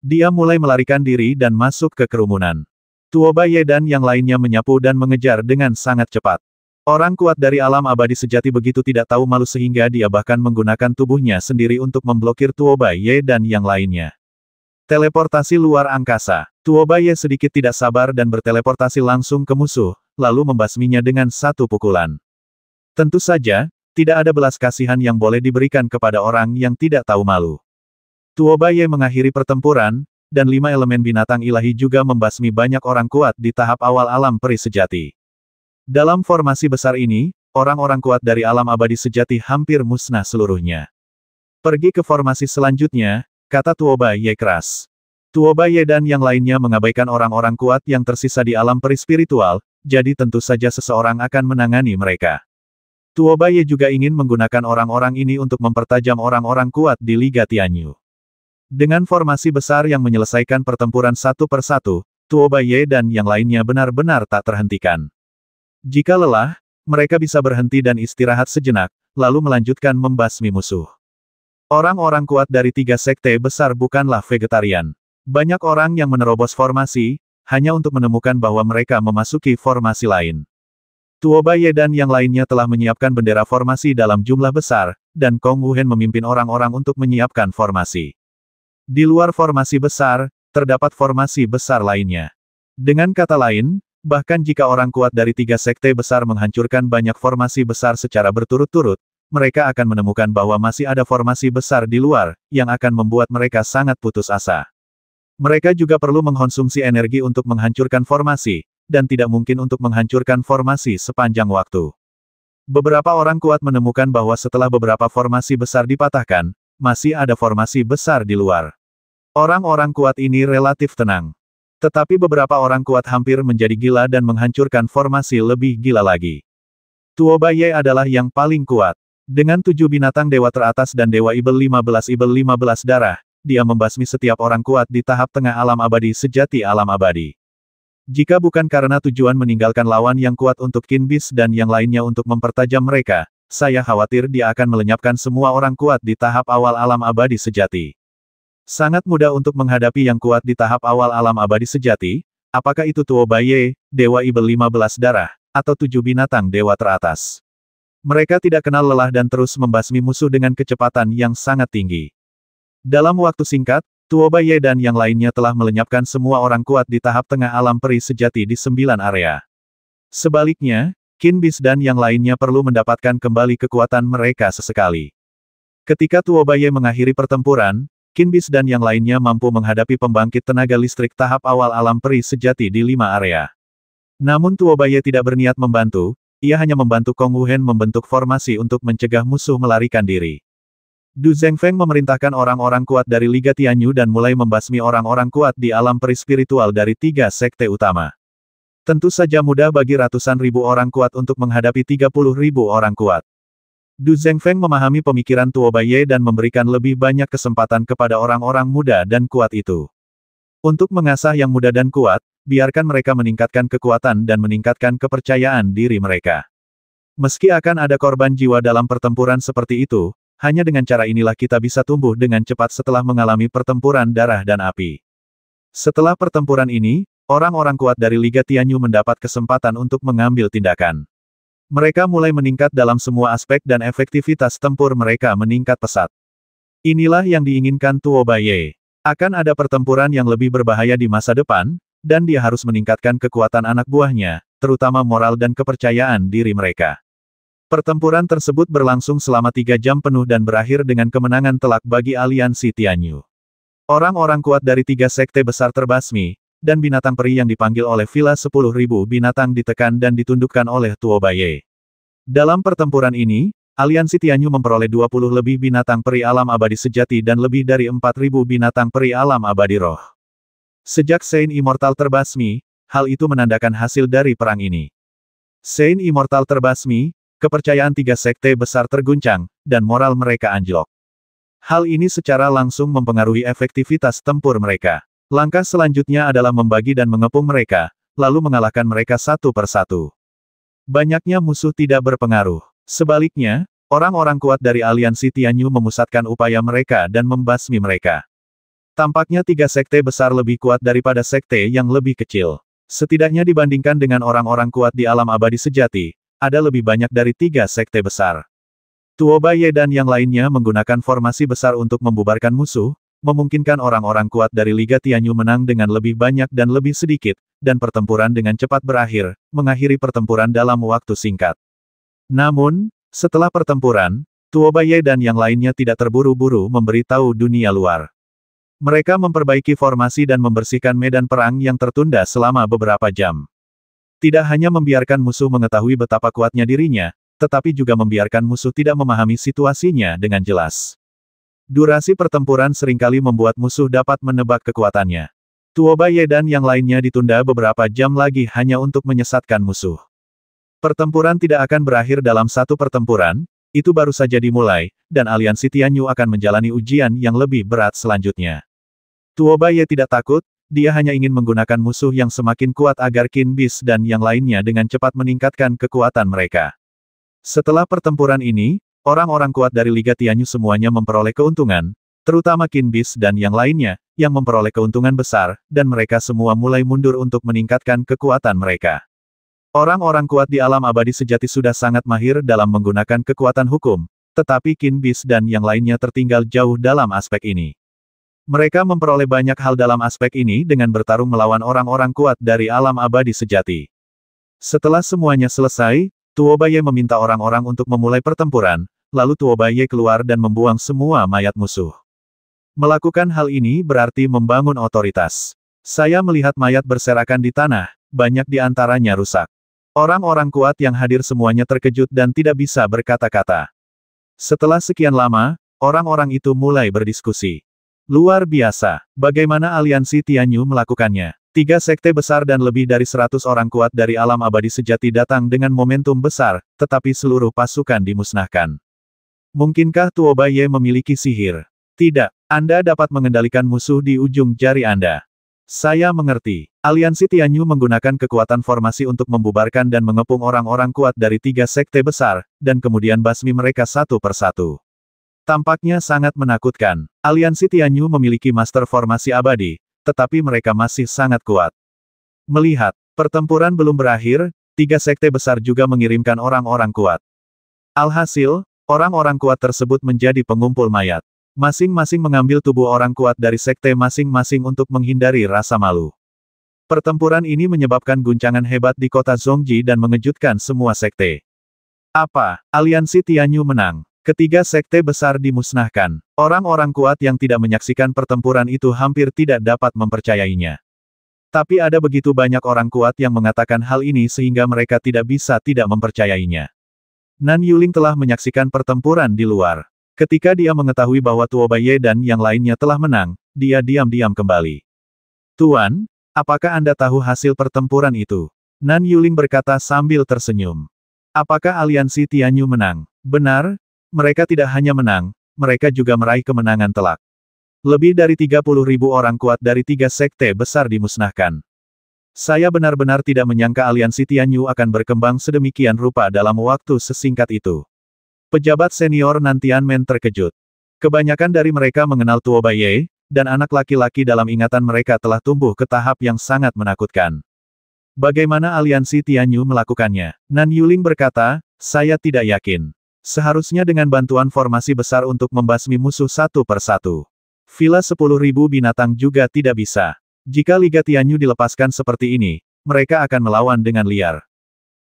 Dia mulai melarikan diri dan masuk ke kerumunan. Tuo Baye dan yang lainnya menyapu dan mengejar dengan sangat cepat. Orang kuat dari alam abadi sejati begitu tidak tahu malu sehingga dia bahkan menggunakan tubuhnya sendiri untuk memblokir Tuo Baye dan yang lainnya. Teleportasi luar angkasa. Tuobaye sedikit tidak sabar dan berteleportasi langsung ke musuh, lalu membasminya dengan satu pukulan. Tentu saja, tidak ada belas kasihan yang boleh diberikan kepada orang yang tidak tahu malu. Tuobaye mengakhiri pertempuran, dan lima elemen binatang ilahi juga membasmi banyak orang kuat di tahap awal alam peri sejati. Dalam formasi besar ini, orang-orang kuat dari alam abadi sejati hampir musnah seluruhnya. Pergi ke formasi selanjutnya, Kata Tuoba Ye keras. Tuoba Ye dan yang lainnya mengabaikan orang-orang kuat yang tersisa di alam perispiritual, jadi tentu saja seseorang akan menangani mereka. Tuoba Ye juga ingin menggunakan orang-orang ini untuk mempertajam orang-orang kuat di Liga Tianyu. Dengan formasi besar yang menyelesaikan pertempuran satu per persatu, Tuoba Ye dan yang lainnya benar-benar tak terhentikan. Jika lelah, mereka bisa berhenti dan istirahat sejenak, lalu melanjutkan membasmi musuh. Orang-orang kuat dari tiga sekte besar bukanlah vegetarian. Banyak orang yang menerobos formasi, hanya untuk menemukan bahwa mereka memasuki formasi lain. Tuobaye dan yang lainnya telah menyiapkan bendera formasi dalam jumlah besar, dan Kong Wuhen memimpin orang-orang untuk menyiapkan formasi. Di luar formasi besar, terdapat formasi besar lainnya. Dengan kata lain, bahkan jika orang kuat dari tiga sekte besar menghancurkan banyak formasi besar secara berturut-turut, mereka akan menemukan bahwa masih ada formasi besar di luar, yang akan membuat mereka sangat putus asa. Mereka juga perlu mengkonsumsi energi untuk menghancurkan formasi, dan tidak mungkin untuk menghancurkan formasi sepanjang waktu. Beberapa orang kuat menemukan bahwa setelah beberapa formasi besar dipatahkan, masih ada formasi besar di luar. Orang-orang kuat ini relatif tenang. Tetapi beberapa orang kuat hampir menjadi gila dan menghancurkan formasi lebih gila lagi. Tuobaye Baye adalah yang paling kuat. Dengan tujuh binatang dewa teratas dan dewa ibel 15 ibel 15 darah, dia membasmi setiap orang kuat di tahap tengah alam abadi sejati alam abadi. Jika bukan karena tujuan meninggalkan lawan yang kuat untuk Kinbis dan yang lainnya untuk mempertajam mereka, saya khawatir dia akan melenyapkan semua orang kuat di tahap awal alam abadi sejati. Sangat mudah untuk menghadapi yang kuat di tahap awal alam abadi sejati, apakah itu Tuo Dewa Ibel 15 Darah, atau tujuh binatang dewa teratas. Mereka tidak kenal lelah dan terus membasmi musuh dengan kecepatan yang sangat tinggi. Dalam waktu singkat, Tuoba Ye dan yang lainnya telah melenyapkan semua orang kuat di tahap tengah alam peri sejati di sembilan area. Sebaliknya, Qin Bis dan yang lainnya perlu mendapatkan kembali kekuatan mereka sesekali. Ketika Tuoba Ye mengakhiri pertempuran, Qin Bis dan yang lainnya mampu menghadapi pembangkit tenaga listrik tahap awal alam peri sejati di lima area. Namun Tuoba Ye tidak berniat membantu, ia hanya membantu Kong Wuhen membentuk formasi untuk mencegah musuh melarikan diri. Du Zengfeng memerintahkan orang-orang kuat dari Liga Tianyu dan mulai membasmi orang-orang kuat di alam perispiritual dari tiga sekte utama. Tentu saja mudah bagi ratusan ribu orang kuat untuk menghadapi tiga puluh ribu orang kuat. Du Zengfeng memahami pemikiran Tuo Baiye dan memberikan lebih banyak kesempatan kepada orang-orang muda dan kuat itu. Untuk mengasah yang muda dan kuat, biarkan mereka meningkatkan kekuatan dan meningkatkan kepercayaan diri mereka. Meski akan ada korban jiwa dalam pertempuran seperti itu, hanya dengan cara inilah kita bisa tumbuh dengan cepat setelah mengalami pertempuran darah dan api. Setelah pertempuran ini, orang-orang kuat dari Liga Tianyu mendapat kesempatan untuk mengambil tindakan. Mereka mulai meningkat dalam semua aspek dan efektivitas tempur mereka meningkat pesat. Inilah yang diinginkan Baye. Akan ada pertempuran yang lebih berbahaya di masa depan, dan dia harus meningkatkan kekuatan anak buahnya, terutama moral dan kepercayaan diri mereka. Pertempuran tersebut berlangsung selama tiga jam penuh dan berakhir dengan kemenangan telak bagi aliansi Tianyu. Orang-orang kuat dari tiga sekte besar terbasmi, dan binatang peri yang dipanggil oleh Villa 10.000 binatang ditekan dan ditundukkan oleh Tuo Tuobaye. Dalam pertempuran ini, Aliansi Tianyu memperoleh 20 lebih binatang peri alam abadi sejati dan lebih dari 4.000 binatang peri alam abadi roh. Sejak Saint Immortal terbasmi, hal itu menandakan hasil dari perang ini. Saint Immortal terbasmi, kepercayaan tiga sekte besar terguncang, dan moral mereka anjlok. Hal ini secara langsung mempengaruhi efektivitas tempur mereka. Langkah selanjutnya adalah membagi dan mengepung mereka, lalu mengalahkan mereka satu per satu. Banyaknya musuh tidak berpengaruh. Sebaliknya, orang-orang kuat dari aliansi Tianyu memusatkan upaya mereka dan membasmi mereka. Tampaknya tiga sekte besar lebih kuat daripada sekte yang lebih kecil. Setidaknya dibandingkan dengan orang-orang kuat di alam abadi sejati, ada lebih banyak dari tiga sekte besar. Baye dan yang lainnya menggunakan formasi besar untuk membubarkan musuh, memungkinkan orang-orang kuat dari Liga Tianyu menang dengan lebih banyak dan lebih sedikit, dan pertempuran dengan cepat berakhir, mengakhiri pertempuran dalam waktu singkat. Namun, setelah pertempuran, Baye dan yang lainnya tidak terburu-buru memberitahu dunia luar. Mereka memperbaiki formasi dan membersihkan medan perang yang tertunda selama beberapa jam. Tidak hanya membiarkan musuh mengetahui betapa kuatnya dirinya, tetapi juga membiarkan musuh tidak memahami situasinya dengan jelas. Durasi pertempuran seringkali membuat musuh dapat menebak kekuatannya. Tuoba Ye dan yang lainnya ditunda beberapa jam lagi hanya untuk menyesatkan musuh. Pertempuran tidak akan berakhir dalam satu pertempuran, itu baru saja dimulai, dan aliansi Tianyu akan menjalani ujian yang lebih berat selanjutnya. Tuobaye tidak takut, dia hanya ingin menggunakan musuh yang semakin kuat agar Qin Bis dan yang lainnya dengan cepat meningkatkan kekuatan mereka. Setelah pertempuran ini, orang-orang kuat dari Liga Tianyu semuanya memperoleh keuntungan, terutama Qin Bis dan yang lainnya, yang memperoleh keuntungan besar, dan mereka semua mulai mundur untuk meningkatkan kekuatan mereka. Orang-orang kuat di alam abadi sejati sudah sangat mahir dalam menggunakan kekuatan hukum, tetapi Qin Bis dan yang lainnya tertinggal jauh dalam aspek ini. Mereka memperoleh banyak hal dalam aspek ini dengan bertarung melawan orang-orang kuat dari alam abadi sejati. Setelah semuanya selesai, Tuobaye meminta orang-orang untuk memulai pertempuran, lalu Tuobaye keluar dan membuang semua mayat musuh. Melakukan hal ini berarti membangun otoritas. Saya melihat mayat berserakan di tanah, banyak di antaranya rusak. Orang-orang kuat yang hadir semuanya terkejut dan tidak bisa berkata-kata. Setelah sekian lama, orang-orang itu mulai berdiskusi. Luar biasa. Bagaimana aliansi Tianyu melakukannya? Tiga sekte besar dan lebih dari seratus orang kuat dari alam abadi sejati datang dengan momentum besar, tetapi seluruh pasukan dimusnahkan. Mungkinkah Tuo Baye memiliki sihir? Tidak. Anda dapat mengendalikan musuh di ujung jari Anda. Saya mengerti. Aliansi Tianyu menggunakan kekuatan formasi untuk membubarkan dan mengepung orang-orang kuat dari tiga sekte besar, dan kemudian basmi mereka satu persatu. Tampaknya sangat menakutkan. Aliansi Tianyu memiliki master formasi abadi, tetapi mereka masih sangat kuat. Melihat, pertempuran belum berakhir, tiga sekte besar juga mengirimkan orang-orang kuat. Alhasil, orang-orang kuat tersebut menjadi pengumpul mayat. Masing-masing mengambil tubuh orang kuat dari sekte masing-masing untuk menghindari rasa malu. Pertempuran ini menyebabkan guncangan hebat di kota Zongji dan mengejutkan semua sekte. Apa, aliansi Tianyu menang? Ketiga sekte besar dimusnahkan. Orang-orang kuat yang tidak menyaksikan pertempuran itu hampir tidak dapat mempercayainya. Tapi ada begitu banyak orang kuat yang mengatakan hal ini sehingga mereka tidak bisa tidak mempercayainya. Nan Yuling telah menyaksikan pertempuran di luar. Ketika dia mengetahui bahwa Tuo Baye dan yang lainnya telah menang, dia diam-diam kembali. Tuan, apakah Anda tahu hasil pertempuran itu? Nan Yuling berkata sambil tersenyum. Apakah aliansi Tianyu menang? Benar, mereka tidak hanya menang, mereka juga meraih kemenangan telak. Lebih dari 30 ribu orang kuat dari tiga sekte besar dimusnahkan. Saya benar-benar tidak menyangka aliansi Tianyu akan berkembang sedemikian rupa dalam waktu sesingkat itu. Pejabat senior Nantian Men terkejut. Kebanyakan dari mereka mengenal Tuo Baiye, dan anak laki-laki dalam ingatan mereka telah tumbuh ke tahap yang sangat menakutkan. Bagaimana aliansi Tianyu melakukannya? Nan Yuling berkata, saya tidak yakin. Seharusnya dengan bantuan formasi besar untuk membasmi musuh satu per satu. Villa 10.000 binatang juga tidak bisa. Jika Liga Tianyu dilepaskan seperti ini, mereka akan melawan dengan liar.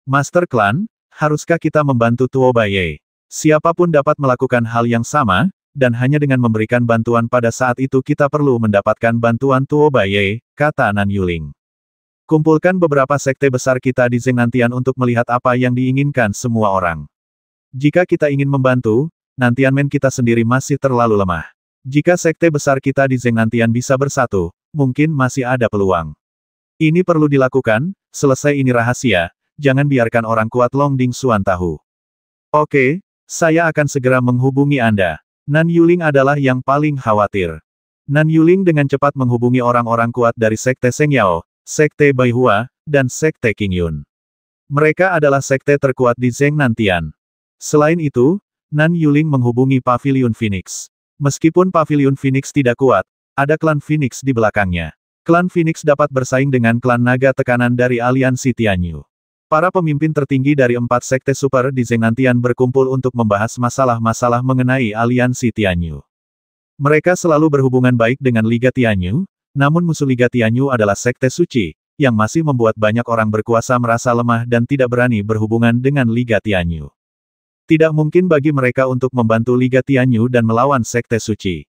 Master Clan, haruskah kita membantu Tuo Baye? Siapapun dapat melakukan hal yang sama, dan hanya dengan memberikan bantuan pada saat itu kita perlu mendapatkan bantuan Tuo Baye, kata Nan Yuling. Kumpulkan beberapa sekte besar kita di Zeng Nantian untuk melihat apa yang diinginkan semua orang. Jika kita ingin membantu, nantian men kita sendiri masih terlalu lemah. Jika sekte besar kita di Zeng Nantian bisa bersatu, mungkin masih ada peluang. Ini perlu dilakukan, selesai ini rahasia, jangan biarkan orang kuat Long Ding Suan tahu. Oke, saya akan segera menghubungi Anda. Nan Yuling adalah yang paling khawatir. Nan Yuling dengan cepat menghubungi orang-orang kuat dari Sekte Seng Yao, Sekte Bai Hua, dan Sekte King Yun. Mereka adalah sekte terkuat di Zeng Nantian. Selain itu, Nan Yuling menghubungi Pavilion Phoenix. Meskipun Pavilion Phoenix tidak kuat, ada klan Phoenix di belakangnya. Klan Phoenix dapat bersaing dengan klan naga tekanan dari aliansi Tianyu. Para pemimpin tertinggi dari empat sekte super di Zengantian berkumpul untuk membahas masalah-masalah mengenai aliansi Tianyu. Mereka selalu berhubungan baik dengan Liga Tianyu, namun musuh Liga Tianyu adalah sekte suci, yang masih membuat banyak orang berkuasa merasa lemah dan tidak berani berhubungan dengan Liga Tianyu. Tidak mungkin bagi mereka untuk membantu Liga Tianyu dan melawan Sekte Suci.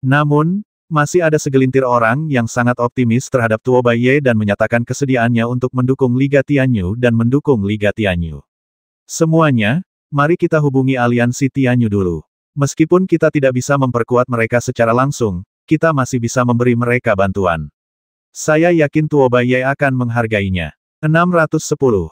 Namun, masih ada segelintir orang yang sangat optimis terhadap Tuo Baiye dan menyatakan kesediaannya untuk mendukung Liga Tianyu dan mendukung Liga Tianyu. Semuanya, mari kita hubungi aliansi Tianyu dulu. Meskipun kita tidak bisa memperkuat mereka secara langsung, kita masih bisa memberi mereka bantuan. Saya yakin Tuo Baiye akan menghargainya. 610.